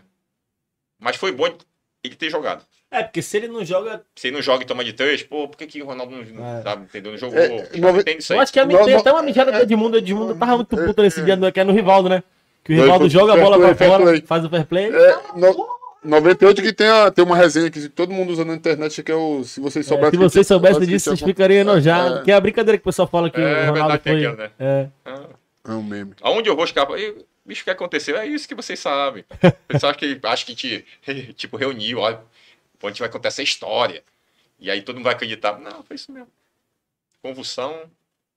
Mas foi bom ele ter jogado. É, porque se ele não joga. Se ele não joga e toma de três, pô, por que, que o Ronaldo não, é. sabe, entendeu? Não jogou. É, não entende isso aí. Eu acho que é a mentira, até uma mijada do Edmundo, Edmundo é, tava muito é, puto nesse dia, né? que é no Rivaldo, né? Que o Rivaldo joga a bola pra fora, faz o fair play. É, 98 que tem, a, tem uma resenha que todo mundo usa na internet que é o Se vocês soubessem. É, se vocês soubessem disso, vocês ficariam enojados. É. Que é a brincadeira que o pessoal fala que é, o Ronaldo foi... né? É. Ah. é um meme. Aonde eu vou escapar? bicho, o que aconteceu? É isso que vocês sabem. Pessoal que acha que te, tipo, reuniu, ó, a gente vai contar essa história. E aí todo mundo vai acreditar. Não, foi isso mesmo. Convulsão,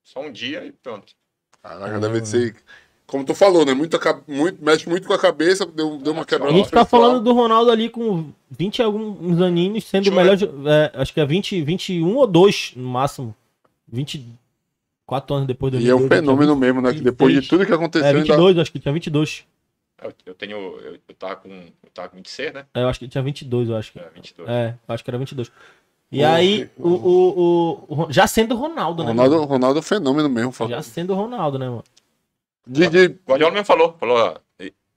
só um dia e pronto. Caraca, deve ser. Como tu falou, né? Muito, muito, mexe muito com a cabeça, deu, deu uma é, quebrada. A gente tá falando do Ronaldo ali com 20 e alguns aninhos, sendo o melhor. É, acho que é 20, 21 ou 2 no máximo. 20, Quatro anos depois do E é um fenômeno mesmo, né? Que depois de tudo que aconteceu. É, 22, ainda... acho que tinha 22. Eu, eu tenho. Eu, eu, tava com, eu tava com 26, né? É, eu acho que tinha 22, eu acho. Que, é, 22. É, acho que era 22. E o, aí, o, o, o, Já sendo o Ronaldo, né? Ronaldo, Ronaldo é um fenômeno mesmo, falou. Já sendo o Ronaldo, né, mano? De, de... Guardiola mesmo falou. Falou,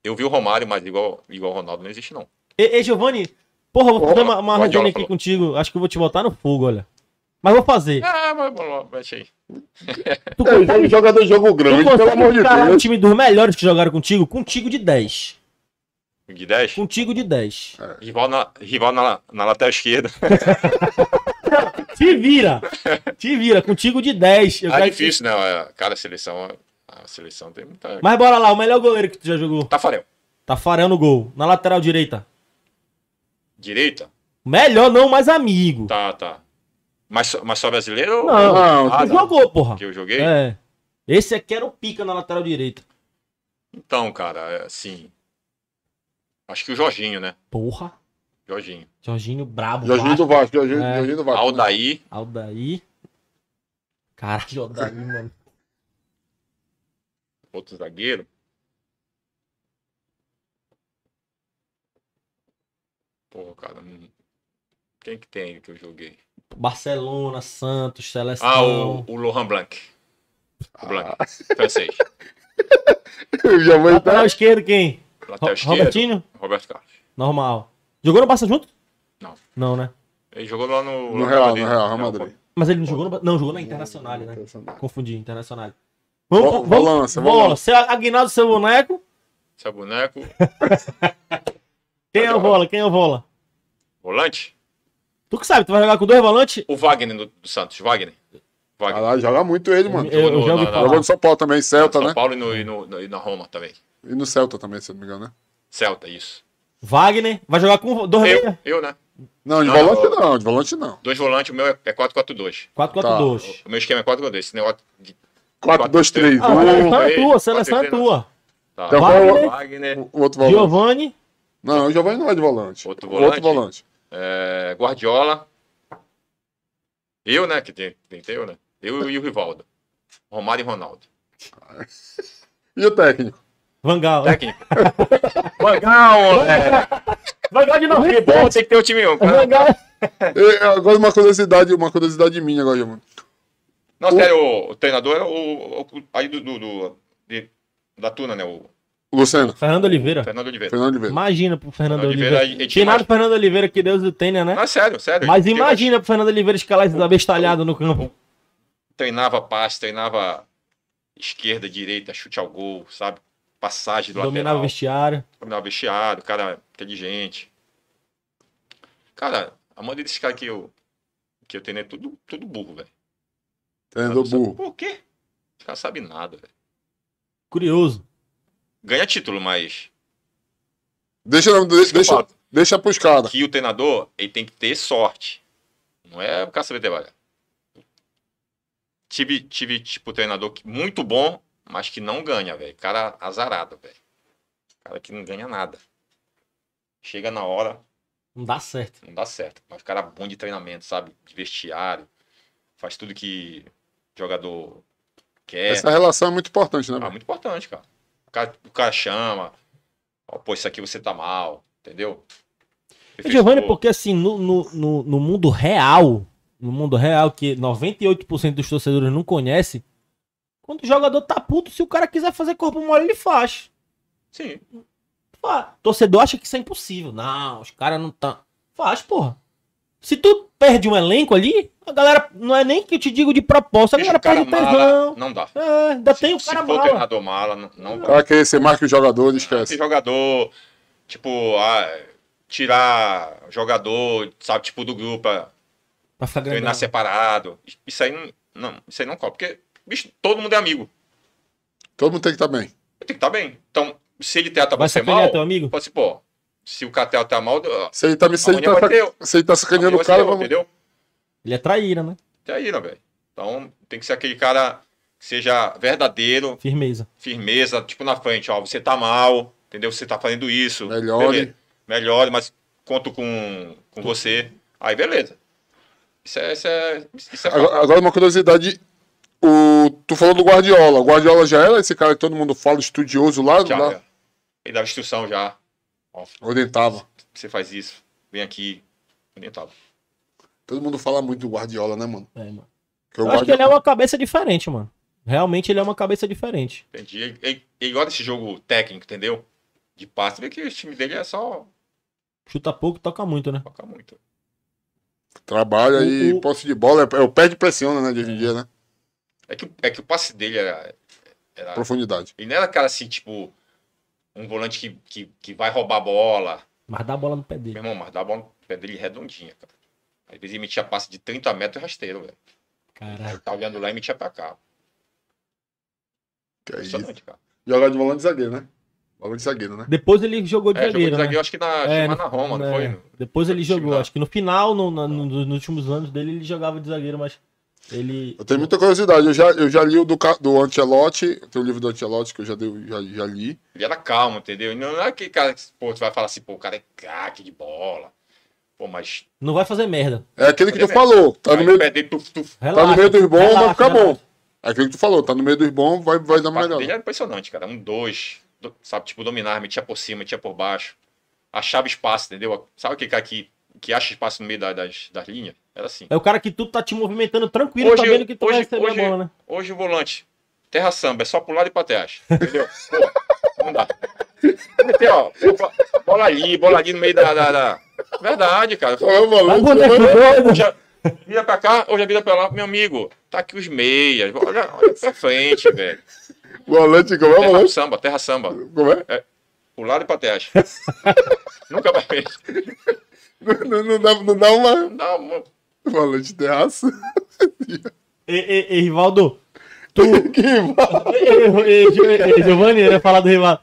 eu vi o Romário, mas igual, igual o Ronaldo não existe, não. Ei, ei Giovanni, porra, vou fazer uma, uma resenha aqui falou. contigo. Acho que eu vou te botar no fogo, olha. Mas vou fazer. Ah, mas mete aí. Tu consegue... joga do jogo grande, pelo amor de Deus. um time dos melhores que jogaram contigo, contigo de 10. De 10? Contigo de 10. É. Rival na, rival na, na lateral esquerda. Te vira. Te vira, contigo de 10. Eu ah, difícil, que... não. É. Cara, a seleção, a seleção tem muita. Mas bora lá, o melhor goleiro que tu já jogou. Tafarel. Tafarel no gol. Na lateral direita. Direita? Melhor não, mas amigo. Tá, tá. Mas, mas só brasileiro? Não, ou... não ah, tu não. Tá. jogou, porra. Que eu joguei? É. Esse aqui era o pica na lateral direita. Então, cara, assim. Acho que o Jorginho, né? Porra. Jorginho. Jorginho brabo. Jorginho Vasco. do Vasco. Jorginho, é. Jorginho do Vasco. Aldaí. Aldaí. Caralho, Aldaí, mano. Outro zagueiro. Porra, cara. Quem que tem que eu joguei? Barcelona, Santos, Seleção. Ah, o, o Lohan Blanc. O Blanc. Ah. Eu já vou entrar. Lateral esquerdo quem? Lateral Robertinho? Roberto Carlos. Normal. Jogou no Barça junto? Não. Não, né? Ele jogou lá no... No Real, Madrid. no Real, Real Madrid. Mas ele não jogou no... Não, jogou na Internacional, né? Confundi, Internacional. Vamos, vamos, balança, bola. balança. Aguinaldo, seu boneco. Seu boneco. Quem é o bola? Quem é o bola? Volante? Tu que sabe, tu vai jogar com dois volantes? O Wagner do, do Santos, Wagner. Wagner. Ah, joga muito ele, mano. Eu, eu, eu no, jogou no São Paulo também, Celta, São né? São Paulo e, no, e, no, e na Roma também. E no Celta também, se não me engano, né? Celta, isso. Wagner, vai jogar com dois eu, Eu, né? Não, de não, volante eu... não, de volante não. Dois volantes, o meu é 4-4-2. 4-4-2. Tá. O meu esquema é 4-4-2. Esse negócio de. 4-2-3. Ah, a seleção é tua, a seleção é né? tua. Tá. Então, é Wagner, Wagner, o outro volante. Giovanni. Não, o Giovanni não é de volante. Outro volante. Outro volante é, Guardiola, eu, né? Que tem, tem eu, né? Eu e o Rivaldo. Romário e Ronaldo. E o técnico? Vangal. Né? Técnico. Vangal, né? Vangal de novo, rir, bom, tem que ter o time 1. Vangal. agora uma curiosidade, uma curiosidade minha agora, mano. Não, o... sério, o, o treinador é o, o, aí do, do, do de, da Tuna, né? O Luciano. Fernando Oliveira. Fernando Oliveira. Fernando Oliveira. Imagina pro Fernando, Fernando Oliveira. Oliveira. É Tem nada pro Fernando Oliveira, que Deus o tenha, né? Não, ah, sério, sério. Mas imagina pro Fernando Oliveira escalar esses abestalhados no campo. Treinava passe, treinava esquerda, direita, chute ao gol, sabe? Passagem do Dominava vestiário. Dominava vestiário, cara inteligente. Cara, a maioria desses caras que eu, que eu treinei é tudo, tudo burro, velho. Treinador burro. por quê? Os caras sabem nada, velho. Curioso ganha título, mas. Deixa, deixa, deixa, deixa caras. Que o treinador, ele tem que ter sorte. Não é o cara saber trabalhar. Tive, tive, tipo, treinador muito bom, mas que não ganha, velho. Cara azarado, velho. Cara que não ganha nada. Chega na hora. Não dá certo. Não dá certo. Mas cara bom de treinamento, sabe? De vestiário. Faz tudo que jogador quer. Essa relação é muito importante, né? Ah, muito importante, cara cara, o cara chama, ó, pô, isso aqui você tá mal, entendeu? Defensor. Giovanni, porque assim, no, no, no, no mundo real, no mundo real, que 98% dos torcedores não conhece, quando o jogador tá puto, se o cara quiser fazer corpo mole, ele faz. Sim. torcedor acha que isso é impossível. Não, os caras não tá. Faz, porra. Se tu perde um elenco ali, a galera, não é nem que eu te digo de proposta, a Deixa galera perde tesão. Não dá. É, ainda se, tem o cara se for mala. treinador mala, não, dá. Ah, que você marca o jogador, esquece. Esse jogador, tipo, ah, tirar jogador, sabe, tipo, do grupo. Pra ficar treinar grandão. separado. Isso aí não, isso aí não cola, porque, bicho, todo mundo é amigo. Todo mundo tem que estar tá bem. Tem que estar tá bem. Então, se ele trata Mas você mal, é teu amigo? pode ser, pô, se o Catel tá mal. Se ele tá, se ele tá, tá, se ele tá sacaneando o cara, vamos... entendeu? Ele é traíra, né? Traíra, velho. Então tem que ser aquele cara que seja verdadeiro. Firmeza. Firmeza, tipo na frente, ó, você tá mal, entendeu? Você tá fazendo isso. Melhore. Beleza. Melhore, mas conto com, com você. Aí, beleza. Isso é. Isso é, isso é agora, agora, uma curiosidade. O, tu falou do Guardiola. O Guardiola já era esse cara que todo mundo fala, estudioso lá? Já, lá? Ele dava instrução já. Ó, Orientava. Você faz isso. Vem aqui. Orientava. Todo mundo fala muito do Guardiola, né, mano? É, mano. Eu, acho que ele é uma cabeça diferente, mano. Realmente ele é uma cabeça diferente. Entendi. Ele, ele gosta desse jogo técnico, entendeu? De passe, vê que o time dele é só. Chuta pouco toca muito, né? Toca muito. Trabalha o, e o... posse de bola. É, é o pé de pressiona, né, de hoje em é. dia, né? É que, é que o passe dele era. era... Profundidade. Ele não era cara assim, tipo. Um volante que, que, que vai roubar a bola. Mas dá a bola no pé dele. Meu irmão, mas dá a bola no pé dele redondinha, cara. Às vezes emitia passe de 30 metros é rasteiro, velho. Caraca. Tá olhando lá e emitia pra cá. Que é Impressionante, cara. Jogar de volante zagueiro, né? Volante zagueiro, né? Depois ele jogou de é, zagueiro. Jogou de zagueiro, né? acho que na, é, na Roma, é. não foi? Né? Depois ele jogou, acho que no final, no, na, ah. no, nos últimos anos dele, ele jogava de zagueiro, mas ele. Eu tenho muita curiosidade. Eu já, eu já li o do, do Ancelotti, tem o livro do Antelote que eu já, deu, já, já li. Ele era calmo, entendeu? Não é que cara, pô, você vai falar assim, pô, o cara é craque de bola. Pô, mas. Não vai fazer merda. É aquele que tu merda. falou. Tá no, meio... Perder, tu, tu... Relaxa, tá no meio dos bons, relaxa, vai ficar bom. É aquilo que tu falou, tá no meio dos bons, vai, vai dar melhor. Ele é impressionante, cara. Um, dois. Do... Sabe, tipo, dominar, metia por cima, metia por baixo. Achava espaço, entendeu? Sabe que cara que, que acha espaço no meio da, das, das linhas? Era assim. É o cara que tu tá te movimentando tranquilo, hoje, tá vendo que tu hoje, vai receber hoje, a bola, né? Hoje o volante, terra samba, é só pro lado e pra trás. Entendeu? Pô, não dá ó, bola ali, bola ali no meio da. da, da... Verdade, cara. É maluco, é é já, vira pra cá ou já vira pra lá, meu amigo. Tá aqui os meias. Olha, olha pra frente, velho. Volante, como é o volante? Samba, terra samba. Como é? é e pra trás. Nunca mais fez. Não, não, dá, não dá uma. Não dá uma. Volante terraça. e, e, e, Rivaldo. Tu... que Rivaldo? Giovanni, eu ia falar do Rivaldo.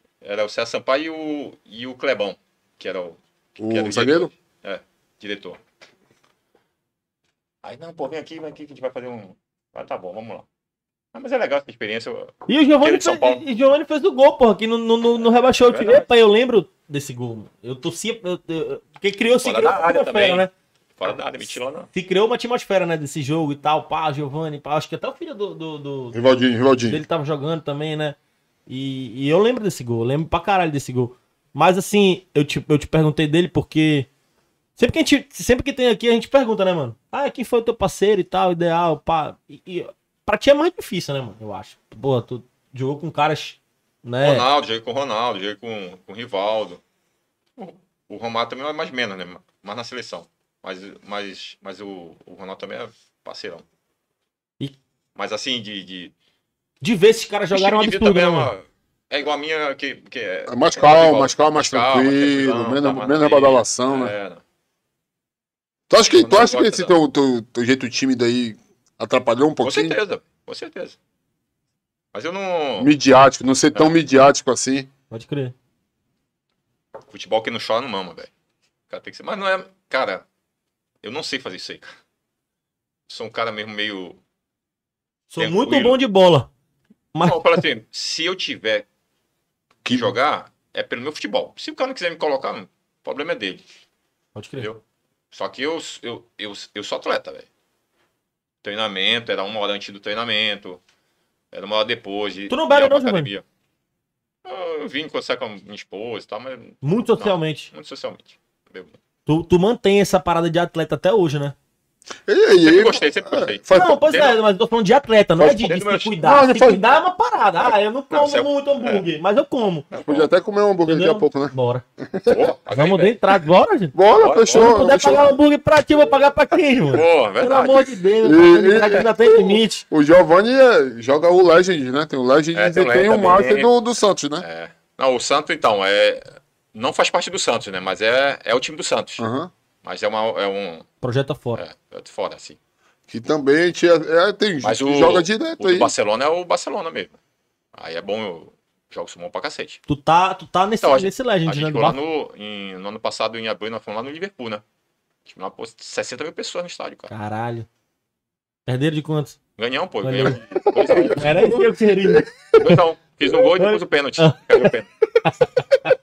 Era o César Sampaio e o, e o Clebão, que era o. Que, o, era o zagueiro? Diretor. É, diretor. Aí, não, pô, vem aqui, vem aqui que a gente vai fazer um. Ah, tá bom, vamos lá. Ah, mas é legal essa experiência. E o Giovanni, fez, e Giovanni fez o gol, porra, que não, não, não, rebaixou é o time. Epa, eu lembro desse gol. Eu torcia. Eu, eu, porque criou se criou uma atmosfera, né? Fora da área, lá não. Se criou uma atmosfera, né, desse jogo e tal. Pá, Giovanni, pá. Acho que até o filho do. do, do Rivaldinho, Rivaldinho. Ele tava jogando também, né? E, e, eu lembro desse gol, lembro pra caralho desse gol. Mas assim, eu te, eu te perguntei dele porque. Sempre que, gente, sempre que tem aqui, a gente pergunta, né, mano? Ah, quem foi o teu parceiro e tal, ideal, pá. E, e pra ti é mais difícil, né, mano? Eu acho. Pô, tu jogou com caras. Né? Ronaldo, joguei com o Ronaldo, joguei com, com o Rivaldo. O, o Romário também é mais menos, né? Mais na seleção. Mas, mas, mas o, o Ronaldo também é parceirão. E... Mas assim, de, de de ver esses caras jogarem um absurdo. Também é, uma, é igual a minha, que, que é, é mais é calmo, mais calmo, mais, tranquilo, menos, tá menos badalação, né? É, né? tu acha que, tu acha que esse teu, teu, teu jeito tímido aí atrapalhou um pouquinho? Com certeza, com certeza. Mas eu não. Midiático, não ser tão é. midiático assim. Pode crer. Futebol que não chora não mama, velho. Cara, tem que ser. Mas não é. Cara, eu não sei fazer isso aí, cara. Sou um cara mesmo meio. Sou tranquilo. muito bom de bola. Mas... Não, assim, se eu tiver que jogar, é pelo meu futebol. Se o cara não quiser me colocar, o problema é dele. Pode crer. Entendeu? Só que eu, eu, eu, eu sou atleta, velho. Treinamento, era uma hora antes do treinamento, era uma hora depois. De, tu não bebe não, academia. Eu, vim conversar com a minha esposa e tal, mas... Muito não, socialmente. muito socialmente. Tu, tu mantém essa parada de atleta até hoje, né? Ei, sempre gostei, sempre gostei. Não, ah, não pois é, mas eu tô falando de atleta, não é de, de se cuidar. Não, se faz... cuidar é uma parada. Ah, eu não como não, é muito hambúrguer, é. mas eu como. Eu podia até comer um hambúrguer Entendeu? daqui a pouco, né? Bora. Pô, Vamos bem, entrar, bora, gente? Bora, bora fechou. Se puder fechou. pagar um hambúrguer pra ti, eu vou pagar pra quem, mano? Pô, é verdade. Pelo amor de Deus, e, e, ainda tem limite. O Giovanni é, joga o Legend, né? Tem o Legend é, tem e tem o Master do, do Santos, né? É. Não, o Santos, então, é... não faz parte do Santos, né? Mas é, é o time do Santos. Aham. Mas é, uma, é um. Projeta fora. É, é de fora, assim. Que também tinha, é, é, tem Mas o, joga direto o aí. O Barcelona é o Barcelona mesmo. Aí é bom, eu jogo sumão pra cacete. Tu tá, tu tá nesse, então, nesse Legend, a gente né? Lá no, em, no ano passado, em abril, nós fomos lá no Liverpool, né? Tipo, lá, 60 mil pessoas no estádio, cara. Caralho. Perderam de quantos? Ganhamos, pô. Ganhamos. Era isso que eu queria. então Fiz um gol e depois o pênalti. Ah. o pênalti.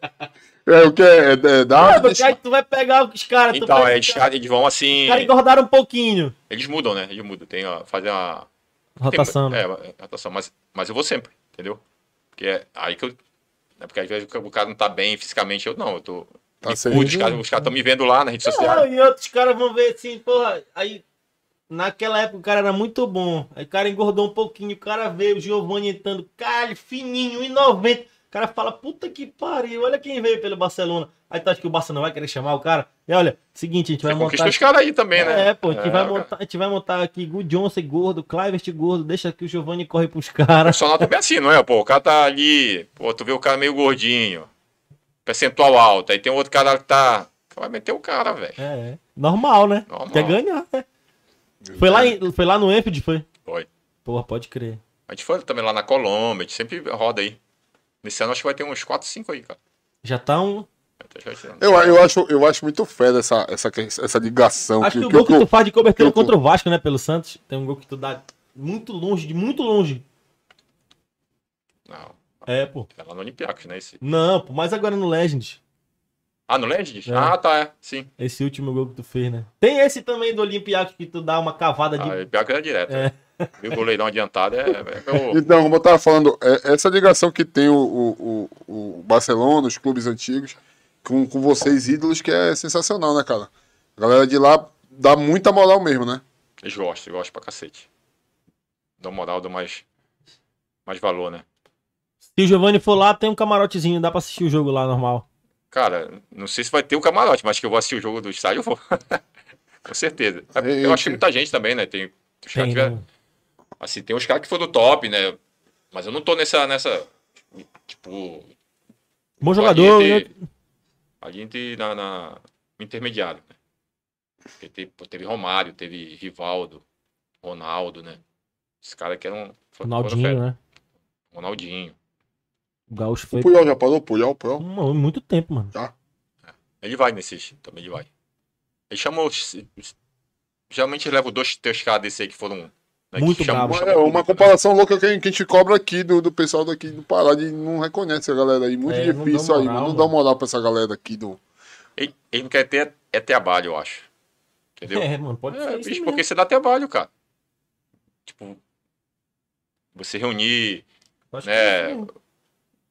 É o que? É, é, dá ah, desse... cara, tu vai pegar os caras. Então, vai... É, eles, eles vão assim. Os caras engordaram um pouquinho. Eles mudam, né? Eles mudam. Tem a. Fazer uma. Rotação. Tem, né? é, é, rotação. Mas, mas eu vou sempre, entendeu? Porque é aí que eu. É porque às vezes o cara não tá bem fisicamente, eu não, eu tô. Tá pude, os caras estão me vendo lá na rede social. e outros caras vão ver assim, porra, aí Naquela época o cara era muito bom. Aí o cara engordou um pouquinho. O cara veio, o Giovanni entrando. Caralho, fininho, 1,90. O cara fala, puta que pariu, olha quem veio pelo Barcelona. Aí tu acha que o Barcelona vai querer chamar o cara? E olha, seguinte, a gente vai montar. os caras aí também, né? É, pô, a gente, é, vai, montar, a gente vai montar aqui Good Johnson gordo, Clivert gordo, deixa que o Giovanni corre pros caras. O Sonal também é assim, não é, pô? O cara tá ali, pô, tu vê o cara meio gordinho, percentual alto. Aí tem outro cara que tá. Vai meter o cara, velho. É, é. Normal, né? Normal. Quer ganhar, né? Foi lá, em, foi lá no Enfield, foi? Foi. Porra, pode crer. A gente foi também lá na Colômbia, a gente sempre roda aí. Nesse ano acho que vai ter uns 4, 5 aí, cara. Já tá um. Eu, eu, acho, eu acho muito fé essa, essa, essa ligação. Acho que, que o gol que, que, tu faz de cobertura contra o Vasco, né? Pelo Santos. Tem um gol que tu dá muito longe, de muito longe. Não. É, pô. É lá no Olympiacos, né? Esse... Não, pô, mas agora no Legend. Ah, no Legend? É. Ah, tá, é. Sim. Esse último gol que tu fez, né? Tem esse também do Olympiacos que tu dá uma cavada de. Ah, Olympiacos é direto. É. Né? Viu que o leilão adiantado é, é meu... Então, como eu estava falando, é, essa ligação que tem o, o, o, Barcelona, os clubes antigos, com, com vocês ídolos, que é sensacional, né, cara? A galera de lá dá muita moral mesmo, né? Eles gostam, gostam pra cacete. Dá moral, dá mais, mais valor, né? Se o Giovanni for lá, tem um camarotezinho, dá pra assistir o jogo lá normal. Cara, não sei se vai ter o um camarote, mas que eu vou assistir o jogo do estádio, eu vou. com certeza. É eu acho que muita gente também, né? Tem, os caras tiveram. Né? Assim, tem uns caras que foram do top, né? Mas eu não tô nessa. nessa tipo. Bom jogador. Né? Entre, né? Ali entre na, na intermediário, né? Porque teve, teve, Romário, teve Rivaldo, Ronaldo, né? Esses caras que eram. Ronaldinho, né? Ronaldinho. O Gaúcho foi. O Puyol já parou? Puyol, Puyol? muito tempo, mano. Já. É. Ele vai nesses. Também ele vai. Ele chamou. Geralmente ele leva dois, três caras desse aí que foram é, Muito É uma comparação louca que a gente cobra aqui do, do pessoal daqui do Pará, de não reconhece a galera aí. Muito é, difícil moral, aí, mas Não dá moral pra essa galera aqui do. Ele, não quer ter é trabalho, eu acho. Entendeu? É, mano, pode é, bicho, porque você dá trabalho, cara. Tipo, você reunir, né, é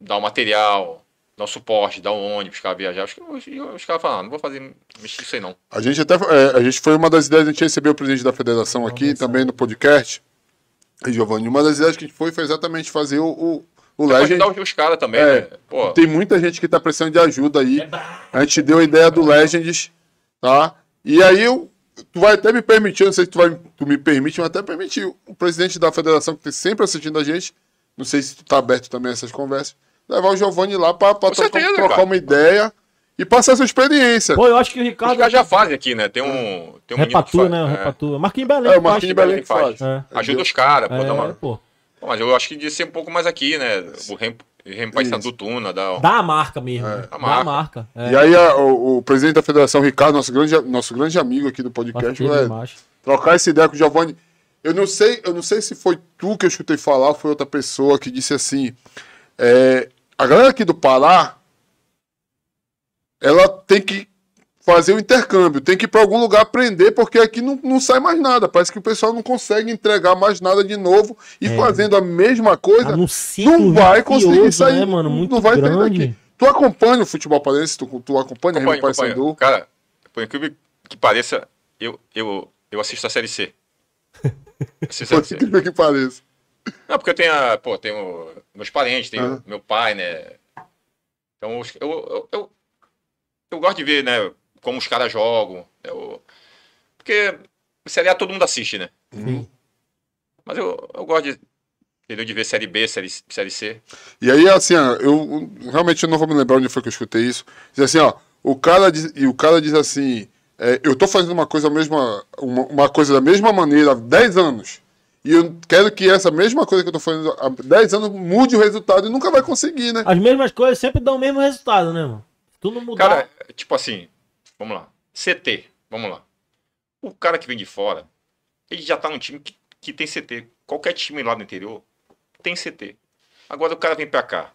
dar o um material, dar um suporte, dar um ônibus, ficar viajar. Os, os, os caras falaram, ah, não vou fazer mexer isso aí não. A gente até, é, a gente foi uma das ideias, a gente recebeu o presidente da federação aqui, também no podcast, e Giovanni, uma das ideias que a gente foi foi exatamente fazer o, o, o que Legend. Os caras também, é, né? Pô. Tem muita gente que tá precisando de ajuda aí. É a gente deu a ideia do Legends, tá? E aí eu, tu vai até me permitir, não sei se tu, vai, tu me permite, mas até permitir o presidente da federação que tem tá sempre assistindo a gente, não sei se tu tá aberto também a essas conversas, levar o Giovanni lá pra, pra trocar, certeza, trocar uma ideia e passar essa experiência. Pô, eu acho que o Ricardo. Os é já fazem aqui, né? Tem um. Tem um repatua, né? É. Marquinhos Belém. É, o Marquinhos Belém faz. É. Ajuda os caras, pô, é, dá uma... pô. Mas eu acho que devia ser um pouco mais aqui, né? O Remp... Rempaixar do Tuna, dá... dá a marca mesmo. É. Né? A marca. Dá a marca. É. E aí, a, o, o, presidente da federação, Ricardo, nosso grande, nosso grande amigo aqui do podcast, galera, trocar essa ideia com o Giovanni. Eu não sei, eu não sei se foi tu que eu escutei falar, foi outra pessoa que disse assim: é, a galera aqui do Pará, ela tem que fazer o intercâmbio, tem que ir para algum lugar aprender, porque aqui não, não sai mais nada. Parece que o pessoal não consegue entregar mais nada de novo e é. fazendo a mesma coisa, tá não vai conseguir né, sair. Né, mano? Muito não vai grande. daqui. Tu acompanha o futebol parense? Tu, tu acompanha o Paysandu? Cara, por incrível que pareça, eu, eu, eu assisto a Série C. Por incrível série C. que pareça. Não, porque eu tenho, a, pô, tenho meus parentes, tenho uhum. meu pai, né? Então eu, eu, eu, eu, gosto de ver, né, como os caras jogam. Eu, né, porque Série A todo mundo assiste, né? Uhum. Mas eu, eu gosto de Entendeu? De ver Série B, Série, série C. E aí, assim, ó, eu realmente não vou me lembrar onde foi que eu escutei isso. Diz assim, ó, o cara diz, e o cara diz assim, é, eu tô fazendo uma coisa mesma, uma, uma, coisa da mesma maneira há 10 anos. E eu quero que essa mesma coisa que eu tô fazendo há 10 anos mude o resultado e nunca vai conseguir, né? As mesmas coisas sempre dão o mesmo resultado, né, mano? tu não mudar. Cara, é, tipo assim, vamos lá. CT, vamos lá. O cara que vem de fora, ele já tá num time que, que tem CT. Qualquer time lá do interior tem CT. Agora o cara vem pra cá.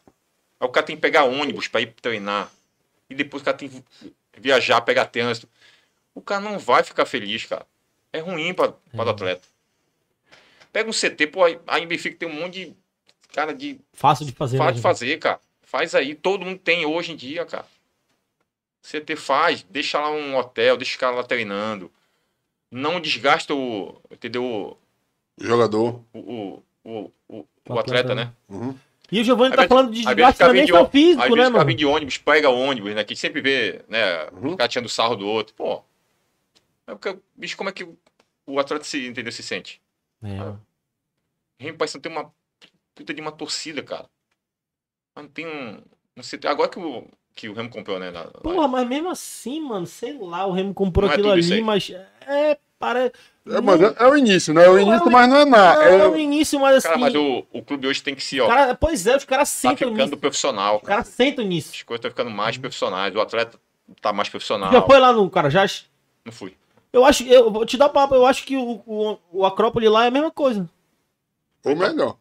Aí o cara tem que pegar ônibus pra ir treinar. E depois o cara tem que viajar, pegar trânsito. O cara não vai ficar feliz, cara. É ruim para é. o atleta. Pega um CT, pô, aí em Benfica tem um monte de. Cara, de. Fácil de fazer. Né, fácil de fazer, cara. Faz aí. Todo mundo tem hoje em dia, cara. CT faz, deixa lá um hotel, deixa o cara lá treinando. Não desgasta o. Entendeu? O jogador. O, o, o, o, atleta, né? né? Uhum. E o Giovanni tá falando de desgaste também de, é físico, né, mano? Cabine de ônibus, pega ônibus, né? Que sempre vê, né? Uhum. Ficar tirando sarro do outro. Pô. É porque, bicho, como é que o atleta se, entendeu, se sente? É. Sabe? Remo Paixão tem uma puta de uma torcida, cara. Mas não tem um. Não sei, agora que o, que o Remo comprou, né? Na, Porra, lá... mas mesmo assim, mano, sei lá, o Remo comprou não é aquilo é ali, mas. É, parece. É, mas é, é, o início, né? É o início, é mas não é nada. É, é o início, mas assim. Cara, mas o, o clube hoje tem que se. Ó, cara, pois é, os caras tá sentam nisso. Tá ficando nisso. profissional. Cara. Os caras sentam nisso. As coisas estão ficando mais profissionais. O atleta tá mais profissional. Já foi lá no, cara, já. Não fui. Eu acho, eu vou te dar papo, eu acho que o, o, o Acrópole lá é a mesma coisa. Ou melhor.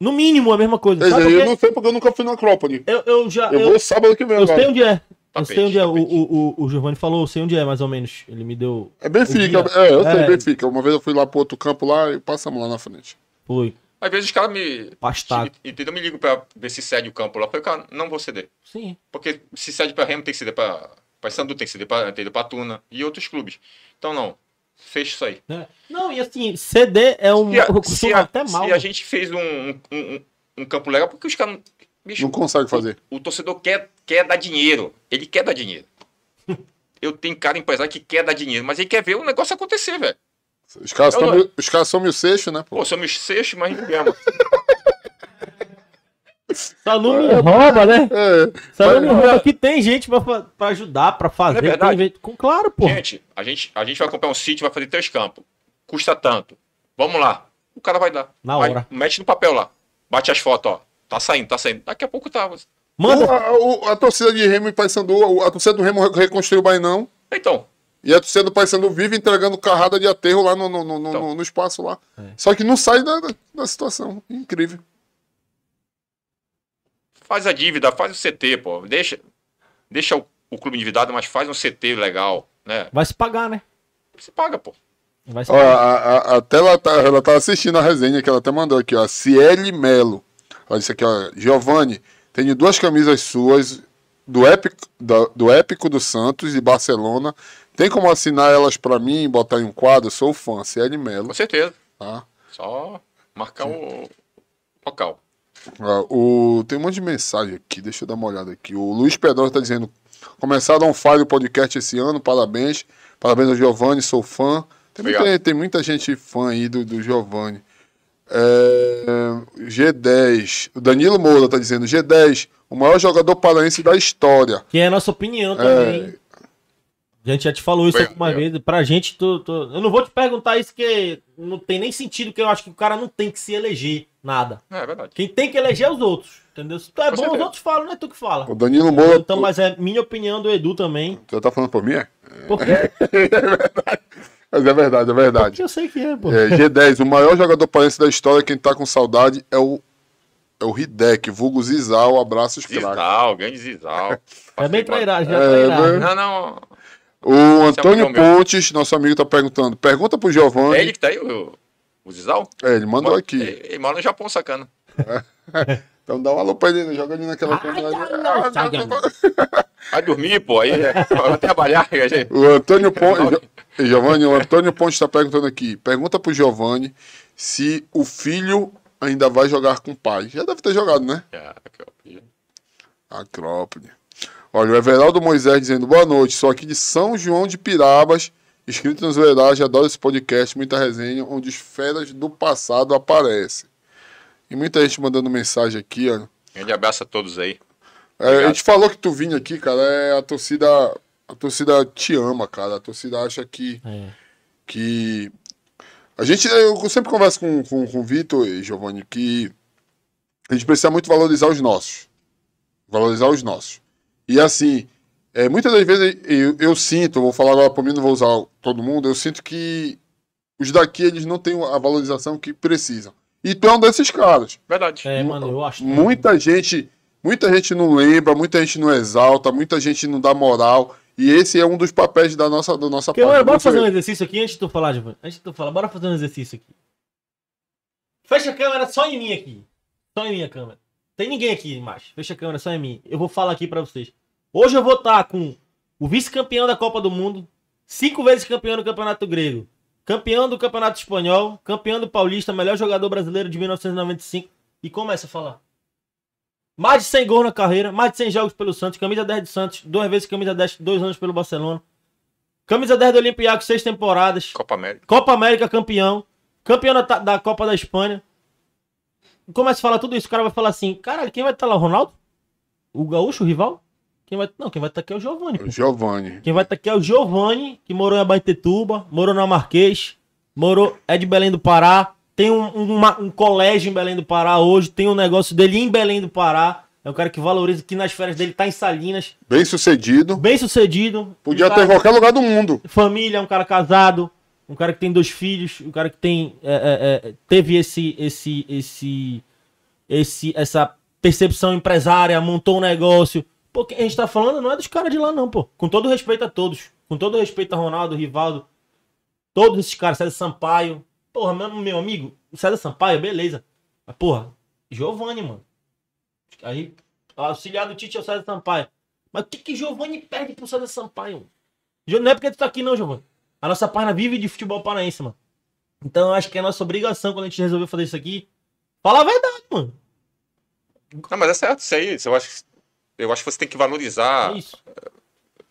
No mínimo, é a mesma coisa. Sabe eu não sei porque eu nunca fui no Acrópole. Eu, eu já. Eu, eu vou sábado que vem. Eu agora. sei onde é. Tapete, eu tá sei onde é. O, o, o, o Giovanni falou, eu sei onde é, mais ou menos. Ele me deu. É Benfica. É, eu sei, é. Benfica. Uma vez eu fui lá pro outro campo lá e passamos lá na frente. Foi. Às vezes os caras me. Pastado. Entendeu? Me ligam pra ver se cede o campo lá. Eu falei, cara, não vou ceder. Sim. Porque se cede pra Remo, tem que ceder pra. Pra Sandu, tem que ceder pra, pra Tuna e outros clubes. Então, não. Fecha isso aí. Né? Não, e assim, CD é um. Se a, se a, até mal. Se a né? gente fez um, um, um, campo legal, porque os caras. Bicho, não consegue fazer. O, o, torcedor quer, quer dar dinheiro. Ele quer dar dinheiro. Eu tenho cara empresário que quer dar dinheiro, mas ele quer ver o negócio acontecer, velho. Os caras, são, meus os caras são né? Pô, pô são meus seixos mas não Só não me é. rouba, né? É. Só não me rouba é. que tem gente pra, pra ajudar, pra fazer. é tem gente... Com, claro, pô. Gente, a gente, a gente vai comprar um sítio, vai fazer três campos. Custa tanto. Vamos lá. O cara vai dar. Na hora. mete no papel lá. Bate as fotos, ó. Tá saindo, tá saindo. Daqui a pouco tá. Manda. O, a, o, a, torcida de Remo e Paysandu, a, a torcida do Remo reconstruiu o Bainão. Então. E a torcida do Paysandu vive entregando carrada de aterro lá no, no, no, então. no, no espaço lá. É. Só que não sai da, da situação. Incrível. Faz a dívida, faz o CT, pô. Deixa, deixa o, o clube endividado, mas faz um CT legal, né? Vai se pagar, né? Se paga, pô. Vai se ó, pagar. A, a, até ela tá, ela tá assistindo a resenha que ela até mandou aqui, ó. Ciele Melo. Olha isso aqui, ó. Giovanni, tenho duas camisas suas do épico, do, do épico do Santos e Barcelona. Tem como assinar elas para mim, botar em um quadro? Sou fã, Ciele Melo. Com certeza. Tá? Só marcar Sim. o local. Ah, o... Tem um monte de mensagem aqui, deixa eu dar uma olhada aqui. O Luiz Pedrosa está dizendo: começaram um falho o podcast esse ano, parabéns. Parabéns ao Giovanni, sou fã. Tem muita, tem muita, gente fã aí do, do Giovanni. É, G10. O Danilo Moura tá dizendo: G10, o maior jogador paraense da história. Que é a nossa opinião é, também. É, a gente já te falou isso alguma vez. Pra gente, tu, tu, eu não vou te perguntar isso que não tem nem sentido, que eu acho que o cara não tem que se eleger nada. É, é verdade. Quem tem que eleger é os outros, entendeu? Se tu é Com bom, certeza. os outros falam, não é tu que fala. O Danilo Moura. Então, tu... mas é minha opinião do Edu também. Tu tá falando por mim? É? Por quê? é verdade. Mas é verdade, é verdade. Porque eu sei que é, pô. É, G10, o maior jogador paraense da história, quem tá com saudade é o é o Hidek, vulgo Zizal, abraços Zizal, Zizal, grande Zizal. É bem trairagem, é, né? é trairagem. Não, não, é o Antônio é Pontes, nosso amigo, está perguntando. Pergunta pro Giovanni. É ele que tá aí, o, o Zizal? É, ele mandou mora, aqui. Ele, ele, mora no Japão, sacana. Então dá um alô pra ele, joga ali naquela câmera. Ah, vai dormir, pô, aí vai é trabalhar. Gente. O Antônio Pontes. Giovanni, o Antônio Pontes está perguntando aqui. Pergunta pro Giovanni se o filho ainda vai jogar com o pai. Já deve ter jogado, né? Já, Acrópole. Acrópole. Olha, o Everaldo Moisés dizendo boa noite, sou aqui de São João de Pirabas, escrito nos Verás, adoro esse podcast, muita resenha, onde as feras do passado aparecem. E muita gente mandando mensagem aqui, ó. Grande abraço a todos aí. É, a gente falou que tu vinha aqui, cara, é, a torcida a torcida te ama, cara. A torcida acha que. É. que... A gente, eu sempre converso com, com, com o Vitor e Giovanni que a gente precisa muito valorizar os nossos. Valorizar os nossos. E assim, é, muitas das vezes eu, eu sinto, vou falar agora por mim, não vou usar todo mundo, eu sinto que os daqui eles não têm a valorização que precisam. E tu é um desses caras. Verdade. É, mano, eu acho. Muita que... gente, muita gente não lembra, muita gente não exalta, muita gente não dá moral. E esse é um dos papéis da nossa, da nossa que, parte. Mano, bora fazer um exercício aqui antes de tu falar, Giovanni. Antes de tu falar, bora fazer um exercício aqui. Fecha a câmera só em mim aqui. Só em minha câmera. Tem ninguém aqui mais. Fecha a câmera, só em mim. Eu vou falar aqui para vocês. Hoje eu vou estar tá com o vice-campeão da Copa do Mundo, cinco vezes campeão do Campeonato Grego, campeão do Campeonato Espanhol, campeão do Paulista, melhor jogador brasileiro de 1995. E começa a falar. Mais de 100 gols na carreira, mais de 100 jogos pelo Santos, camisa 10 do Santos, duas vezes camisa 10, dois anos pelo Barcelona. Camisa 10 do Olympiacos, seis temporadas. Copa América. Copa América campeão. Campeão da, da Copa da Espanha começa a falar tudo isso, o cara vai falar assim: caralho, quem vai estar tá lá? O Ronaldo? O Gaúcho, o rival? Quem vai... Não, quem vai estar tá aqui é o Giovanni. O Giovanni. Quem vai estar tá aqui é o Giovanni, que morou em Abaitetuba, morou na Marquês, morou... é de Belém do Pará, tem um, uma, um colégio em Belém do Pará hoje, tem um negócio dele em Belém do Pará. É um cara que valoriza que nas férias dele tá em Salinas. Bem sucedido. Bem sucedido. Podia um cara... ter tá em qualquer lugar do mundo. Família, é um cara casado um cara que tem dois filhos, um cara que tem é, é, é, teve esse esse esse esse essa percepção empresária, montou um negócio. Porque a gente tá falando não é dos caras de lá não, pô. Com todo respeito a todos, com todo respeito a Ronaldo, Rivaldo, todos esses caras, César Sampaio. Porra, meu, amigo, César Sampaio, beleza. Mas, porra, Giovanni, mano. Aí, auxiliar do Tite é o César Sampaio. Mas o que que Giovanni perde pro César Sampaio? Mano? Não é porque tu tá aqui não, Giovanni. A nossa página vive de futebol paraense, mano. Então eu acho que é nossa obrigação quando a gente resolveu fazer isso aqui, falar a verdade, mano. Não, mas é certo, isso aí. Eu acho, eu acho que você tem que valorizar é isso. o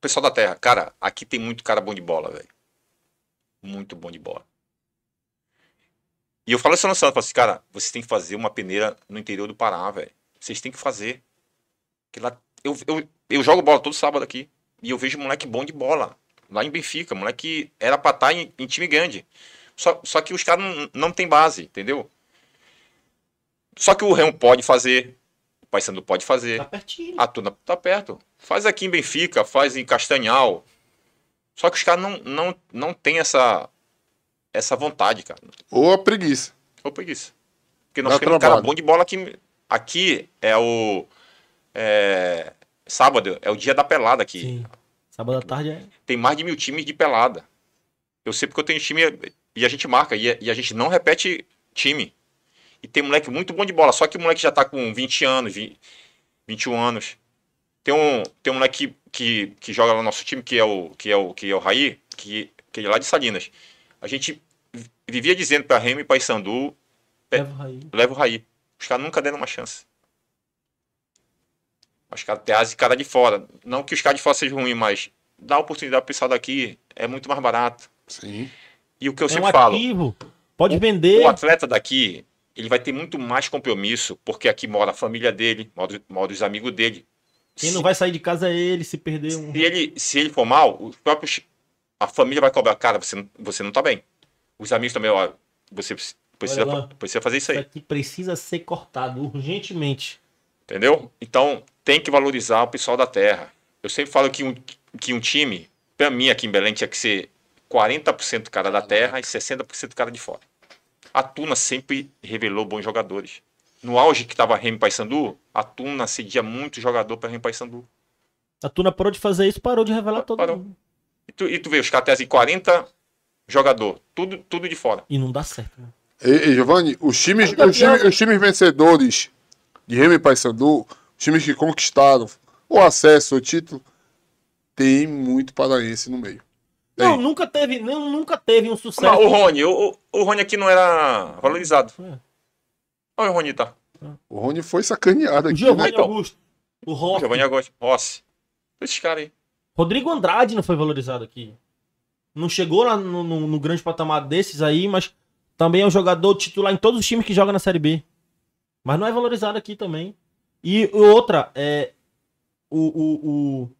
pessoal da terra. Cara, aqui tem muito cara bom de bola, velho. Muito bom de bola. E eu falo isso no Santos, falo assim, cara, vocês têm que fazer uma peneira no interior do Pará, velho. Vocês têm que fazer. Que lá, eu, eu, eu jogo bola todo sábado aqui. E eu vejo moleque bom de bola lá em Benfica, moleque era pra estar tá em, em time grande. Só, só que os caras não, não tem base, entendeu? Só que o Remo pode fazer, o Paysandu pode fazer. Tá pertinho. A turma tá perto. Faz aqui em Benfica, faz em Castanhal. Só que os caras não, não, não tem essa, essa vontade, cara. Ou a preguiça. Ou preguiça. Porque nós temos um cara bom de bola que aqui é o. É, sábado é o dia da pelada aqui. Sim. Sábado à tarde é. Tem mais de mil times de pelada. Eu sei porque eu tenho time e a gente marca. E a, e a gente não repete time. E tem moleque muito bom de bola. Só que o moleque já tá com 20 anos, 20, 21 anos. Tem um, tem um moleque que, que, que joga no nosso time, que é o, que é o, que é o Raí, que, que é lá de Salinas. A gente vivia dizendo pra Remy e pra Sandu: é, leva o Raí. Os caras nunca deram uma chance acho que até as cara de fora. Não que os caras de fora sejam ruins, mas dá a oportunidade pro pessoal daqui, é muito mais barato. Sim. E o que eu é sempre um falo. Ativo. Pode o, vender. O atleta daqui, ele vai ter muito mais compromisso, porque aqui mora a família dele, mora, mora os amigos dele. Quem se, não vai sair de casa é ele, se perder um. Se ele, se ele for mal, os próprios. A família vai cobrar, cara, você, você não tá bem. Os amigos também, ó, você precisa, precisa fazer isso aí. Isso aqui precisa ser cortado urgentemente. Entendeu? Então, tem que valorizar o pessoal da terra. Eu sempre falo que um, que um time, para mim aqui em Belém, tinha que ser 40% cara da terra e 60% cara de fora. A Tuna sempre revelou bons jogadores. No auge que estava Remy Paysandu, a Tuna cedia muito jogador para Remy Paysandu. A Tuna parou de fazer isso, parou de revelar todo parou. mundo. E tu, e tu vê, os caras 40 jogador, tudo, tudo de fora. E não dá certo. Né? E, e Giovanni, os times, os, time, os times vencedores de Remy e Paysandu, times que conquistaram o acesso, o título, tem muito paraense no meio. Tem. Não, nunca teve, não, nunca teve um sucesso. Não, o Rony, o, o Rony aqui não era valorizado. É. Olha o Rony tá. O Rony foi sacaneado aqui. O Giovanni né? Então, Augusto. O Rony Giovanni Augusto. Rossi. Esses caras aí. Rodrigo Andrade não foi valorizado aqui. Não chegou lá no, no, no grande patamar desses aí, mas também é um jogador titular em todos os times que joga na Série B. Mas não é valorizado aqui também. E outra, é, o, o, o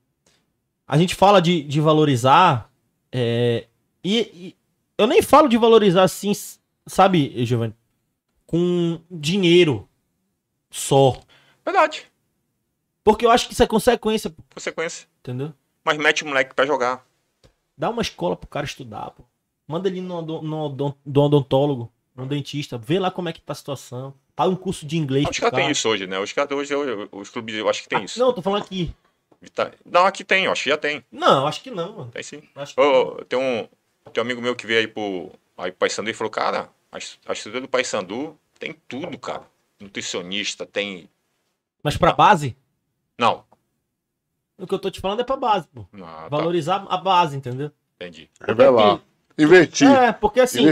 a gente fala de, de valorizar, é, e, e, eu nem falo de valorizar assim, sabe, Giovanni, com dinheiro só. Verdade. Porque eu acho que isso é consequência. Consequência. Entendeu? Mas mete o moleque pra jogar. Dá uma escola pro cara estudar, pô. Manda ele no, no, no, no odontólogo, no dentista, vê lá como é que tá a situação paga um curso de inglês. Os caras tem isso hoje, né? Os caras hoje, os clubes, eu acho que tem ah, isso. Não, tô falando aqui. Não, aqui tem, eu acho que já tem. Não, acho que não, mano. Tem sim. Oh, Tem, um, tem um amigo meu que veio aí pro, aí Paysandu e falou, cara, a, estrutura do Paysandu tem tudo, cara. Nutricionista, tem. Mas pra base? Não. O que eu tô te falando é pra base, pô. Ah, tá. Valorizar a base, entendeu? Entendi. Revelar. Invertir. É, porque assim,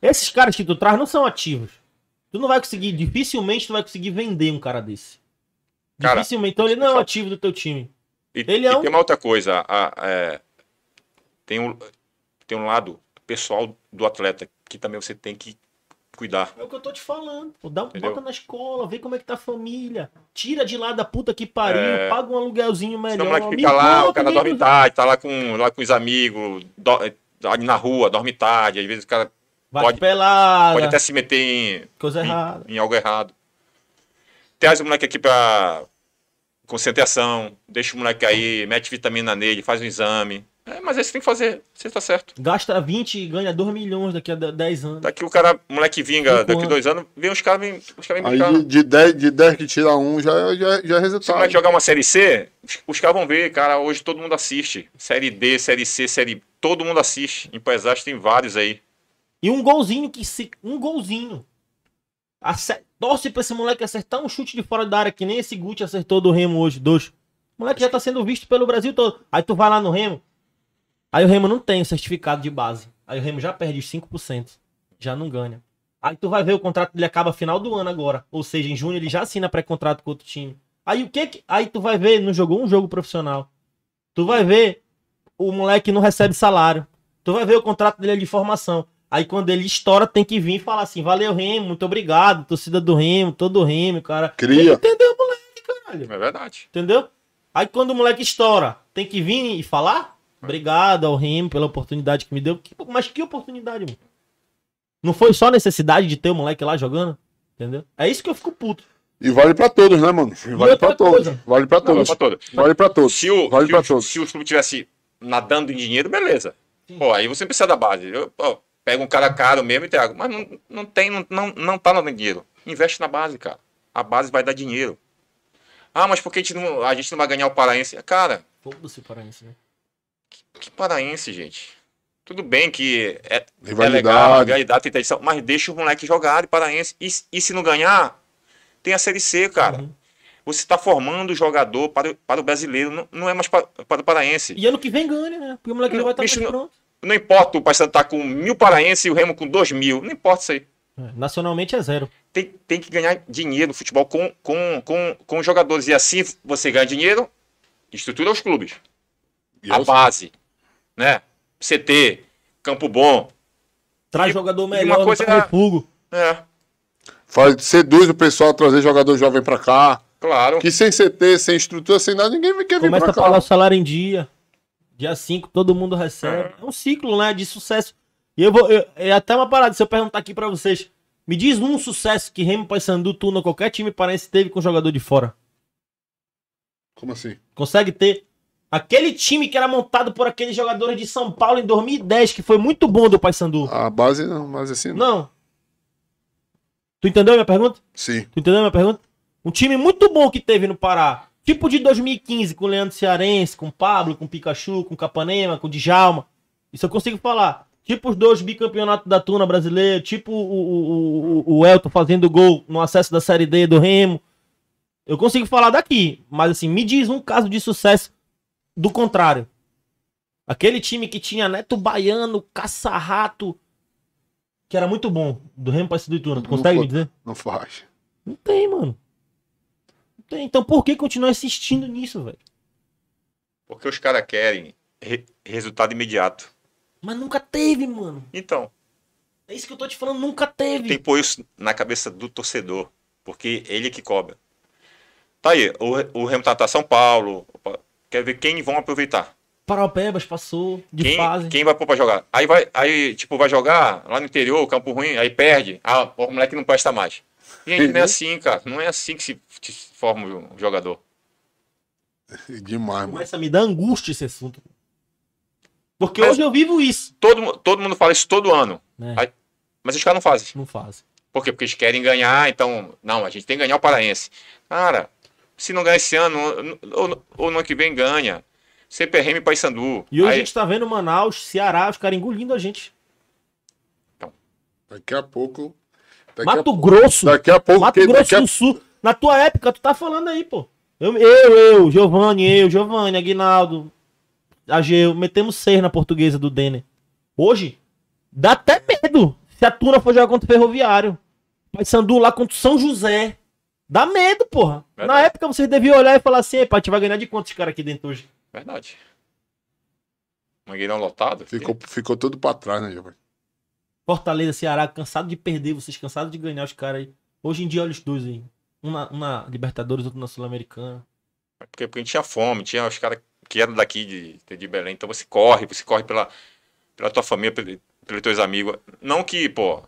esses caras que tu traz não são ativos. Tu não vai conseguir, dificilmente tu vai conseguir vender um cara desse. Cara, dificilmente. Então ele não é um ativo do teu time. E, ele é um... tem uma outra coisa. A, é, tem, um, tem um lado pessoal do atleta que também você tem que cuidar. É o que eu tô te falando. dá um Entendeu? bota na escola, vê como é que tá a família. Tira de lá da puta que pariu, é... paga um aluguelzinho melhor. Lá que fica lá, o cara dorme tarde, tá lá com, lá com os amigos, do, na rua, dorme tarde, às vezes o cara Vai pode, pelada. Pode até se meter em, Coisa em, errada. em algo errado. Traz o moleque aqui pra concentração, deixa o moleque aí, mete vitamina nele, faz um exame. É, mas aí você tem que fazer, você tá certo. Gasta 20 e ganha 2 milhões daqui a 10 anos. Daqui o cara, moleque vinga, Cinco daqui a 2 anos, vem os caras vem, os caras Aí de 10, de 10 que tira um, já, já, já é resultado. Se o moleque jogar uma Série C, os caras vão ver, cara, hoje todo mundo assiste. Série D, Série C, Série... Todo mundo assiste. paisagem tem vários aí. E um golzinho que se. Um golzinho. Acer... Torce pra esse moleque acertar um chute de fora da área, que nem esse Gucci acertou do Remo hoje, dois. O moleque já tá sendo visto pelo Brasil todo. Aí tu vai lá no Remo. Aí o Remo não tem o certificado de base. Aí o Remo já perde 5%. Já não ganha. Aí tu vai ver o contrato dele acaba final do ano agora. Ou seja, em junho ele já assina pré-contrato com outro time. Aí o que que. Aí tu vai ver, não jogou um jogo profissional. Tu vai ver o moleque não recebe salário. Tu vai ver o contrato dele é de formação. Aí quando ele estoura, tem que vir e falar assim: valeu, Remo, muito obrigado, torcida do Remo, todo o Remo, cara. Cria. Entendeu, moleque, caralho? É verdade. Entendeu? Aí quando o moleque estoura, tem que vir e falar? Obrigado ao Remo pela oportunidade que me deu. Mas que oportunidade, mano? Não foi só necessidade de ter o moleque lá jogando? Entendeu? É isso que eu fico puto. E vale pra todos, né, mano? Vale pra todos. Vale pra todos. Não, vale pra todos. Vale pra todos. Se o, vale se pra o, todos. Se o clube tivesse nadando em dinheiro, beleza. Pô, aí você precisa da base. Eu, pô, Pega um cara caro mesmo, Thiago, mas não, não tem, não, não, não tá no dinheiro. Investe na base, cara. A base vai dar dinheiro. Ah, mas por que a gente não, a gente não vai ganhar o paraense? Cara. Foda-se paraense, né? Que, que, paraense, gente? Tudo bem que é, é rivalidade. é legal, rivalidade, tem tradição, mas deixa o moleque jogar de paraense. E, e se não ganhar, tem a Série C, cara. Uhum. Você está formando o jogador para, para o brasileiro, não, não é mais para, para o paraense. E ano que vem ganha, né? Porque o moleque não, já vai estar bicho, pronto. Não importa o Paysandu estar tá com mil paraenses e o Remo com dois mil. Não importa isso aí. É, nacionalmente é zero. Tem, tem que ganhar dinheiro no futebol com, com, com, com os jogadores. E assim você ganha dinheiro, estrutura os clubes. E a é base. Né? CT, campo bom. Traz e, jogador melhor, uma coisa é, fugo. É. Faz, seduz o pessoal a trazer jogador jovem pra cá. Claro. Que sem CT, sem estrutura, sem nada, ninguém quer Começa vir pra cá. Começa a falar o salário em dia. Dia 5 todo mundo recebe. É. é um ciclo, né, de sucesso. E eu vou. Eu, é até uma parada, se eu perguntar aqui para vocês. Me diz um sucesso que Remo Paysandu, Tuna, qualquer time parece teve com jogador de fora. Como assim? Consegue ter aquele time que era montado por aqueles jogadores de São Paulo em 2010, que foi muito bom do Paysandu. A base não, mas assim não. Não. Tu entendeu a minha pergunta? Sim. Tu entendeu a minha pergunta? Um time muito bom que teve no Pará. Tipo de 2015, com o Leandro Cearense, com o Pablo, com o Pikachu, com o Capanema, com o Djalma. Isso eu consigo falar. Tipo os dois bicampeonatos da Tuna brasileira, tipo o, o, o, Elton fazendo gol no acesso da Série D do Remo. Eu consigo falar daqui, mas assim, me diz um caso de sucesso do contrário. Aquele time que tinha Neto Baiano, Caçarrato, que era muito bom, do Remo para do Ituna. Tu consegue me dizer? Não faz. Não tem, mano. Tem, então por que continuar insistindo nisso, velho? Porque os caras querem re resultado imediato. Mas nunca teve, mano. Então. É isso que eu tô te falando, nunca teve. Tem que pôr isso na cabeça do torcedor. Porque ele é que cobra. Tá aí, o, o Remo tá, tá São Paulo. Opa, quer ver quem vão aproveitar. Paraupebas passou de quem, fase. Quem vai pôr pra jogar? Aí vai, aí, tipo, vai jogar lá no interior, campo ruim, aí perde. Ah, o moleque não presta mais. Gente, não é uhum. assim, cara. Não é assim que se, forma um jogador. Demais, mano. Começa a me dar angústia esse assunto. Porque mas hoje eu vivo isso. Todo, todo mundo fala isso todo ano. É. Aí, mas os caras não fazem. Não fazem. Por quê? Porque eles querem ganhar, então. Não, a gente tem que ganhar o paraense. Cara, se não ganhar esse ano, ou, ou no ano que vem ganha. CPRM Paysandu. E hoje aí... a gente tá vendo Manaus, Ceará, os caras engolindo a gente. Então. Daqui a pouco Daqui Mato a... Grosso. Daqui a pouco. Mato que... Grosso a... do Sul. Na tua época, tu tá falando aí, pô. Eu, eu, eu Giovanni, eu, Giovanni, Aguinaldo, Ageu, metemos seis na portuguesa do Denner. Hoje, dá até medo se a Tuna for jogar contra o Ferroviário. Mas Sandu lá contra o São José. Dá medo, porra. Verdade. Na época vocês deviam olhar e falar assim, pai, a gente vai ganhar de quantos caras aqui dentro hoje? Verdade. Mangueirão lotado. Ficou, ficou tudo pra trás, né, Giovanni? Fortaleza, Ceará, cansado de perder, vocês cansados de ganhar os caras aí. Hoje em dia, olha os dois aí. Um na, um na Libertadores, outro na Sul-Americana. É porque, porque a gente tinha fome, tinha os caras que eram daqui de, de Belém. Então você corre, você corre pela, pela tua família, pelo, pelos teus amigos. Não que, pô,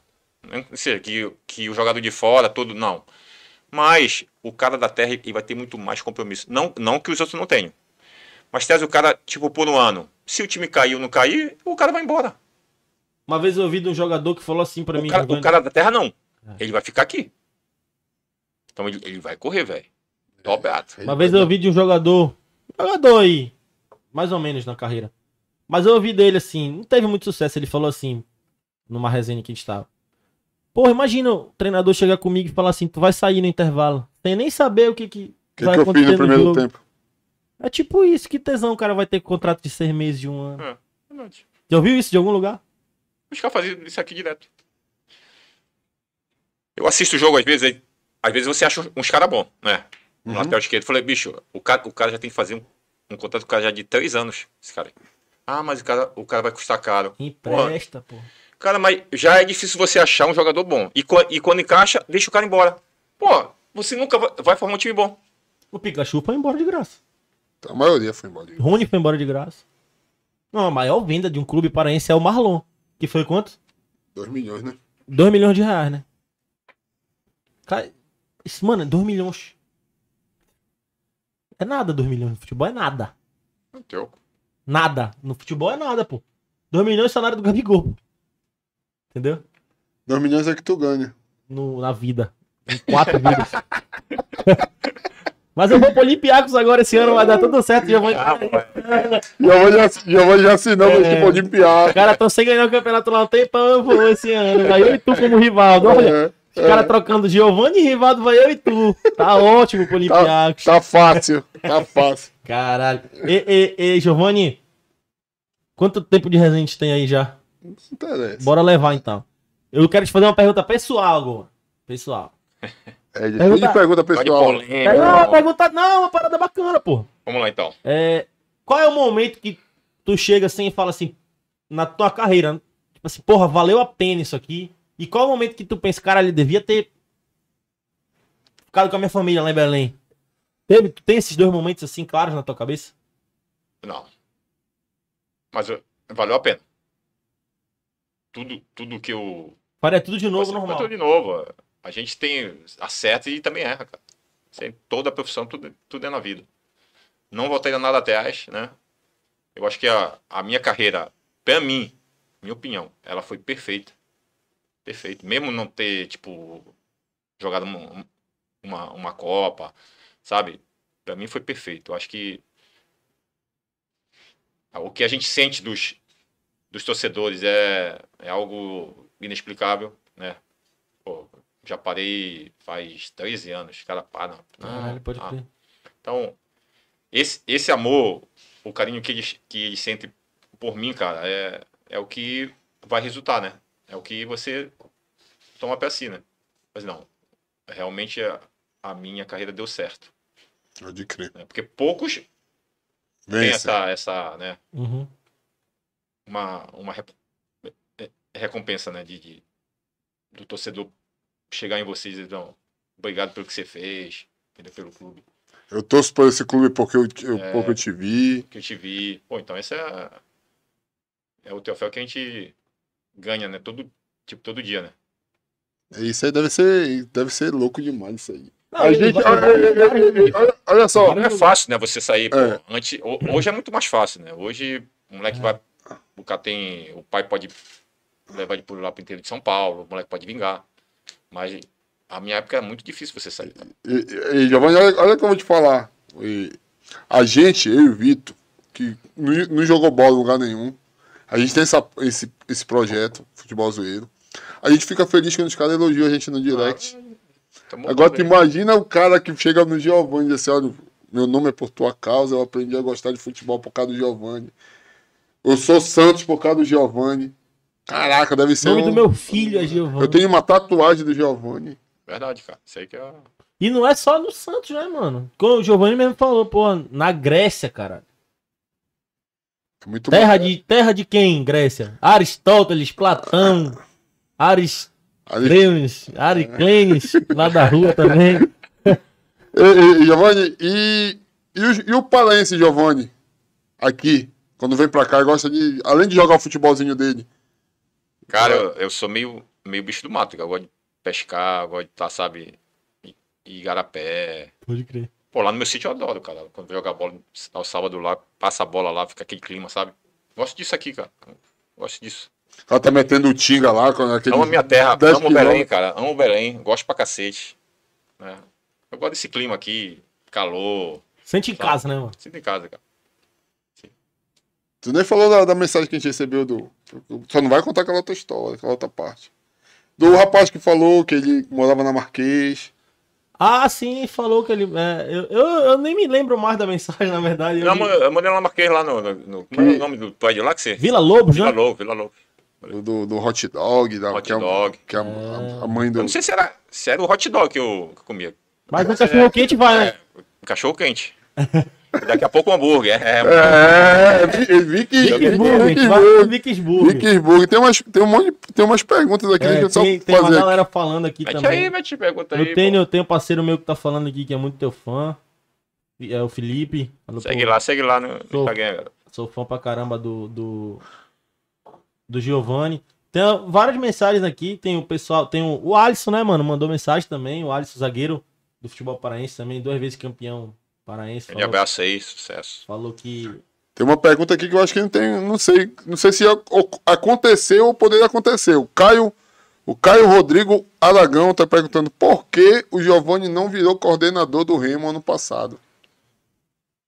não sei, que, que o jogador de fora, todo, não. Mas o cara da terra ele vai ter muito mais compromisso. Não, não que os outros não tenham. Mas traz o cara, tipo, por um ano. Se o time caiu ou não cair, o cara vai embora. Uma vez eu ouvi de um jogador que falou assim para mim. Cara, o cara da terra não. É. Ele vai ficar aqui. Então ele, ele vai correr, velho. Roberto. É, Uma vez eu ouvi de um jogador. Jogador aí. Mais ou menos na carreira. Mas eu ouvi dele assim. Não teve muito sucesso. Ele falou assim. Numa resenha que a gente tava. Porra, imagina o treinador chegar comigo e falar assim: tu vai sair no intervalo. Sem nem saber o que, que, que vai que acontecer. no primeiro jogo. tempo? É tipo isso. Que tesão o cara vai ter contrato de seis meses, de um ano. É, é verdade. Já ouviu isso de algum lugar? Os caras fazem isso aqui direto. Eu assisto o jogo às vezes, aí, às vezes você acha uns caras bons, né? Um uhum. lateral esquerdo. Falei, bicho, o cara, o cara já tem que fazer um, um contrato com o cara já de três anos, esse cara aí. Ah, mas o cara, o cara vai custar caro. Empresta, pô. Cara, mas já é difícil você achar um jogador bom. E, e quando encaixa, deixa o cara embora. Pô, você nunca vai, vai formar um time bom. O Pikachu foi embora de graça. A maioria foi embora de graça. Rony foi embora de graça. Não, a maior venda de um clube paraense é o Marlon. Que foi quanto? 2 milhões, né? 2 milhões de reais, né? Cara, mano, 2 é milhões. É nada 2 milhões no futebol, é nada. Então. Nada. No futebol é nada, pô. 2 é milhões é o salário do Gabigol. Entendeu? 2 milhões é que tu ganha. No, na vida. Em quatro vidas. Mas eu vou pro Olympiacos agora esse ano, vai dar tudo certo. Já vou... Ah, já vou, já, vou já assinando é. aqui pro Cara, tô sem ganhar o campeonato lá um tempão, eu vou esse ano. Vai eu e tu como Rivaldo. Olha, é. os caras é. trocando Giovanni e Rivaldo, vai eu e tu. Tá ótimo pro tá- Olympiacos. Tá, tá fácil, tá fácil. Caralho. E, e, e, Giovanni, quanto tempo de resenha a gente tem aí já? Não interessa. Bora levar então. Eu quero te fazer uma pergunta pessoal agora. Pessoal. É difícil pergunta pessoal. Polêmica, é, não, pergunta, não, uma parada bacana, pô. Vamos lá então. É, qual é o momento que tu chega assim e fala assim, na tua carreira, tipo assim, porra, valeu a pena isso aqui? E qual é o momento que tu pensa, cara, ele devia ter ficado com a minha família lá em Belém? Teve, tu tem esses dois momentos assim claros na tua cabeça? Não. Mas eu, valeu a pena. Tudo, tudo que eu. Faria tudo de novo, normal. Tudo de novo. É. A gente tem acerta e também erra, cara. toda a profissão, tudo, tudo é na vida. Não voltei a nada atrás, né? Eu acho que a, a minha carreira, para mim, minha opinião, ela foi perfeita. Perfeita. Mesmo não ter, tipo, jogado uma, uma, uma Copa, sabe? Para mim foi perfeito. Eu acho que ah, o que a gente sente dos, dos torcedores é, é algo inexplicável, né? já parei faz 13 anos. cara caras ah, ele pode ah. crer. Então, esse, esse amor, o carinho que eles, que ele sentem por mim, cara, é, é o que vai resultar, né? É o que você toma pra si, né? Mas não, realmente a, a minha carreira deu certo. Pode crer. É, porque poucos Vence. têm essa, essa né? Uhum. Uma, uma é, recompensa, né? De, de, do torcedor chegar em vocês e dizer, não, obrigado pelo que você fez, pelo clube. Eu torço para esse clube porque eu, eu, é, porque eu te vi. Que eu te vi. Pô, então esse é, é o troféu que a gente ganha, né? Todo, tipo, todo dia, né? É isso aí deve ser, deve ser louco demais isso aí. Não, a gente, vai... olha, olha, olha, olha, só. Não é fácil, né? Você sair. É. Pô, antes, hoje é muito mais fácil, né? Hoje o moleque é. vai. O cara tem. O pai pode levar ele por lá pro interior de São Paulo, o moleque pode vingar. Mas a minha época é muito difícil você sair. E, e Giovanni, olha, olha como eu te falar. E, a gente, eu e o Vitor, que não, não, jogou bola em lugar nenhum. A gente tem essa, esse, esse projeto, futebol zoeiro. A gente fica feliz quando os caras elogiam a gente no direct. Ah, Agora tu imagina o cara que chega no Giovanni e diz assim, olha, meu nome é por tua causa, eu aprendi a gostar de futebol por causa do Giovanni. Eu sou Santos por causa do Giovanni. Caraca, deve ser. O nome um... do meu filho é Giovanni. Eu tenho uma tatuagem do Giovanni. Verdade, cara. Sei que é. E não é só no Santos, né, mano? Como o Giovanni mesmo falou, pô, na Grécia, cara. É muito terra bom. de terra de quem, Grécia? Aristóteles, Platão, Aristlenes, Ariclenes, lá da rua também. e, e, Giovanni, e, e, o, e o Palense, Giovanni, aqui, quando vem pra cá, gosta de, além de jogar o futebolzinho dele, Cara, eu, eu sou meio, meio bicho do mato, eu gosto de pescar, gosto de estar, tá, sabe, igarapé. Pode crer. Pô, lá no meu sítio eu adoro, cara. Quando eu a bola ao sábado lá, passa a bola lá, fica aquele clima, sabe? Gosto disso aqui, cara. Gosto disso. Ela tá metendo o Tinga lá. Aquele... Amo a minha terra, amo quilômetros. Belém, cara. Amo Belém, gosto pra cacete. É. Eu gosto desse clima aqui, calor. Sente em sabe? casa, né, mano? Sente em casa, cara. Sim. Tu nem falou da, da, mensagem que a gente recebeu do só não vai contar aquela outra história, aquela outra parte. Do rapaz que falou que ele morava na Marquês. Ah, sim, falou que ele. É, eu, eu, eu, nem me lembro mais da mensagem, na verdade. Eu, eu, eu mandei na Marquês lá no. no, no é que... Qual é o nome do de lá que você. Vila Lobos, Vila né? Lobo, Vila Lobo. Do, do, hot dog, da, hot que, é dog. que é a, a, ah. mãe do. Eu não sei se era, se era o hot dog que eu, que eu comia. Mas o cachorro quente vai, né? cachorro quente. Daqui a pouco um hambúrguer. É, é Vicksburg. É, é, é, Vicksburg. Tem umas, tem, um monte, de, tem umas perguntas aqui. É, tem, tem uma galera aqui. falando aqui mete também. Aí, mete pergunta aí. Eu tenho, eu tenho um parceiro meu que tá falando aqui que é muito teu fã. É o Felipe. Segue pô. lá, segue lá no, no sou, Sou fã pra caramba do, do, do Giovanni. Tem várias mensagens aqui. Tem o pessoal, tem o, o Alisson, né, mano? Mandou mensagem também. O Alisson, zagueiro do futebol paraense também, duas vezes campeão Paraense. Grande abraço aí, sucesso. Falou que. Tem uma pergunta aqui que eu acho que não tem. Não sei, não sei se é aconteceu ou poderia acontecer. O Caio, o Caio Rodrigo Aragão está perguntando por que o Giovani não virou coordenador do Remo ano passado.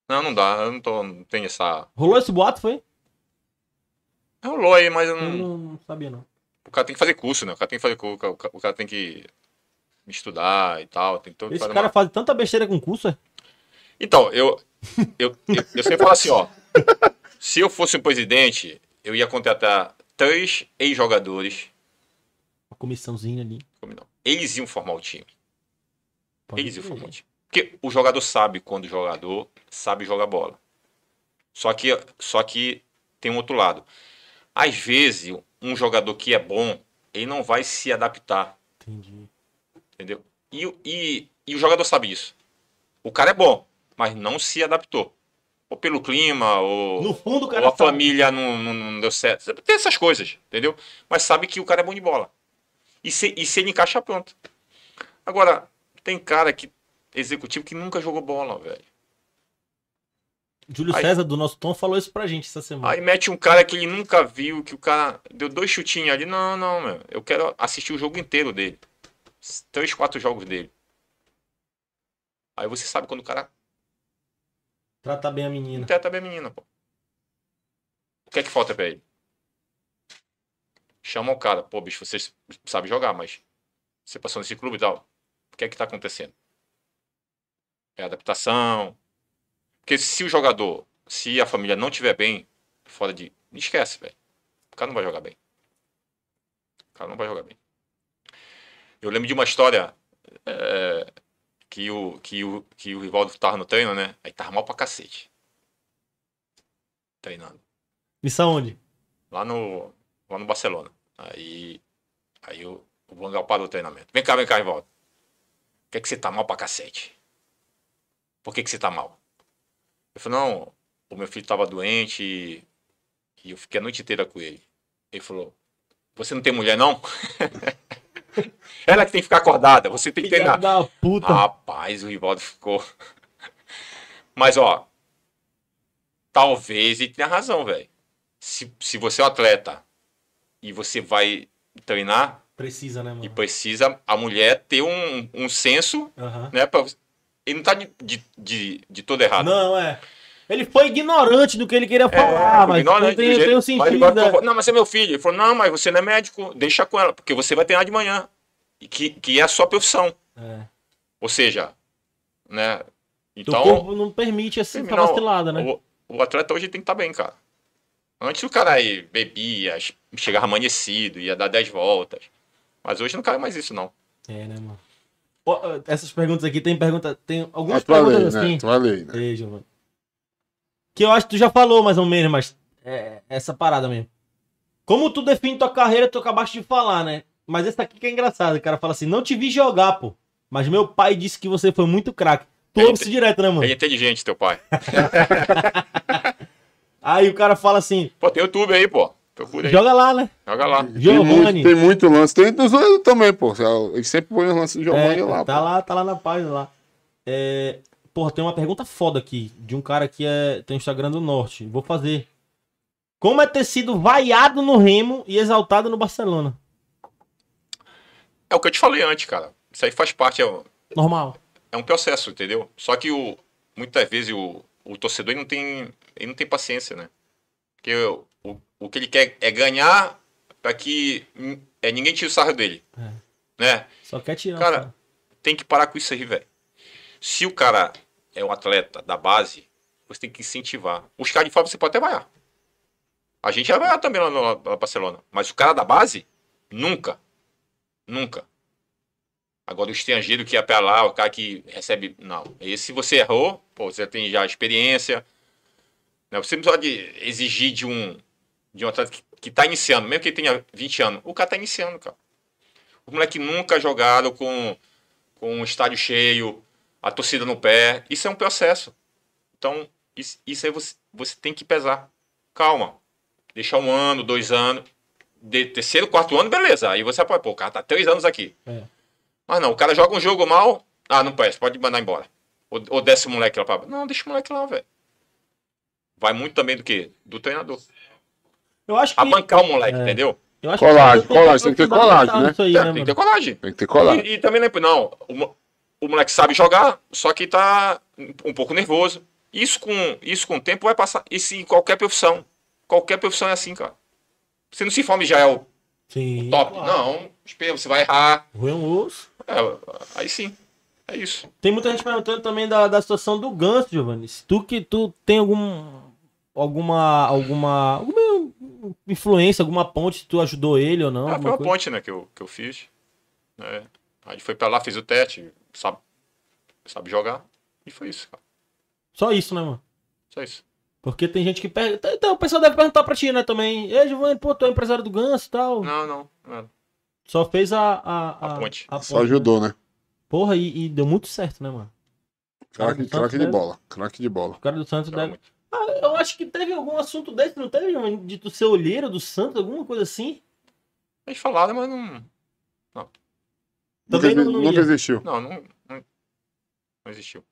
Não, não dá. Eu não, tô, não tenho essa. Rolou esse boato, foi? Rolou aí, mas eu não. Eu não, sabia, não. O cara tem que fazer curso, né? O cara tem que fazer curso, o cara, tem que estudar e tal. Tem que Esse cara uma... faz tanta besteira com curso, é? Então, eu, eu, eu, eu sempre falo assim, ó. Se eu fosse um presidente, eu ia contratar três ex-jogadores. Uma comissãozinha ali. Eles iam formar o time. Pode Eles iam formar o time. Porque o jogador sabe quando o jogador sabe jogar bola. Só que, só que tem um outro lado. Às vezes, um jogador que é bom, ele não vai se adaptar. Entendi. Entendeu? E, e, e o jogador sabe isso. O cara é bom mas não se adaptou. Ou pelo clima, ou, no fundo, ou a tá... família não, não, não, deu certo. Tem essas coisas, entendeu? Mas sabe que o cara é bom de bola. E se, e se ele encaixa, pronto. Agora, tem cara que executivo que nunca jogou bola, velho. Júlio aí, César, do nosso Tom, falou isso pra gente essa semana. Aí mete um cara que ele nunca viu, que o cara deu dois chutinhos ali. Não, não, meu. Eu quero assistir o jogo inteiro dele. Três, quatro jogos dele. Aí você sabe quando o cara Trata bem a menina. Trata bem a menina, pô. O que é que falta pra ele? Chama o cara. Pô, bicho, você sabe jogar, mas você passou nesse clube e tal. O que é que tá acontecendo? É adaptação. Porque se o jogador, se a família não tiver bem, fora de. Esquece, velho. O cara não vai jogar bem. O cara não vai jogar bem. Eu lembro de uma história. É que o, que o, que o Rivaldo tava no treino, né? Aí tava mal pra cacete. Treinando. Isso aonde? Lá no, lá no Barcelona. Aí, aí o, o Vangal parou o treinamento. Vem cá, vem cá, Rivaldo. Por que, é que você tá mal pra cacete? Por que, que você tá mal? Eu falei, não, o meu filho tava doente e, e eu fiquei a noite inteira com ele. Ele falou, você não tem mulher, não? Ela que tem que ficar acordada, você tem que treinar. Da puta. Rapaz, o Rivaldo ficou. Mas, ó. Talvez ele tenha razão, velho. Se, se você é um atleta e você vai treinar. Precisa, né, mano? E precisa a mulher ter um, um senso, né? Pra, ele não tá de, de, de, de todo errado. Não, é. Ele foi ignorante do que ele queria é, falar, é, mas ignorante, tem, jeito, tem um sentido. Mas né? Não, mas é meu filho. Ele falou, não, mas você não é médico, deixa com ela, porque você vai treinar de manhã. E que, que é a sua profissão. É. Ou seja, né? Então. O corpo não permite essa assim, vacilada, né? O, o, atleta hoje tem que estar tá bem, cara. Antes o cara aí bebia, chegava amanhecido, ia dar 10 voltas. Mas hoje não cai mais isso, não. É, né, mano? Essas perguntas aqui, tem pergunta. Tem algumas é, perguntas lei, né? assim. Né? lei, né? Beijo, mano. Que eu acho que tu já falou mais ou menos, mas é, é essa parada mesmo. Como tu define tua carreira, tu acabaste de falar, né? Mas essa aqui que é engraçada. O cara fala assim: não te vi jogar, pô. Mas meu pai disse que você foi muito craque. Tu ouve isso direto, né, mano? É inteligente, teu pai. aí o cara fala assim: pô, tem YouTube aí, pô. aí. Joga lá, né? Joga lá. Tem Giovanni. Muito, tem muito lance. Tem dos também, pô. Ele sempre põe o lance do é, Giovanni é, lá. Tá pô. lá, tá lá na página lá. É, Porra, tem uma pergunta foda aqui, de um cara que é, tem Instagram do Norte. Vou fazer. Como é ter sido vaiado no Remo e exaltado no Barcelona? É o que eu te falei antes, cara. Isso aí faz parte. É, Normal. É um processo, entendeu? Só que o, muitas vezes o, o torcedor ele não, tem, ele não tem paciência, né? Porque o, o, o que ele quer é ganhar para que é, ninguém tire o sarro dele. É. Né? Só quer tirar. Cara, cara, tem que parar com isso aí, velho. Se o cara é um atleta da base, você tem que incentivar. Os caras de fora você pode até vaiar. A gente já vai também lá no Barcelona. Mas o cara da base, nunca. Nunca. Agora o estrangeiro que ia para pra lá, o cara que recebe. Não. Esse você errou, pô, você tem já experiência. Né? Você não pode exigir de um, de um atleta que, que tá iniciando, mesmo que ele tenha 20 anos. O cara tá iniciando, cara. O moleque nunca jogaram com, com um estádio cheio, a torcida no pé. Isso é um processo. Então, isso, isso aí você, você tem que pesar. Calma. Deixar um ano, dois anos. De terceiro, quarto ano, beleza. Aí você apoia, pô, o cara tá três anos aqui. É. Mas não, o cara joga um jogo mal. Ah, não presta, pode mandar embora. Ou, ou desce o moleque lá pra Não, deixa o moleque lá, velho. Vai muito também do que? Do treinador. Eu acho que. bancar o moleque, é. entendeu? colagem, colagem, tem que ter colagem, né? Aí, é, né tem que ter colagem. Tem que ter colagem. E, e também né, não, não o moleque sabe jogar, só que tá um pouco nervoso. Isso com, isso com o tempo vai passar. Isso em qualquer profissão. Qualquer profissão é assim, cara. Você não se informe já é o, sim, o top. Claro. Não, espera, você vai errar. Ruim é um osso. É, aí sim. É isso. Tem muita gente perguntando também da, da situação do Ganso, Giovanni. Se tu que tu tem algum alguma alguma alguma influência, alguma ponte, tu ajudou ele ou não? Ah, foi uma coisa? ponte, né, que eu, que eu fiz. É. A gente foi pra lá, fez o teste, sabe, sabe jogar. E foi isso, cara. Só isso, né, mano? Só isso. Porque tem gente que perde Então, então o pessoal deve perguntar pra ti, né, também. Ei, Giovanni, pô, tu é empresário do Ganso e tal. Não, não, Só fez a. A, a, a ponte. A Só né? ajudou, né? Porra, e, e, deu muito certo, né, mano? Craque, craque de bola. Craque de bola. O cara do Santos deve. Ah, eu acho que teve algum assunto desse, não teve, Giovanni? De tu ser olheiro do Santos, alguma coisa assim? Eles falaram, mas não. Não. Também não, não, nunca existiu. Não, não, não, existiu.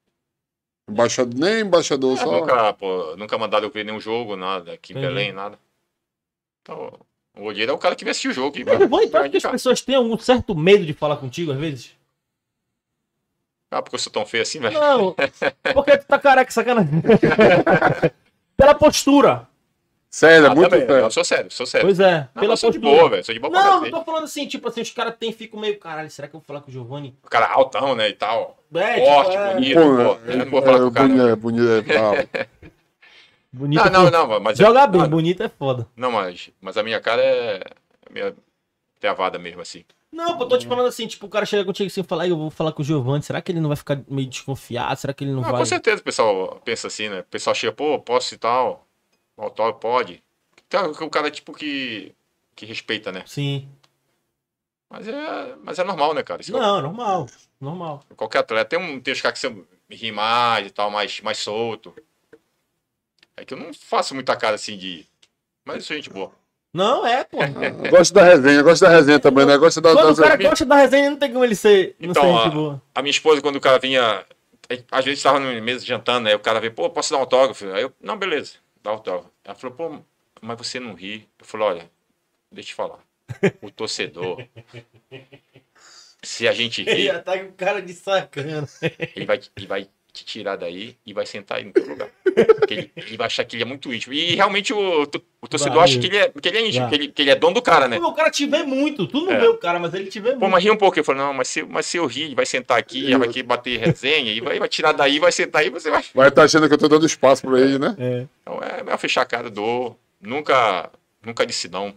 nem embaixador, é, só. Nunca, pô, nunca mandaram eu ver nenhum jogo, nada, aqui em Belém, nada. Então, o olheiro é o cara que vestiu o jogo. É bom, então, que as pessoas têm algum certo medo de falar contigo, às vezes? Ah, porque eu sou tão feio assim, velho? Não, porque tu tá careca, sacanagem. Pela postura. Sério, é ah, muito também, Eu sou sério, sou sério. Pois é. Não, pela sou de boa, velho. Sou de boa Não, não tô falando assim, tipo assim, os caras tem, ficam meio, caralho, será que eu vou falar com o Giovanni? O cara altão, né, e tal. É, tipo, Forte, tipo, é... bonito, pô. É, não vou falar com o cara. Bonito, né? é, bonito é, bonito. Ah, não, é não, mas... É Jogar bem, bonito é foda. Não, mas, mas a minha cara é... Minha travada mesmo, assim. Não, pô, tô te falando assim, tipo, o cara chega contigo assim e fala, eu vou falar com o Giovanni, será que ele não vai ficar meio desconfiado? Será que ele não, não ah, vai... Com certeza o pessoal pensa assim, né? O pessoal chega, pô, posso e tal o autógrafo pode. Então, é o cara é tipo que, que respeita, né? Sim. Mas é, mas é normal, né, cara? Isso não, é... normal. Normal. Qualquer atleta. Tem, um, tem caras que são ri mais e tal, mais, mais solto. É que eu não faço muita cara assim de. Mas isso é gente boa. Não, é, pô. Ah, gosto da resenha, gosto da resenha também, né? Gosto da, quando das... o cara gosta da resenha, não tem como ele ser. Não então, ser a, a, minha esposa, quando o cara vinha. Às vezes estava no mesa jantando, aí o cara veio, pô, posso dar um autógrafo? Aí eu, não, beleza autógrafo. Ela falou, pô, mas você não ri. Eu falei, olha, deixa eu te falar. O torcedor. se a gente rir. Ele já tá com cara de sacana. Ele vai, ele vai te tirar daí e vai sentar aí no teu lugar ele, ele, vai achar que ele é muito íntimo. E realmente o, o torcedor vai, acha que ele, é, que ele é íntimo, que ele, que ele, é dono do cara, né? O cara te vê muito, tu não é. vê o cara, mas ele te vê muito. Pô, mas ri um pouco. Ele falou não, mas se, mas se eu rir, ele vai sentar aqui, vai querer bater resenha, e vai, vai tirar daí, vai sentar aí, você vai. Vai estar tá achando que eu tô dando espaço pra ele, né? É. Então é, é melhor fechar a cara, do. Nunca, nunca disse não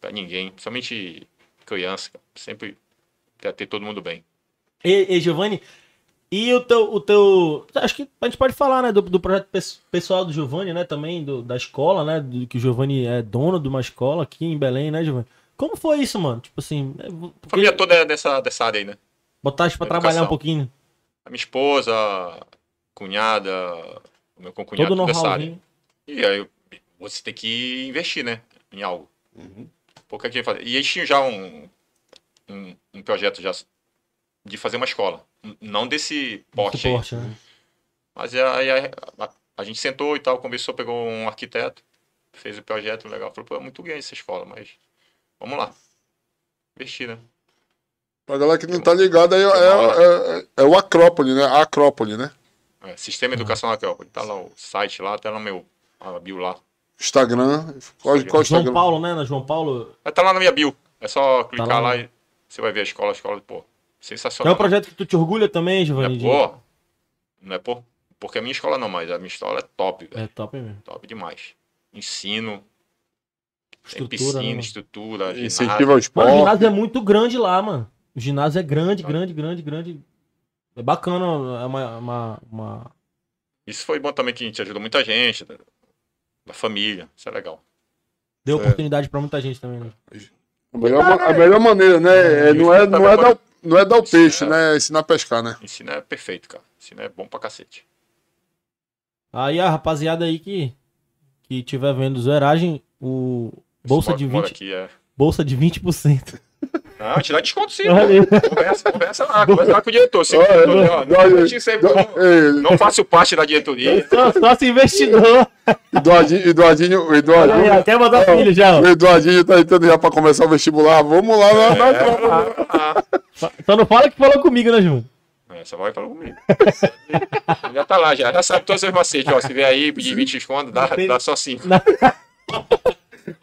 pra ninguém, principalmente criança, sempre quer ter todo mundo bem. E, e Giovanni, e o teu, o teu. Acho que a gente pode falar, né? Do, do projeto pessoal do Giovanni, né? Também, do, da escola, né? Do, que o Giovanni é dono de uma escola aqui em Belém, né, Giovanni? Como foi isso, mano? Tipo assim. É, porque... A família toda é dessa, dessa área aí, né? Botaste pra trabalhar um pouquinho. A minha esposa, a cunhada, o meu concunhado Todo dessa área. E aí você tem que investir, né? Em algo. Uhum. Pouca aqui faz. E eles tinha já um, um, um projeto já de fazer uma escola. Não desse porte. né? Mas aí, a, a, a, gente sentou e tal, conversou, pegou um arquiteto, fez o projeto legal. Falou, pô, é muito grande essa escola, mas vamos lá. Investir, né? Pra galera que não tá ligada, é, é, é, é, o Acrópole, né? A Acrópole, né? É, Sistema uhum. Educação Acrópole. Tá lá o site lá, tá lá no meu a bio lá. Instagram. Qual, qual João Paulo, né? Na João Paulo. É, tá lá na minha bio. É só tá clicar tá lá. lá. Né? e você vai ver a escola, a escola, pô. Sensacional. É um projeto que tu te orgulha também, Giovanni? Não é, pô, não é por, porque a é minha escola não, mas a minha escola é top, velho. É top mesmo. Top demais. Ensino. Estrutura, piscina, né, estrutura, Incentiva ao esporte. Mano, o ginásio é muito grande lá, mano. O ginásio é grande, tá. grande, grande, grande. É bacana, é uma, uma, uma... Isso foi bom também que a gente ajudou muita gente, da, da família, isso é legal. Deu é. oportunidade para muita gente também, né? A melhor, a melhor maneira, né? É, não é, não é, é dar o não é dar o ensinar, peixe, né? É ensinar a pescar, né? Ensinar é perfeito, cara. Ensinar é bom pra cacete. Aí a rapaziada aí que, que tiver vendo Zeragem, o. Bolsa de 20. Aqui é... Bolsa de 20%. Não, ah, tirar desconto sim. conversa, conversa lá, conversa lá com o diretor. Se não, não, não, não, faço parte da diretoria. Só, se assim, investidor. Eduardinho, Eduardinho, Eduardinho. Até mandar é, filho já. O Eduardinho tá entrando já pra começar o vestibular. Vamos lá, lá, é, lá, Só não fala que falou comigo, né, João? É, só vai falar comigo. já tá lá, já. Já sabe todas as macetes. Ó, se vier aí pedir 20 escondos, dá, dá só 5.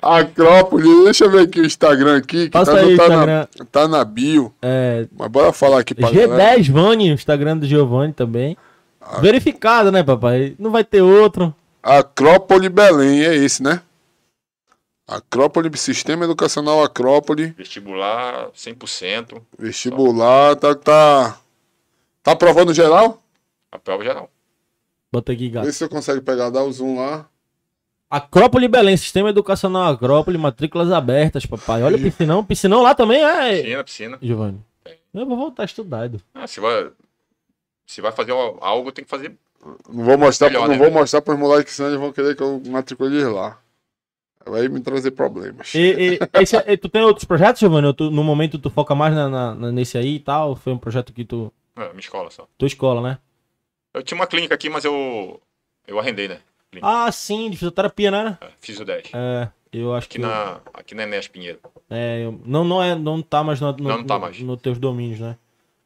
Acrópole, deixa eu ver aqui o Instagram aqui, que Passa tá, aí, tá, Instagram. Na, tá na bio. É... Mas bora falar aqui pra G10 galera. Vani, o Instagram do Giovanni também. A... Ah. Verificado, né, papai? Não vai ter outro. Acrópole Belém, é esse, né? Acrópole, Sistema Educacional Acrópole. Vestibular 100%. Vestibular, tá, tá... Tá aprovando geral? A prova geral. Bota aqui, gato. Vê se você consegue pegar, dar o zoom lá. Acrópole Belém, sistema educacional Acrópole, matrículas abertas, papai. Olha o piscinão, piscinão lá também é. Piscina, piscina. Giovanni. Eu vou voltar estudado. Ah, se vai, se vai fazer algo, tem que fazer. Não vou mostrar, melhor, não né, vou velho? mostrar para os moleques, senão eles vão querer que eu matricule eles lá. Vai me trazer problemas. E, e, esse, e tu tem outros projetos, Giovanni? Tu, no momento tu foca mais na, na, nesse aí e tal? Foi um projeto que tu. É, minha escola só. Tua escola, né? Eu tinha uma clínica aqui, mas eu. Eu arrendei, né? Clínica. Ah, sim, de fisioterapia, né? É, 10. É, eu acho aqui que. Na, eu... Aqui na Enéas Pinheiro. É, eu... não, não, é, não tá mais, no, no, não, não tá mais. No, no teus domínios, né?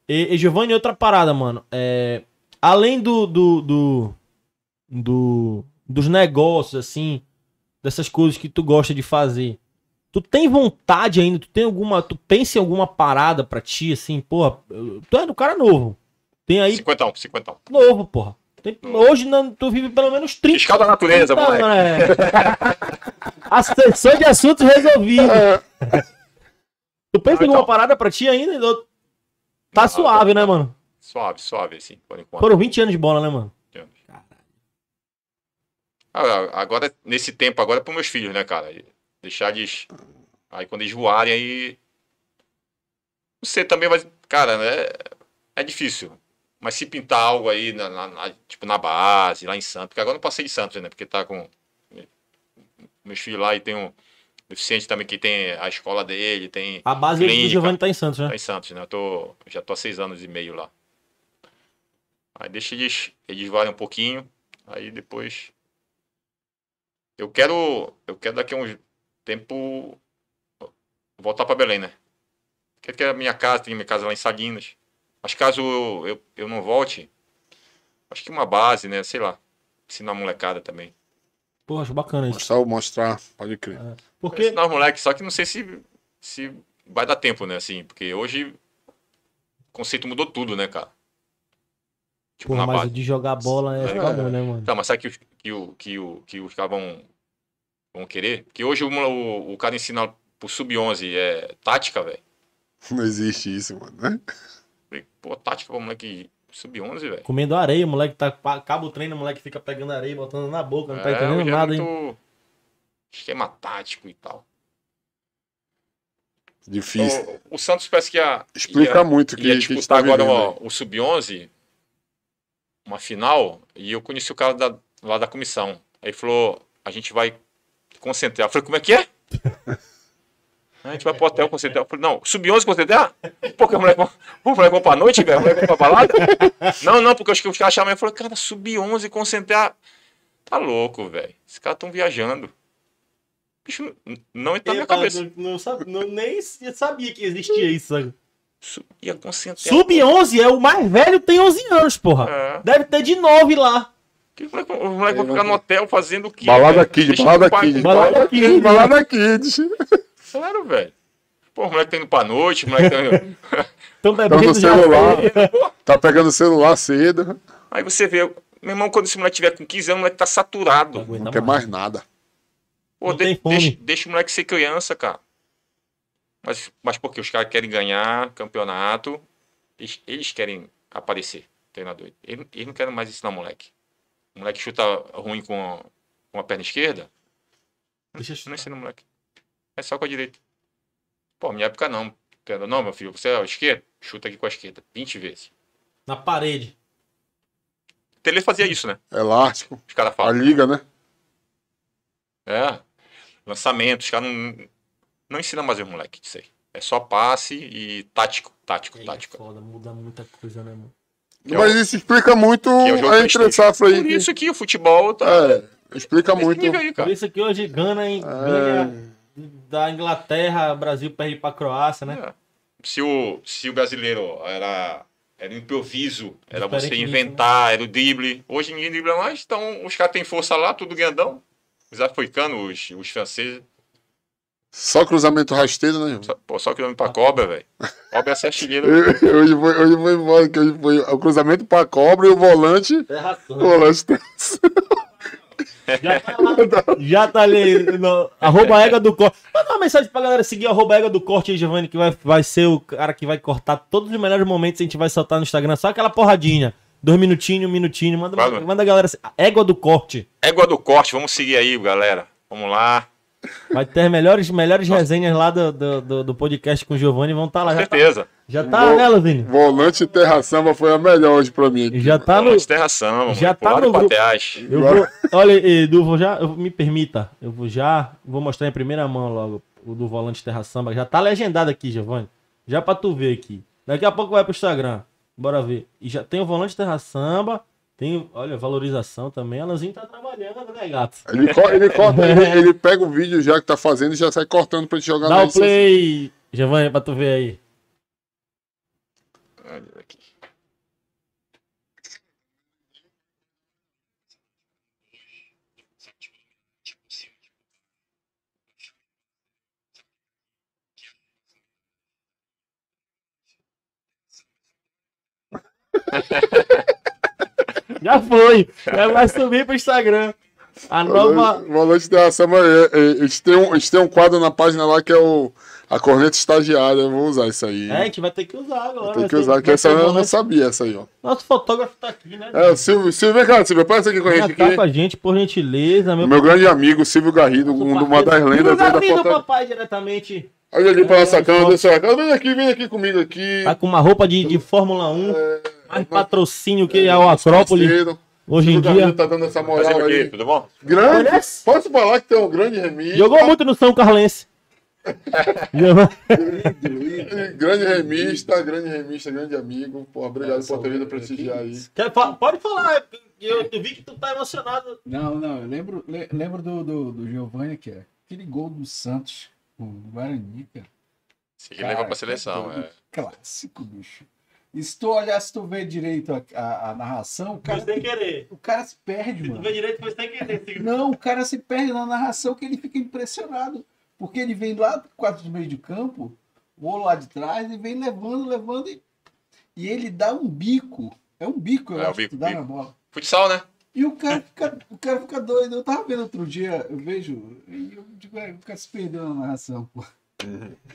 E, e Giovanni, outra parada, mano. É, além do, do, do, do, dos negócios, assim, dessas coisas que tu gosta de fazer, tu tem vontade ainda? Tu tem alguma. Tu pensa em alguma parada pra ti, assim, porra? Tu é um cara novo. Tem aí. Cinquentão, cinquentão. Novo, porra. Hoje não, tu vive pelo menos 30. Fiscal da natureza, 30, então, moleque. Né? Ascensão de assuntos resolvido. É. tu pensa em alguma então, parada pra ti ainda? Tá suave, tá né, mano? Suave, suave, assim, por enquanto. Foram 20 anos de bola, né, mano? Ah, agora, nesse tempo, agora é pros meus filhos, né, cara? Deixar eles. Aí quando eles voarem, aí. Não sei também, mas, cara, é, é difícil. Mas se pintar algo aí, na, na, na, tipo na base, lá em Santos, porque agora não passei em Santos, né? Porque tá com meus filhos lá e tem um deficiente também que tem a escola dele, tem. A base clínica, do Giovanni tá em Santos, né? Tá em Santos, né? Eu tô, já tô há seis anos e meio lá. Aí deixa eles, eles valem um pouquinho, aí depois. Eu quero, eu quero daqui a um tempo voltar para Belém, né? Porque aqui é a minha casa, tem minha casa lá em Salinas. Mas caso eu, eu não volte, acho que uma base, né? Sei lá. Ensinar a molecada também. Pô, acho bacana isso. Mostrar, mostrar pode crer. É, é. Porque... Ensinar os moleques, só que não sei se, se vai dar tempo, né? Assim, porque hoje o conceito mudou tudo, né, cara? Tipo, Pô, mas base. de jogar bola é, é bom, né, mano? Tá, mas sabe que, que, o, que, o, que os caras vão, vão querer? Porque hoje o, o, o cara ensina pro sub-11 é tática, velho. Não existe isso, mano, né? Pô, tática pra moleque sub-11, velho. Comendo areia, o moleque tá. Acaba o treino, o moleque fica pegando areia, botando na boca, não tá é, tá entendendo é nada, é muito... hein? Esquema tático e tal. Difícil. Então, o Santos parece que ia. Explica ia, muito que ia gente disputar tá agora ó, o sub-11, uma final, e eu conheci o cara da, lá da comissão. Aí falou: a gente vai concentrar. Eu falei: como é que é? A gente vai pro hotel com o Coquetel. Não, sub-11 com o Coquetel? Pô, que moleque. mulher, pô, a mulher compra noite, velho? Moleque vai pra balada? Não, não, porque os, os caras chamaram e falaram, cara, sub-11 concentrar. Tá louco, velho. Esses caras tão viajando. Bicho, não entra na minha cabeça. Não, não, não, nem sabia que existia isso, sabe? Ia concentrar. Sub-11 é o mais velho, tem 11 anos, porra. É. Deve ter de 9 lá. o moleque, o moleque vai ficar no hotel fazendo o quê? Balada velho? Kid, balada, kid, balada, kid, balada Kid, Sério, velho. Pô, o moleque tá indo pra noite, o moleque tá indo... Tão tá, tá no celular. Tá pegando o celular cedo. Aí você vê, meu irmão, quando esse moleque tiver com 15 anos, o moleque tá saturado. Não, não quer mais nada. Pô, de, deixa, deixa o moleque ser criança, cara. Mas, mas porque os caras querem ganhar campeonato, eles, eles querem aparecer, treinador. Eles, eles não querem mais ensinar moleque. O moleque chuta ruim com, a, com a perna esquerda. Deixa eu chutar. Não ensina moleque. É só com a direita. Pô, minha época não. Pedro, não, meu filho, você é a esquerda? Chuta aqui com a esquerda, 20 vezes. Na parede. O Tele fazia isso, né? Elástico. Os caras falam. A liga, né? É. Lançamento, os caras não. Não ensina mais o moleque disso aí. É só passe e tático, tático, é tático. É foda, muda muita coisa, né, mano? Mas é isso explica muito é a entre safra aí. Por isso que o futebol tá. É, explica muito. Aí, Por isso que hoje Gana, hein? É da Inglaterra, Brasil perde para Croácia, né? É. Se, o, se o brasileiro era era improviso, era você né? inventar, era o drible. Hoje ninguém dribla mais, então os caras têm força lá, tudo grandão. Os africanos, os, os franceses. Só cruzamento rasteiro, né? Só, pô, só cruzamento pra cobra, velho. Cobra é certilheira. hoje, foi, hoje foi embora, que hoje foi o cruzamento pra cobra e o volante. Terração. Volante terração. Já tá, lá, já tá ali. No, arroba ega do corte. Manda uma mensagem pra galera seguir arroba ega do corte aí, Giovanni, que vai, vai ser o cara que vai cortar todos os melhores momentos. A gente vai soltar no Instagram só aquela porradinha. Dois minutinhos, um minutinho. Manda, manda, manda a galera. Égua do corte. Égua do corte, vamos seguir aí, galera. Vamos lá. Vai ter melhores, melhores resenhas lá do, do, do, podcast com o Giovanni. Vão estar tá lá. já tá- certeza. Tá, já tá, Vol, né, Volante Terra Samba foi a melhor hoje pra mim. Já tá volante no. Terra Samba, já está tá no grupo. Eu vou, olha, Edu, vou já, eu, me permita. Eu vou já vou mostrar em primeira mão logo o do Volante Terra Samba. Já tá legendado aqui, Giovanni. Já pra tu ver aqui. Daqui a pouco vai pro Instagram. Bora ver. E já tem o Volante Terra Samba tem, olha, valorização também. Alanzinho tá trabalhando, né, gato? Ele, co ele corta, ele, ele, pega o vídeo já que tá fazendo e já sai cortando pra gente jogar Dá na o play, Giovanni, pra tu ver aí. Olha aqui. Já foi. Já vai subir pro Instagram. A nova. Boa noite, da Samba. A é, gente, é, tem um, a gente tem um quadro na página lá que é o. A corneta estagiária, vamos usar isso aí. É, a gente vai ter que usar agora. Tem que usar, porque essa eu não né? sabia, essa aí, ó. Nosso fotógrafo tá aqui, né? É, o Silvio, Silvio, vem cá, Silvio, passa aqui com a gente. Tá aqui. com a gente, por gentileza. Meu, meu grande amigo, Silvio Garrido, um, uma das lendas. Silvio Garrido, papai, tá diretamente. Olha ali pra nossa é, cama, deixa eu Vem aqui, vem aqui comigo aqui. Tá com uma roupa de, de Fórmula 1. É... Mais patrocínio que é, o Acrópole. Hoje em dia. tá dando essa moral aí. Aqui, tudo bom? Grande. Parece? Posso falar que tem um grande remix. Jogou muito no São Carlense. grande remista, grande remista, grande amigo. Pô, obrigado Nossa, por ter vindo prestigiar aí. Quer, pode falar, eu, eu, vi que tu tá emocionado. Não, não, eu lembro, lembro do, do, do Giovanni, que é aquele gol do Santos, o Guarani, cara. Se leva pra seleção, é. Clássico, bicho. Estou, olhando se tu vê direito a, a, a narração, o cara. Foi sem querer. O cara se perde, se mano. Se tu vê direito, foi sem querer. Não, o cara se perde na narração que ele fica impressionado. Porque ele vem lá quatro do meio de campo, ou lá de trás, e vem levando, levando, e, e ele dá um bico. É um bico, eu é, acho, bico, que dá bico. na bola. Futsal, né? E o cara, fica, o cara fica doido. Eu tava vendo outro dia, eu vejo, e eu digo, é, o cara se perdeu na narração, pô.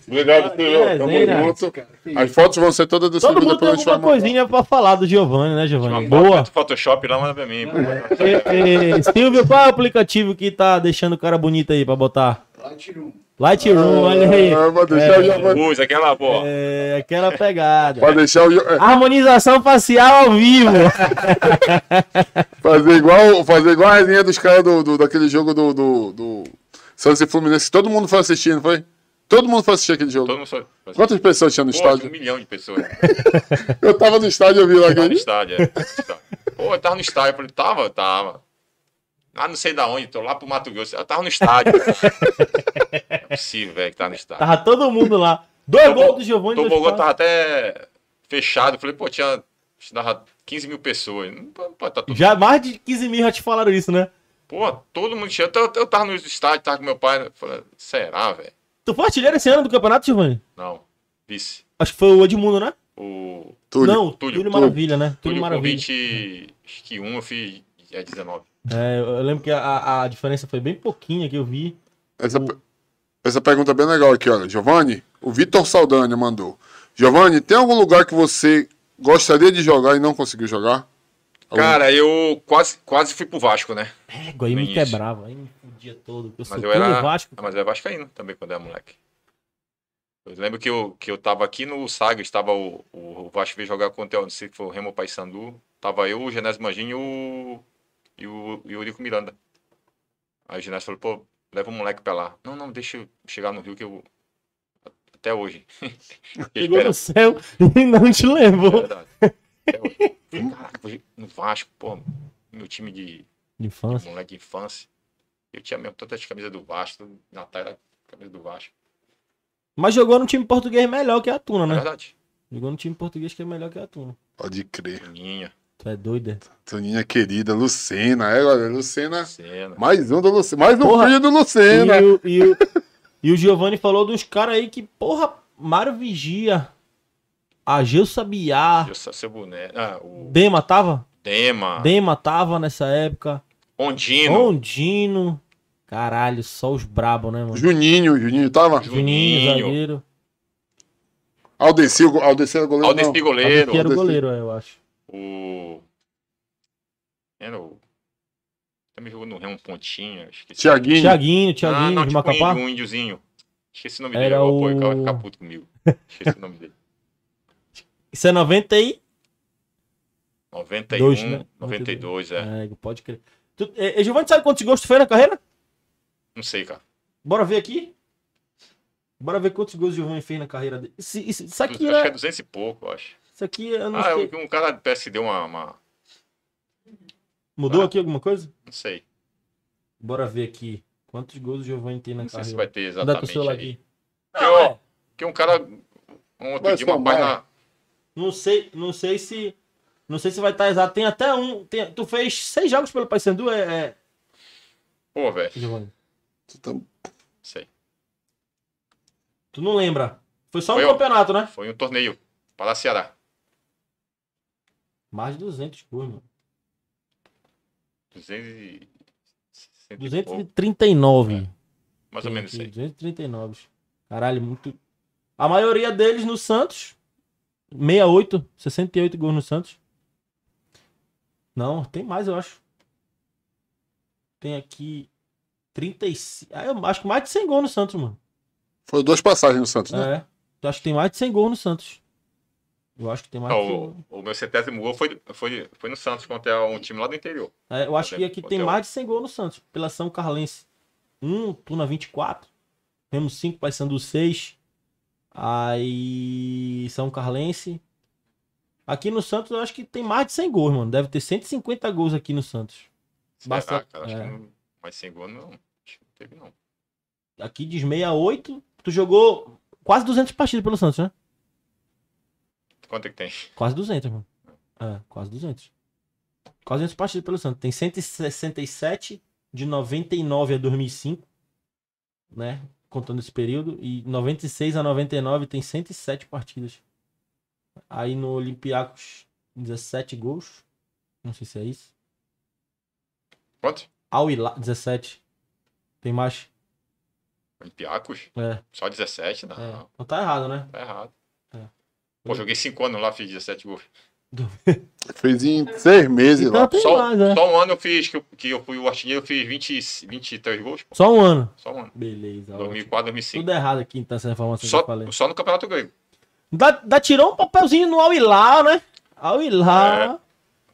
Obrigado, Túlio. É, Tamo junto. Cara, As fotos vão ser todas distribuídas Todo mundo tem alguma coisinha pra falar do Giovanni, né, Giovanni? Boa. Photoshop lá, manda pra mim. É, é, Silvio, qual é o aplicativo que tá deixando o cara bonito aí pra botar? Lightroom. Lightroom, ah, olha aí. Pra deixar o Giovanni. Luz, aquela, pô. É, aquela pegada. pra deixar o Harmonização facial ao vivo. fazer igual, fazer igual a resenha dos caras do, do, daquele jogo do, do, do Santos e Fluminense. Todo mundo foi assistindo, foi? Todo mundo foi assistir aquele jogo. Todo mundo foi. Quantas pessoas tinha no Pô, estádio? Um milhão de pessoas. eu tava no estádio, eu vi lá. Eu tava no estádio, é. Pô, eu tava no estádio. Eu falei, tava, tava. Ah, não sei da onde, tô lá pro Mato Grosso. Eu tava no estádio. é possível, velho, que tá no estádio. Tava todo mundo lá. Dois gols do Giovanni. O Tobogô tava até fechado. falei, pô, tinha. Dava 15 mil pessoas. Não pode tá tudo... Já mais de 15 mil já te falaram isso, né? Pô, todo mundo tinha. Eu, eu, eu tava no estádio, tava com meu pai. Né? Falei, será, velho? Tu foi artilheiro esse ano do campeonato, Giovanni? Não, vice. Acho que foi o Edmundo, né? O. Túlio. Não, Túlio, Túlio Maravilha, né? Túlio, Túlio Maravilha. Com 20, acho que um eu fiz é 19. É, eu lembro que a, a diferença foi bem pouquinha que eu vi. Essa, o... essa pergunta é bem legal aqui, olha. Giovanni, o Vitor Saldanha mandou. Giovanni, tem algum lugar que você gostaria de jogar e não conseguiu jogar? Algum? Cara, eu quase, quase fui pro Vasco, né? Pego, aí me quebrava. Aí me dia todo. eu mas, eu era, Vasco, ah, mas eu era vascaíno também quando era moleque. Eu lembro que eu, que eu tava aqui no Saga, estava o, o, o Vasco veio jogar contra, não sei se foi o Remo Paysandu, tava eu, o Genésio Manginho e o, e o, Eurico Miranda. Aí o Genésio falou, pô, leva o moleque pra lá. Não, não, deixa eu chegar no Rio que eu... Até hoje. Chegou no céu e não te levou. É Caraca, no Vasco, pô, meu time de... De infância. De moleque de infância. Eu tinha mesmo tantas camisas do Vasco, Natal era camisa do Vasco. Mas jogou no time português melhor que a Tuna, é né? É verdade. Jogou no time português que é melhor que a Tuna. Pode crer. Tuninha. Tu é doida? Tuninha querida, Lucena, é, galera Lucena, Lucena. Mais um do Lucena, mais um porra, filho do Lucena. E o, e o, e o Giovanni falou dos caras aí que, porra, Mário Vigia, a Gil Sabiá. Gil Sabuné. Ah, o... Dema tava? Dema. Dema tava nessa época. Ondino. Ondino. Caralho, só os brabos, né, mano? Juninho, Juninho tava? Juninho, zagueiro. Aldeci, Aldeci era goleiro. Aldeci não. goleiro. Aldeci era o goleiro, é, eu acho. O. Era o. Também jogou no Remo Pontinha. Esqueci. Tiaguinho. Tiaguinho, Tiaguinho, ah, de tipo Macapá. Índio, um índiozinho. Esqueci o nome era dele. O... Pô, ele ficar puto comigo. Esqueci o nome dele. Isso é 90 e. 91, Dois, né? 92, 92, é. é. Pode crer. Tu, e, é, Giovanni, sabe quantos gols tu fez na carreira? Não sei, cara. Bora ver aqui? Bora ver quantos gols o Giovanni fez na carreira dele. Isso, isso, isso aqui acho é... que é 200 e pouco, acho. Isso aqui é. ah, sei. Ah, um cara do PS deu uma... uma... Mudou ah, aqui alguma coisa? Não sei. Bora ver aqui. Quantos gols o Giovanni tem na não carreira. Não sei se vai ter exatamente Dá aqui. Que, ó, é. que um cara... Ontem de uma página... Não sei, não sei se... Não sei se vai estar exato. Tem até um... Tem... Tu fez seis jogos pelo Paysandu, é... é... Pô, velho. Giovanni. Tu tá... Sei. Tu não lembra? Foi só foi um campeonato, né? Foi um torneio. Para Ceará. Mais de 200 gols, mano. 239. É. Mais ou menos isso 239. Caralho, muito. A maioria deles no Santos. 68, 68 gols no Santos. Não, tem mais, eu acho. Tem aqui 35. Ah, eu acho que mais de 100 gols no Santos, mano. Foi duas passagens no Santos, né? É. Eu acho que tem mais de 100 gols no Santos. Eu acho que tem mais. Não, de... o, o meu centésimo gol foi, foi, foi no Santos contra um time lá do interior. É, eu acho que aqui tem mais de 100 gols no Santos, pela São Carlense. 1, um, Tuna 24. Temos 5, Paysandu 6. Aí. São Carlense. Aqui no Santos eu acho que tem mais de 100 gols, mano. Deve ter 150 gols aqui no Santos. Será, Bastante... cara? Acho é. que não... Mas sem gol, não. não teve, não. Aqui diz 68. Tu jogou quase 200 partidas pelo Santos, né? Quanto é que tem? Quase 200, mano. É, quase 200. Quase 200 partidas pelo Santos. Tem 167 de 99 a 2005, né? Contando esse período. E 96 a 99 tem 107 partidas. Aí no Olympiacos, 17 gols. Não sei se é isso. Quanto? Al Hilal, 17. Tem mais? Olympiacos? É. Só 17? Não. É. Então tá errado, né? Tá errado. É. Pô, joguei 5 anos lá, fiz 17 gols. fiz em seis meses então, lá. Só, mais, é. só, um ano eu fiz, que eu, que eu fui o artilheiro, eu fiz 20, 23 gols. Pô. Só um ano? Só um ano. Beleza. 2004, 2005. Tudo errado aqui, então, essa informação só, que eu falei. Só no Campeonato Grego. Da, dá tirou um papelzinho no Al Hilal, né? Al Hilal. É.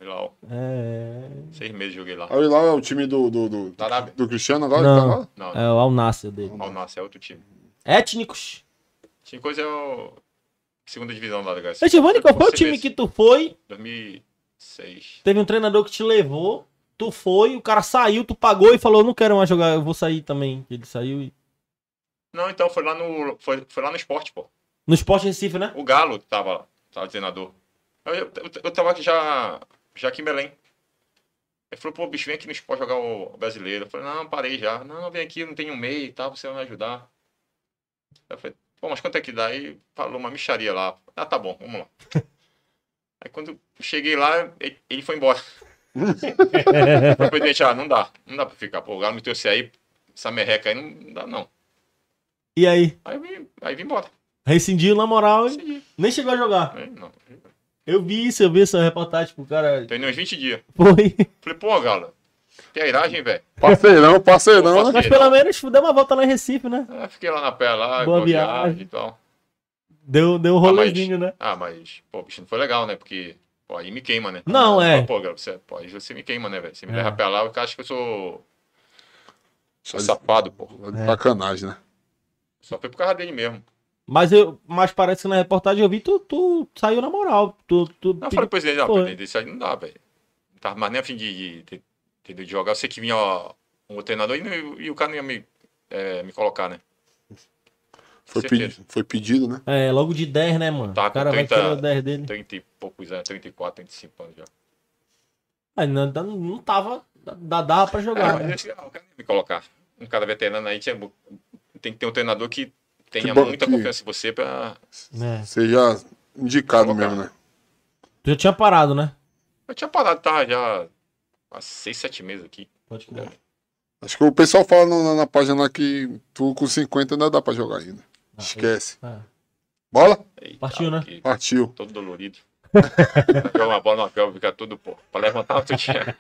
Hilal. É. Seis meses joguei lá. O Hilal é o time do, do, do, da do Cristiano agora? Não, tá não, não, é o Al dele. Al é outro time. Étnicos. étnicos é o... Segunda divisão lá do Garcia. Giovanni, qual foi o time que tu foi? 2006. Teve um treinador que te levou, tu foi, o cara saiu, tu pagou e falou, não quero mais jogar, eu vou sair também. Ele saiu e... Não, então foi lá no, foi, foi lá no esporte, pô. No esporte Recife, né? O Galo tava lá, tava treinador. Eu, eu, eu, eu tava aqui já já aqui em Belém. Ele falou, pô, bicho, vem aqui no esporte jogar o brasileiro. Eu falei, não, parei já. Não, vem aqui, não tem um meio e tal, você vai me ajudar. Eu falei, pô, mas quanto é que dá? Aí falou uma micharia lá. Ah, tá bom, vamos lá. Aí quando eu cheguei lá, ele foi embora. presidente ah, não dá, não dá pra ficar. Pô, o Galo me trouxe aí, essa merreca aí, não dá não. E aí? Aí vim, aí vim embora. Rescindiu na moral, Rescindiu. nem chegou a jogar. Não, eu vi isso, eu vi essa reportagem pro cara. Tem uns 20 dias. Foi. Falei, pô, Gala, tem a iragem, velho. Parceirão, parceirão. Pô, não. Mas pelo menos deu uma volta lá em Recife, né? É, fiquei lá na pé lá, boa viagem. viagem e tal. Deu, deu um rolezinho, ah, mas, né? Ah, mas, pô, bicho, não foi legal, né? Porque, pô, aí me queima, né? Não, é. Pô, Galo, você, pô, aí você me queima, né, velho? Você me é. leva pé lá, eu acho que eu sou. Sou safado, pô. É. Sacanagem, né? Só foi por causa dele mesmo. Mas, eu, mas parece que na reportagem eu vi, tu, tu saiu na moral. Tu, tu não, eu falei pra ele, ó, isso aí não dá, velho. Não tava mais nem a fim de, de, de, de jogar. Eu sei que vinha ó, um treinador e, não, e, o cara não ia me, é, me colocar, né? Foi, pedi, foi pedido, né? É, logo de 10, né, mano? Tá, o cara 30, vai tirar o 10 dele. 30 e poucos anos, 34, 35 anos já. Aí não, não, não tava. Dava pra é, jogar. É, mas né? eu, o cara não ia me colocar. Um cara veterano aí tinha, tem que ter um treinador que tenha que muita que... confiança em você pra. É. Seja indicado mesmo, né? Tu já tinha parado, né? Eu tinha parado, tá? Já há seis, sete meses aqui. Pode cuidar é. Acho que o pessoal fala na, na, página que tu com 50 ainda dá pra jogar ainda. Ah, é. Esquece. É. Bola? Eita, Partiu, né? Partiu. Todo dolorido. Joga uma bola na pelva, fica tudo, pô. Pra levantar, tu tinha.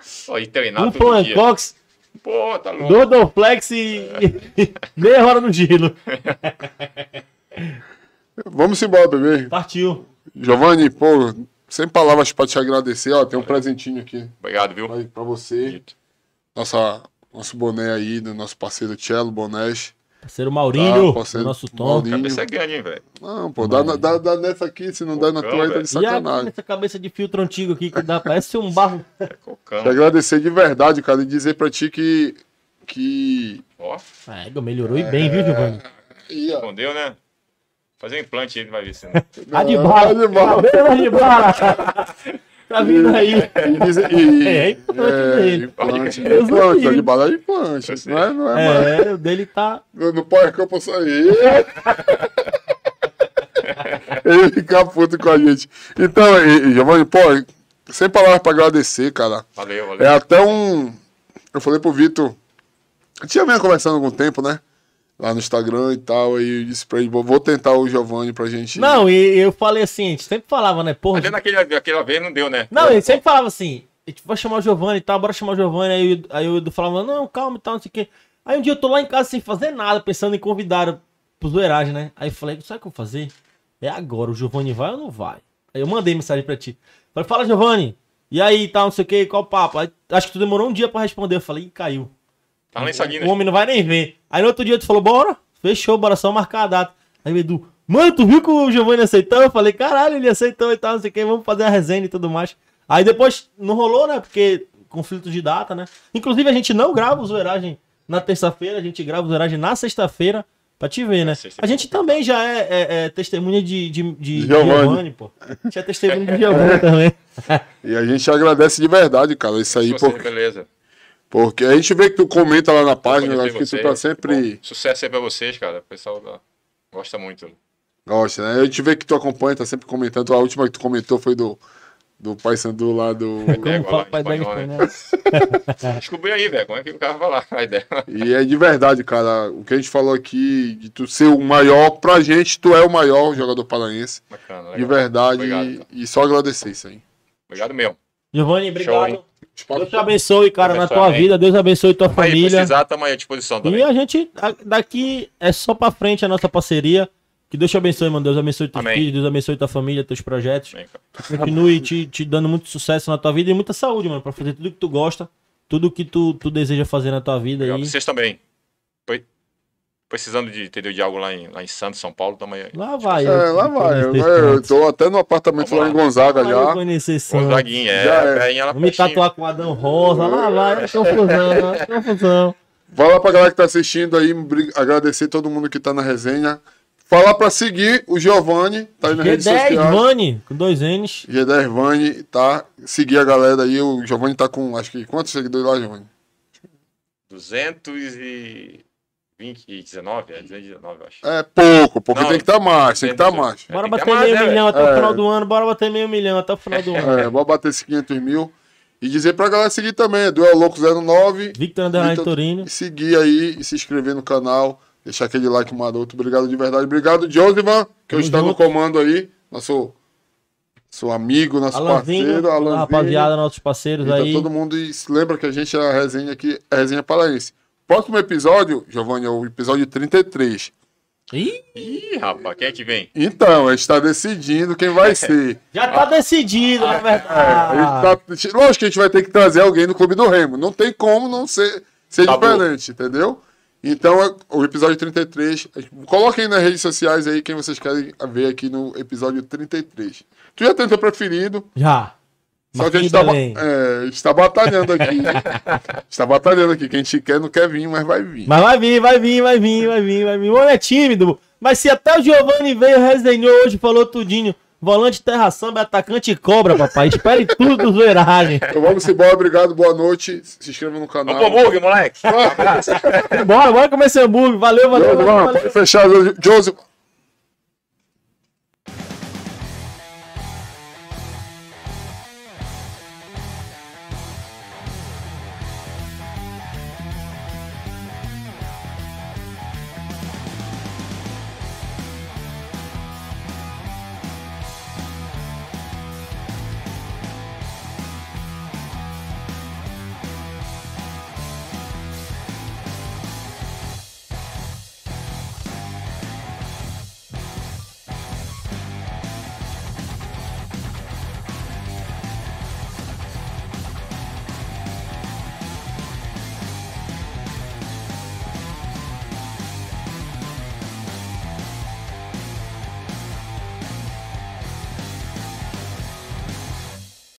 Só ir treinar. Um todo é dia. box Pô, tá louco. e meia hora no Dino. Vamos embora, bebê. Partiu. Giovanni, pô, sem palavras para te agradecer. Ó, tem um presentinho aqui. Obrigado, viu? Para você. Nossa, nosso boné aí, do nosso parceiro Cello Bonés. Parceiro Maurinho, ah, parceiro nosso tom. Maurinho. Cabeça é grande, hein, velho? Não, pô, dá, dá, dá, nessa aqui, se não cocão, der na tua, entra tá de sacanagem. E essa cabeça de filtro antigo aqui, que dá, parece ser um barro. É cocão. Te agradecer de verdade, cara, e dizer pra ti que... que... Ó. É, melhorou e bem, viu, Giovanni? É... Respondeu, né? Fazer um implante ele vai ver se não. Adibala! Adibala! Adibala! Tá vindo aí. E, e, é, é, implante é, dele. é, implante, tá de bala é implante. Isso não é, não é, é mais. o dele tá. No, no Power Camp eu saí. Ele fica puto com a gente. Então, e, e, Giovanni, pô, sem palavras pra agradecer, cara. Valeu, valeu. É até um. Eu falei pro Vitor. Eu tinha vindo conversando algum tempo, né? lá no Instagram e tal. Aí eu disse pra ele, vou tentar o Giovanni pra gente. Não, e eu falei assim, a gente sempre falava, né? Porra. Mas naquele, naquela vez não deu, né? Não, ele sempre falava assim, a gente vai chamar o Giovanni e tal, bora chamar o Giovanni. Aí, aí o Edu falava, não, calma e tal, não sei o quê. Aí um dia eu tô lá em casa sem fazer nada, pensando em convidar pro zoeiragem, né? Aí eu falei, sabe o que eu vou fazer? É agora, o Giovanni vai ou não vai? Aí eu mandei mensagem pra ti. Falei, fala, Giovanni, e aí, tal, tá, não sei o que, qual o papo? acho que tu demorou um dia pra responder. Eu falei, caiu. Tava nem sabendo. O homem não vai nem ver. Aí no outro dia tu falou, bora, fechou, bora só marcar a data. Aí o Edu, mano, tu viu que o Giovanni aceitou? Eu falei, caralho, ele aceitou e tal, não sei o que, vamos fazer a resenha e tudo mais. Aí depois não rolou, né? Porque conflito de data, né? Inclusive a gente não grava o Zoeiragem na terça-feira, a gente grava o Zoeiragem na sexta-feira. Pra te ver, né? É a gente também já é, é, é testemunha de, de, de Giovanni. Giovanni. pô. A gente é testemunha de Giovanni também. e a gente agradece de verdade, cara. Isso aí, pô. pô. Beleza. Porque a gente vê que tu comenta lá na página, acho que você tá é sempre. Bom, sucesso aí pra vocês, cara. O pessoal gosta muito. Gosta, né? A gente vê que tu acompanha, tá sempre comentando. A última que tu comentou foi do. Do Pai Sandu lá do. É como é, fala Pai né? Descobri aí, velho, como é que o cara vai lá, a ideia. E é de verdade, cara. O que a gente falou aqui, de tu ser o maior, pra gente, tu é o maior jogador paranaense. Bacana, legal. De verdade. Obrigado, e, e só agradecer isso aí. Obrigado mesmo. Giovanni, obrigado. Show, Tipo, Deus te abençoe, cara, na tua vida. Deus abençoe tua família. precisar, tamo aí à disposição também. E a gente, daqui é só pra frente a nossa parceria. Que Deus te abençoe, mano. Deus abençoe teus Amém. filhos, Deus abençoe tua família, teus projetos. Amém, Continue te, te dando muito sucesso na tua vida e muita saúde, mano, pra fazer tudo que tu gosta, tudo que tu, tu deseja fazer na tua vida. Obrigado. E... Vocês também. Oi precisando de, entendeu, de algo lá em, lá em Santos, São Paulo, tamo aí. Lá tipo vai. É, lá vai. Eu, eu tô até no apartamento lá em Gonzaga já. Conhecer Santos. Gonzaguinha, é. Já é. ela Vou me tatuar com o Adão Rosa, lá vai, confusão, confusão. Vai lá pra galera que tá assistindo aí, agradecer todo mundo que tá na resenha. Falar pra seguir o Giovanni, tá aí na G10 rede social. Vani, com dois N's. G10 Vani, tá? Seguir a galera aí, o Giovanni tá com, acho que, quantos seguidores lá, Giovanni? 200 e... 2019? É 2019, eu acho. É pouco, porque não, tem que estar tá mais, tem que estar tá é mais. Bora é, bater tá meio é, milhão é. até o final do ano, bora bater meio milhão até o final do ano. É, bora bater esses 500 mil. E dizer pra galera seguir também, Duel Louco 09. Victor Underline Victor... E Seguir aí e se inscrever no canal, deixar aquele like maroto. Obrigado de verdade. Obrigado, Josivan, que hoje está no comando aí. Nosso seu amigo, nosso Alanzinho, parceiro, Alanzinho. Rapaziada, nossos parceiros então, aí. todo mundo e se lembra que a gente é a resenha aqui, a resenha paraense. Próximo episódio, Giovanni, é o episódio 33. Ih, rapaz, quem é que vem? Então, a gente tá decidindo quem vai ser. Já tá decidido, na ah, verdade. É, tá... Lógico que a gente vai ter que trazer alguém do Clube do Remo. Não tem como não ser, ser tá diferente, bom. entendeu? Então, é, o episódio 33. Coloquem nas redes sociais aí quem vocês querem ver aqui no episódio 33. Tu já tem o teu preferido? Já. Só que a gente, tá, é, a gente está batalhando aqui. Né? está batalhando aqui. Quem a gente quer não quer vir, mas vai vir. Mas vai vir, vai vir, vai vir, vai vir, vai vir. O homem é tímido. Mas se até o Giovanni veio, resenhou hoje, falou tudinho. Volante Terra Samba, atacante cobra, papai. Espere tudo do Zoeiragem. Então vamos embora, obrigado, boa noite. Se inscreva no canal. Vamos hambúrguer, moleque. bora, bora comer esse hambúrguer. Valeu, valeu. valeu, valeu. Pode fechar, Joseph.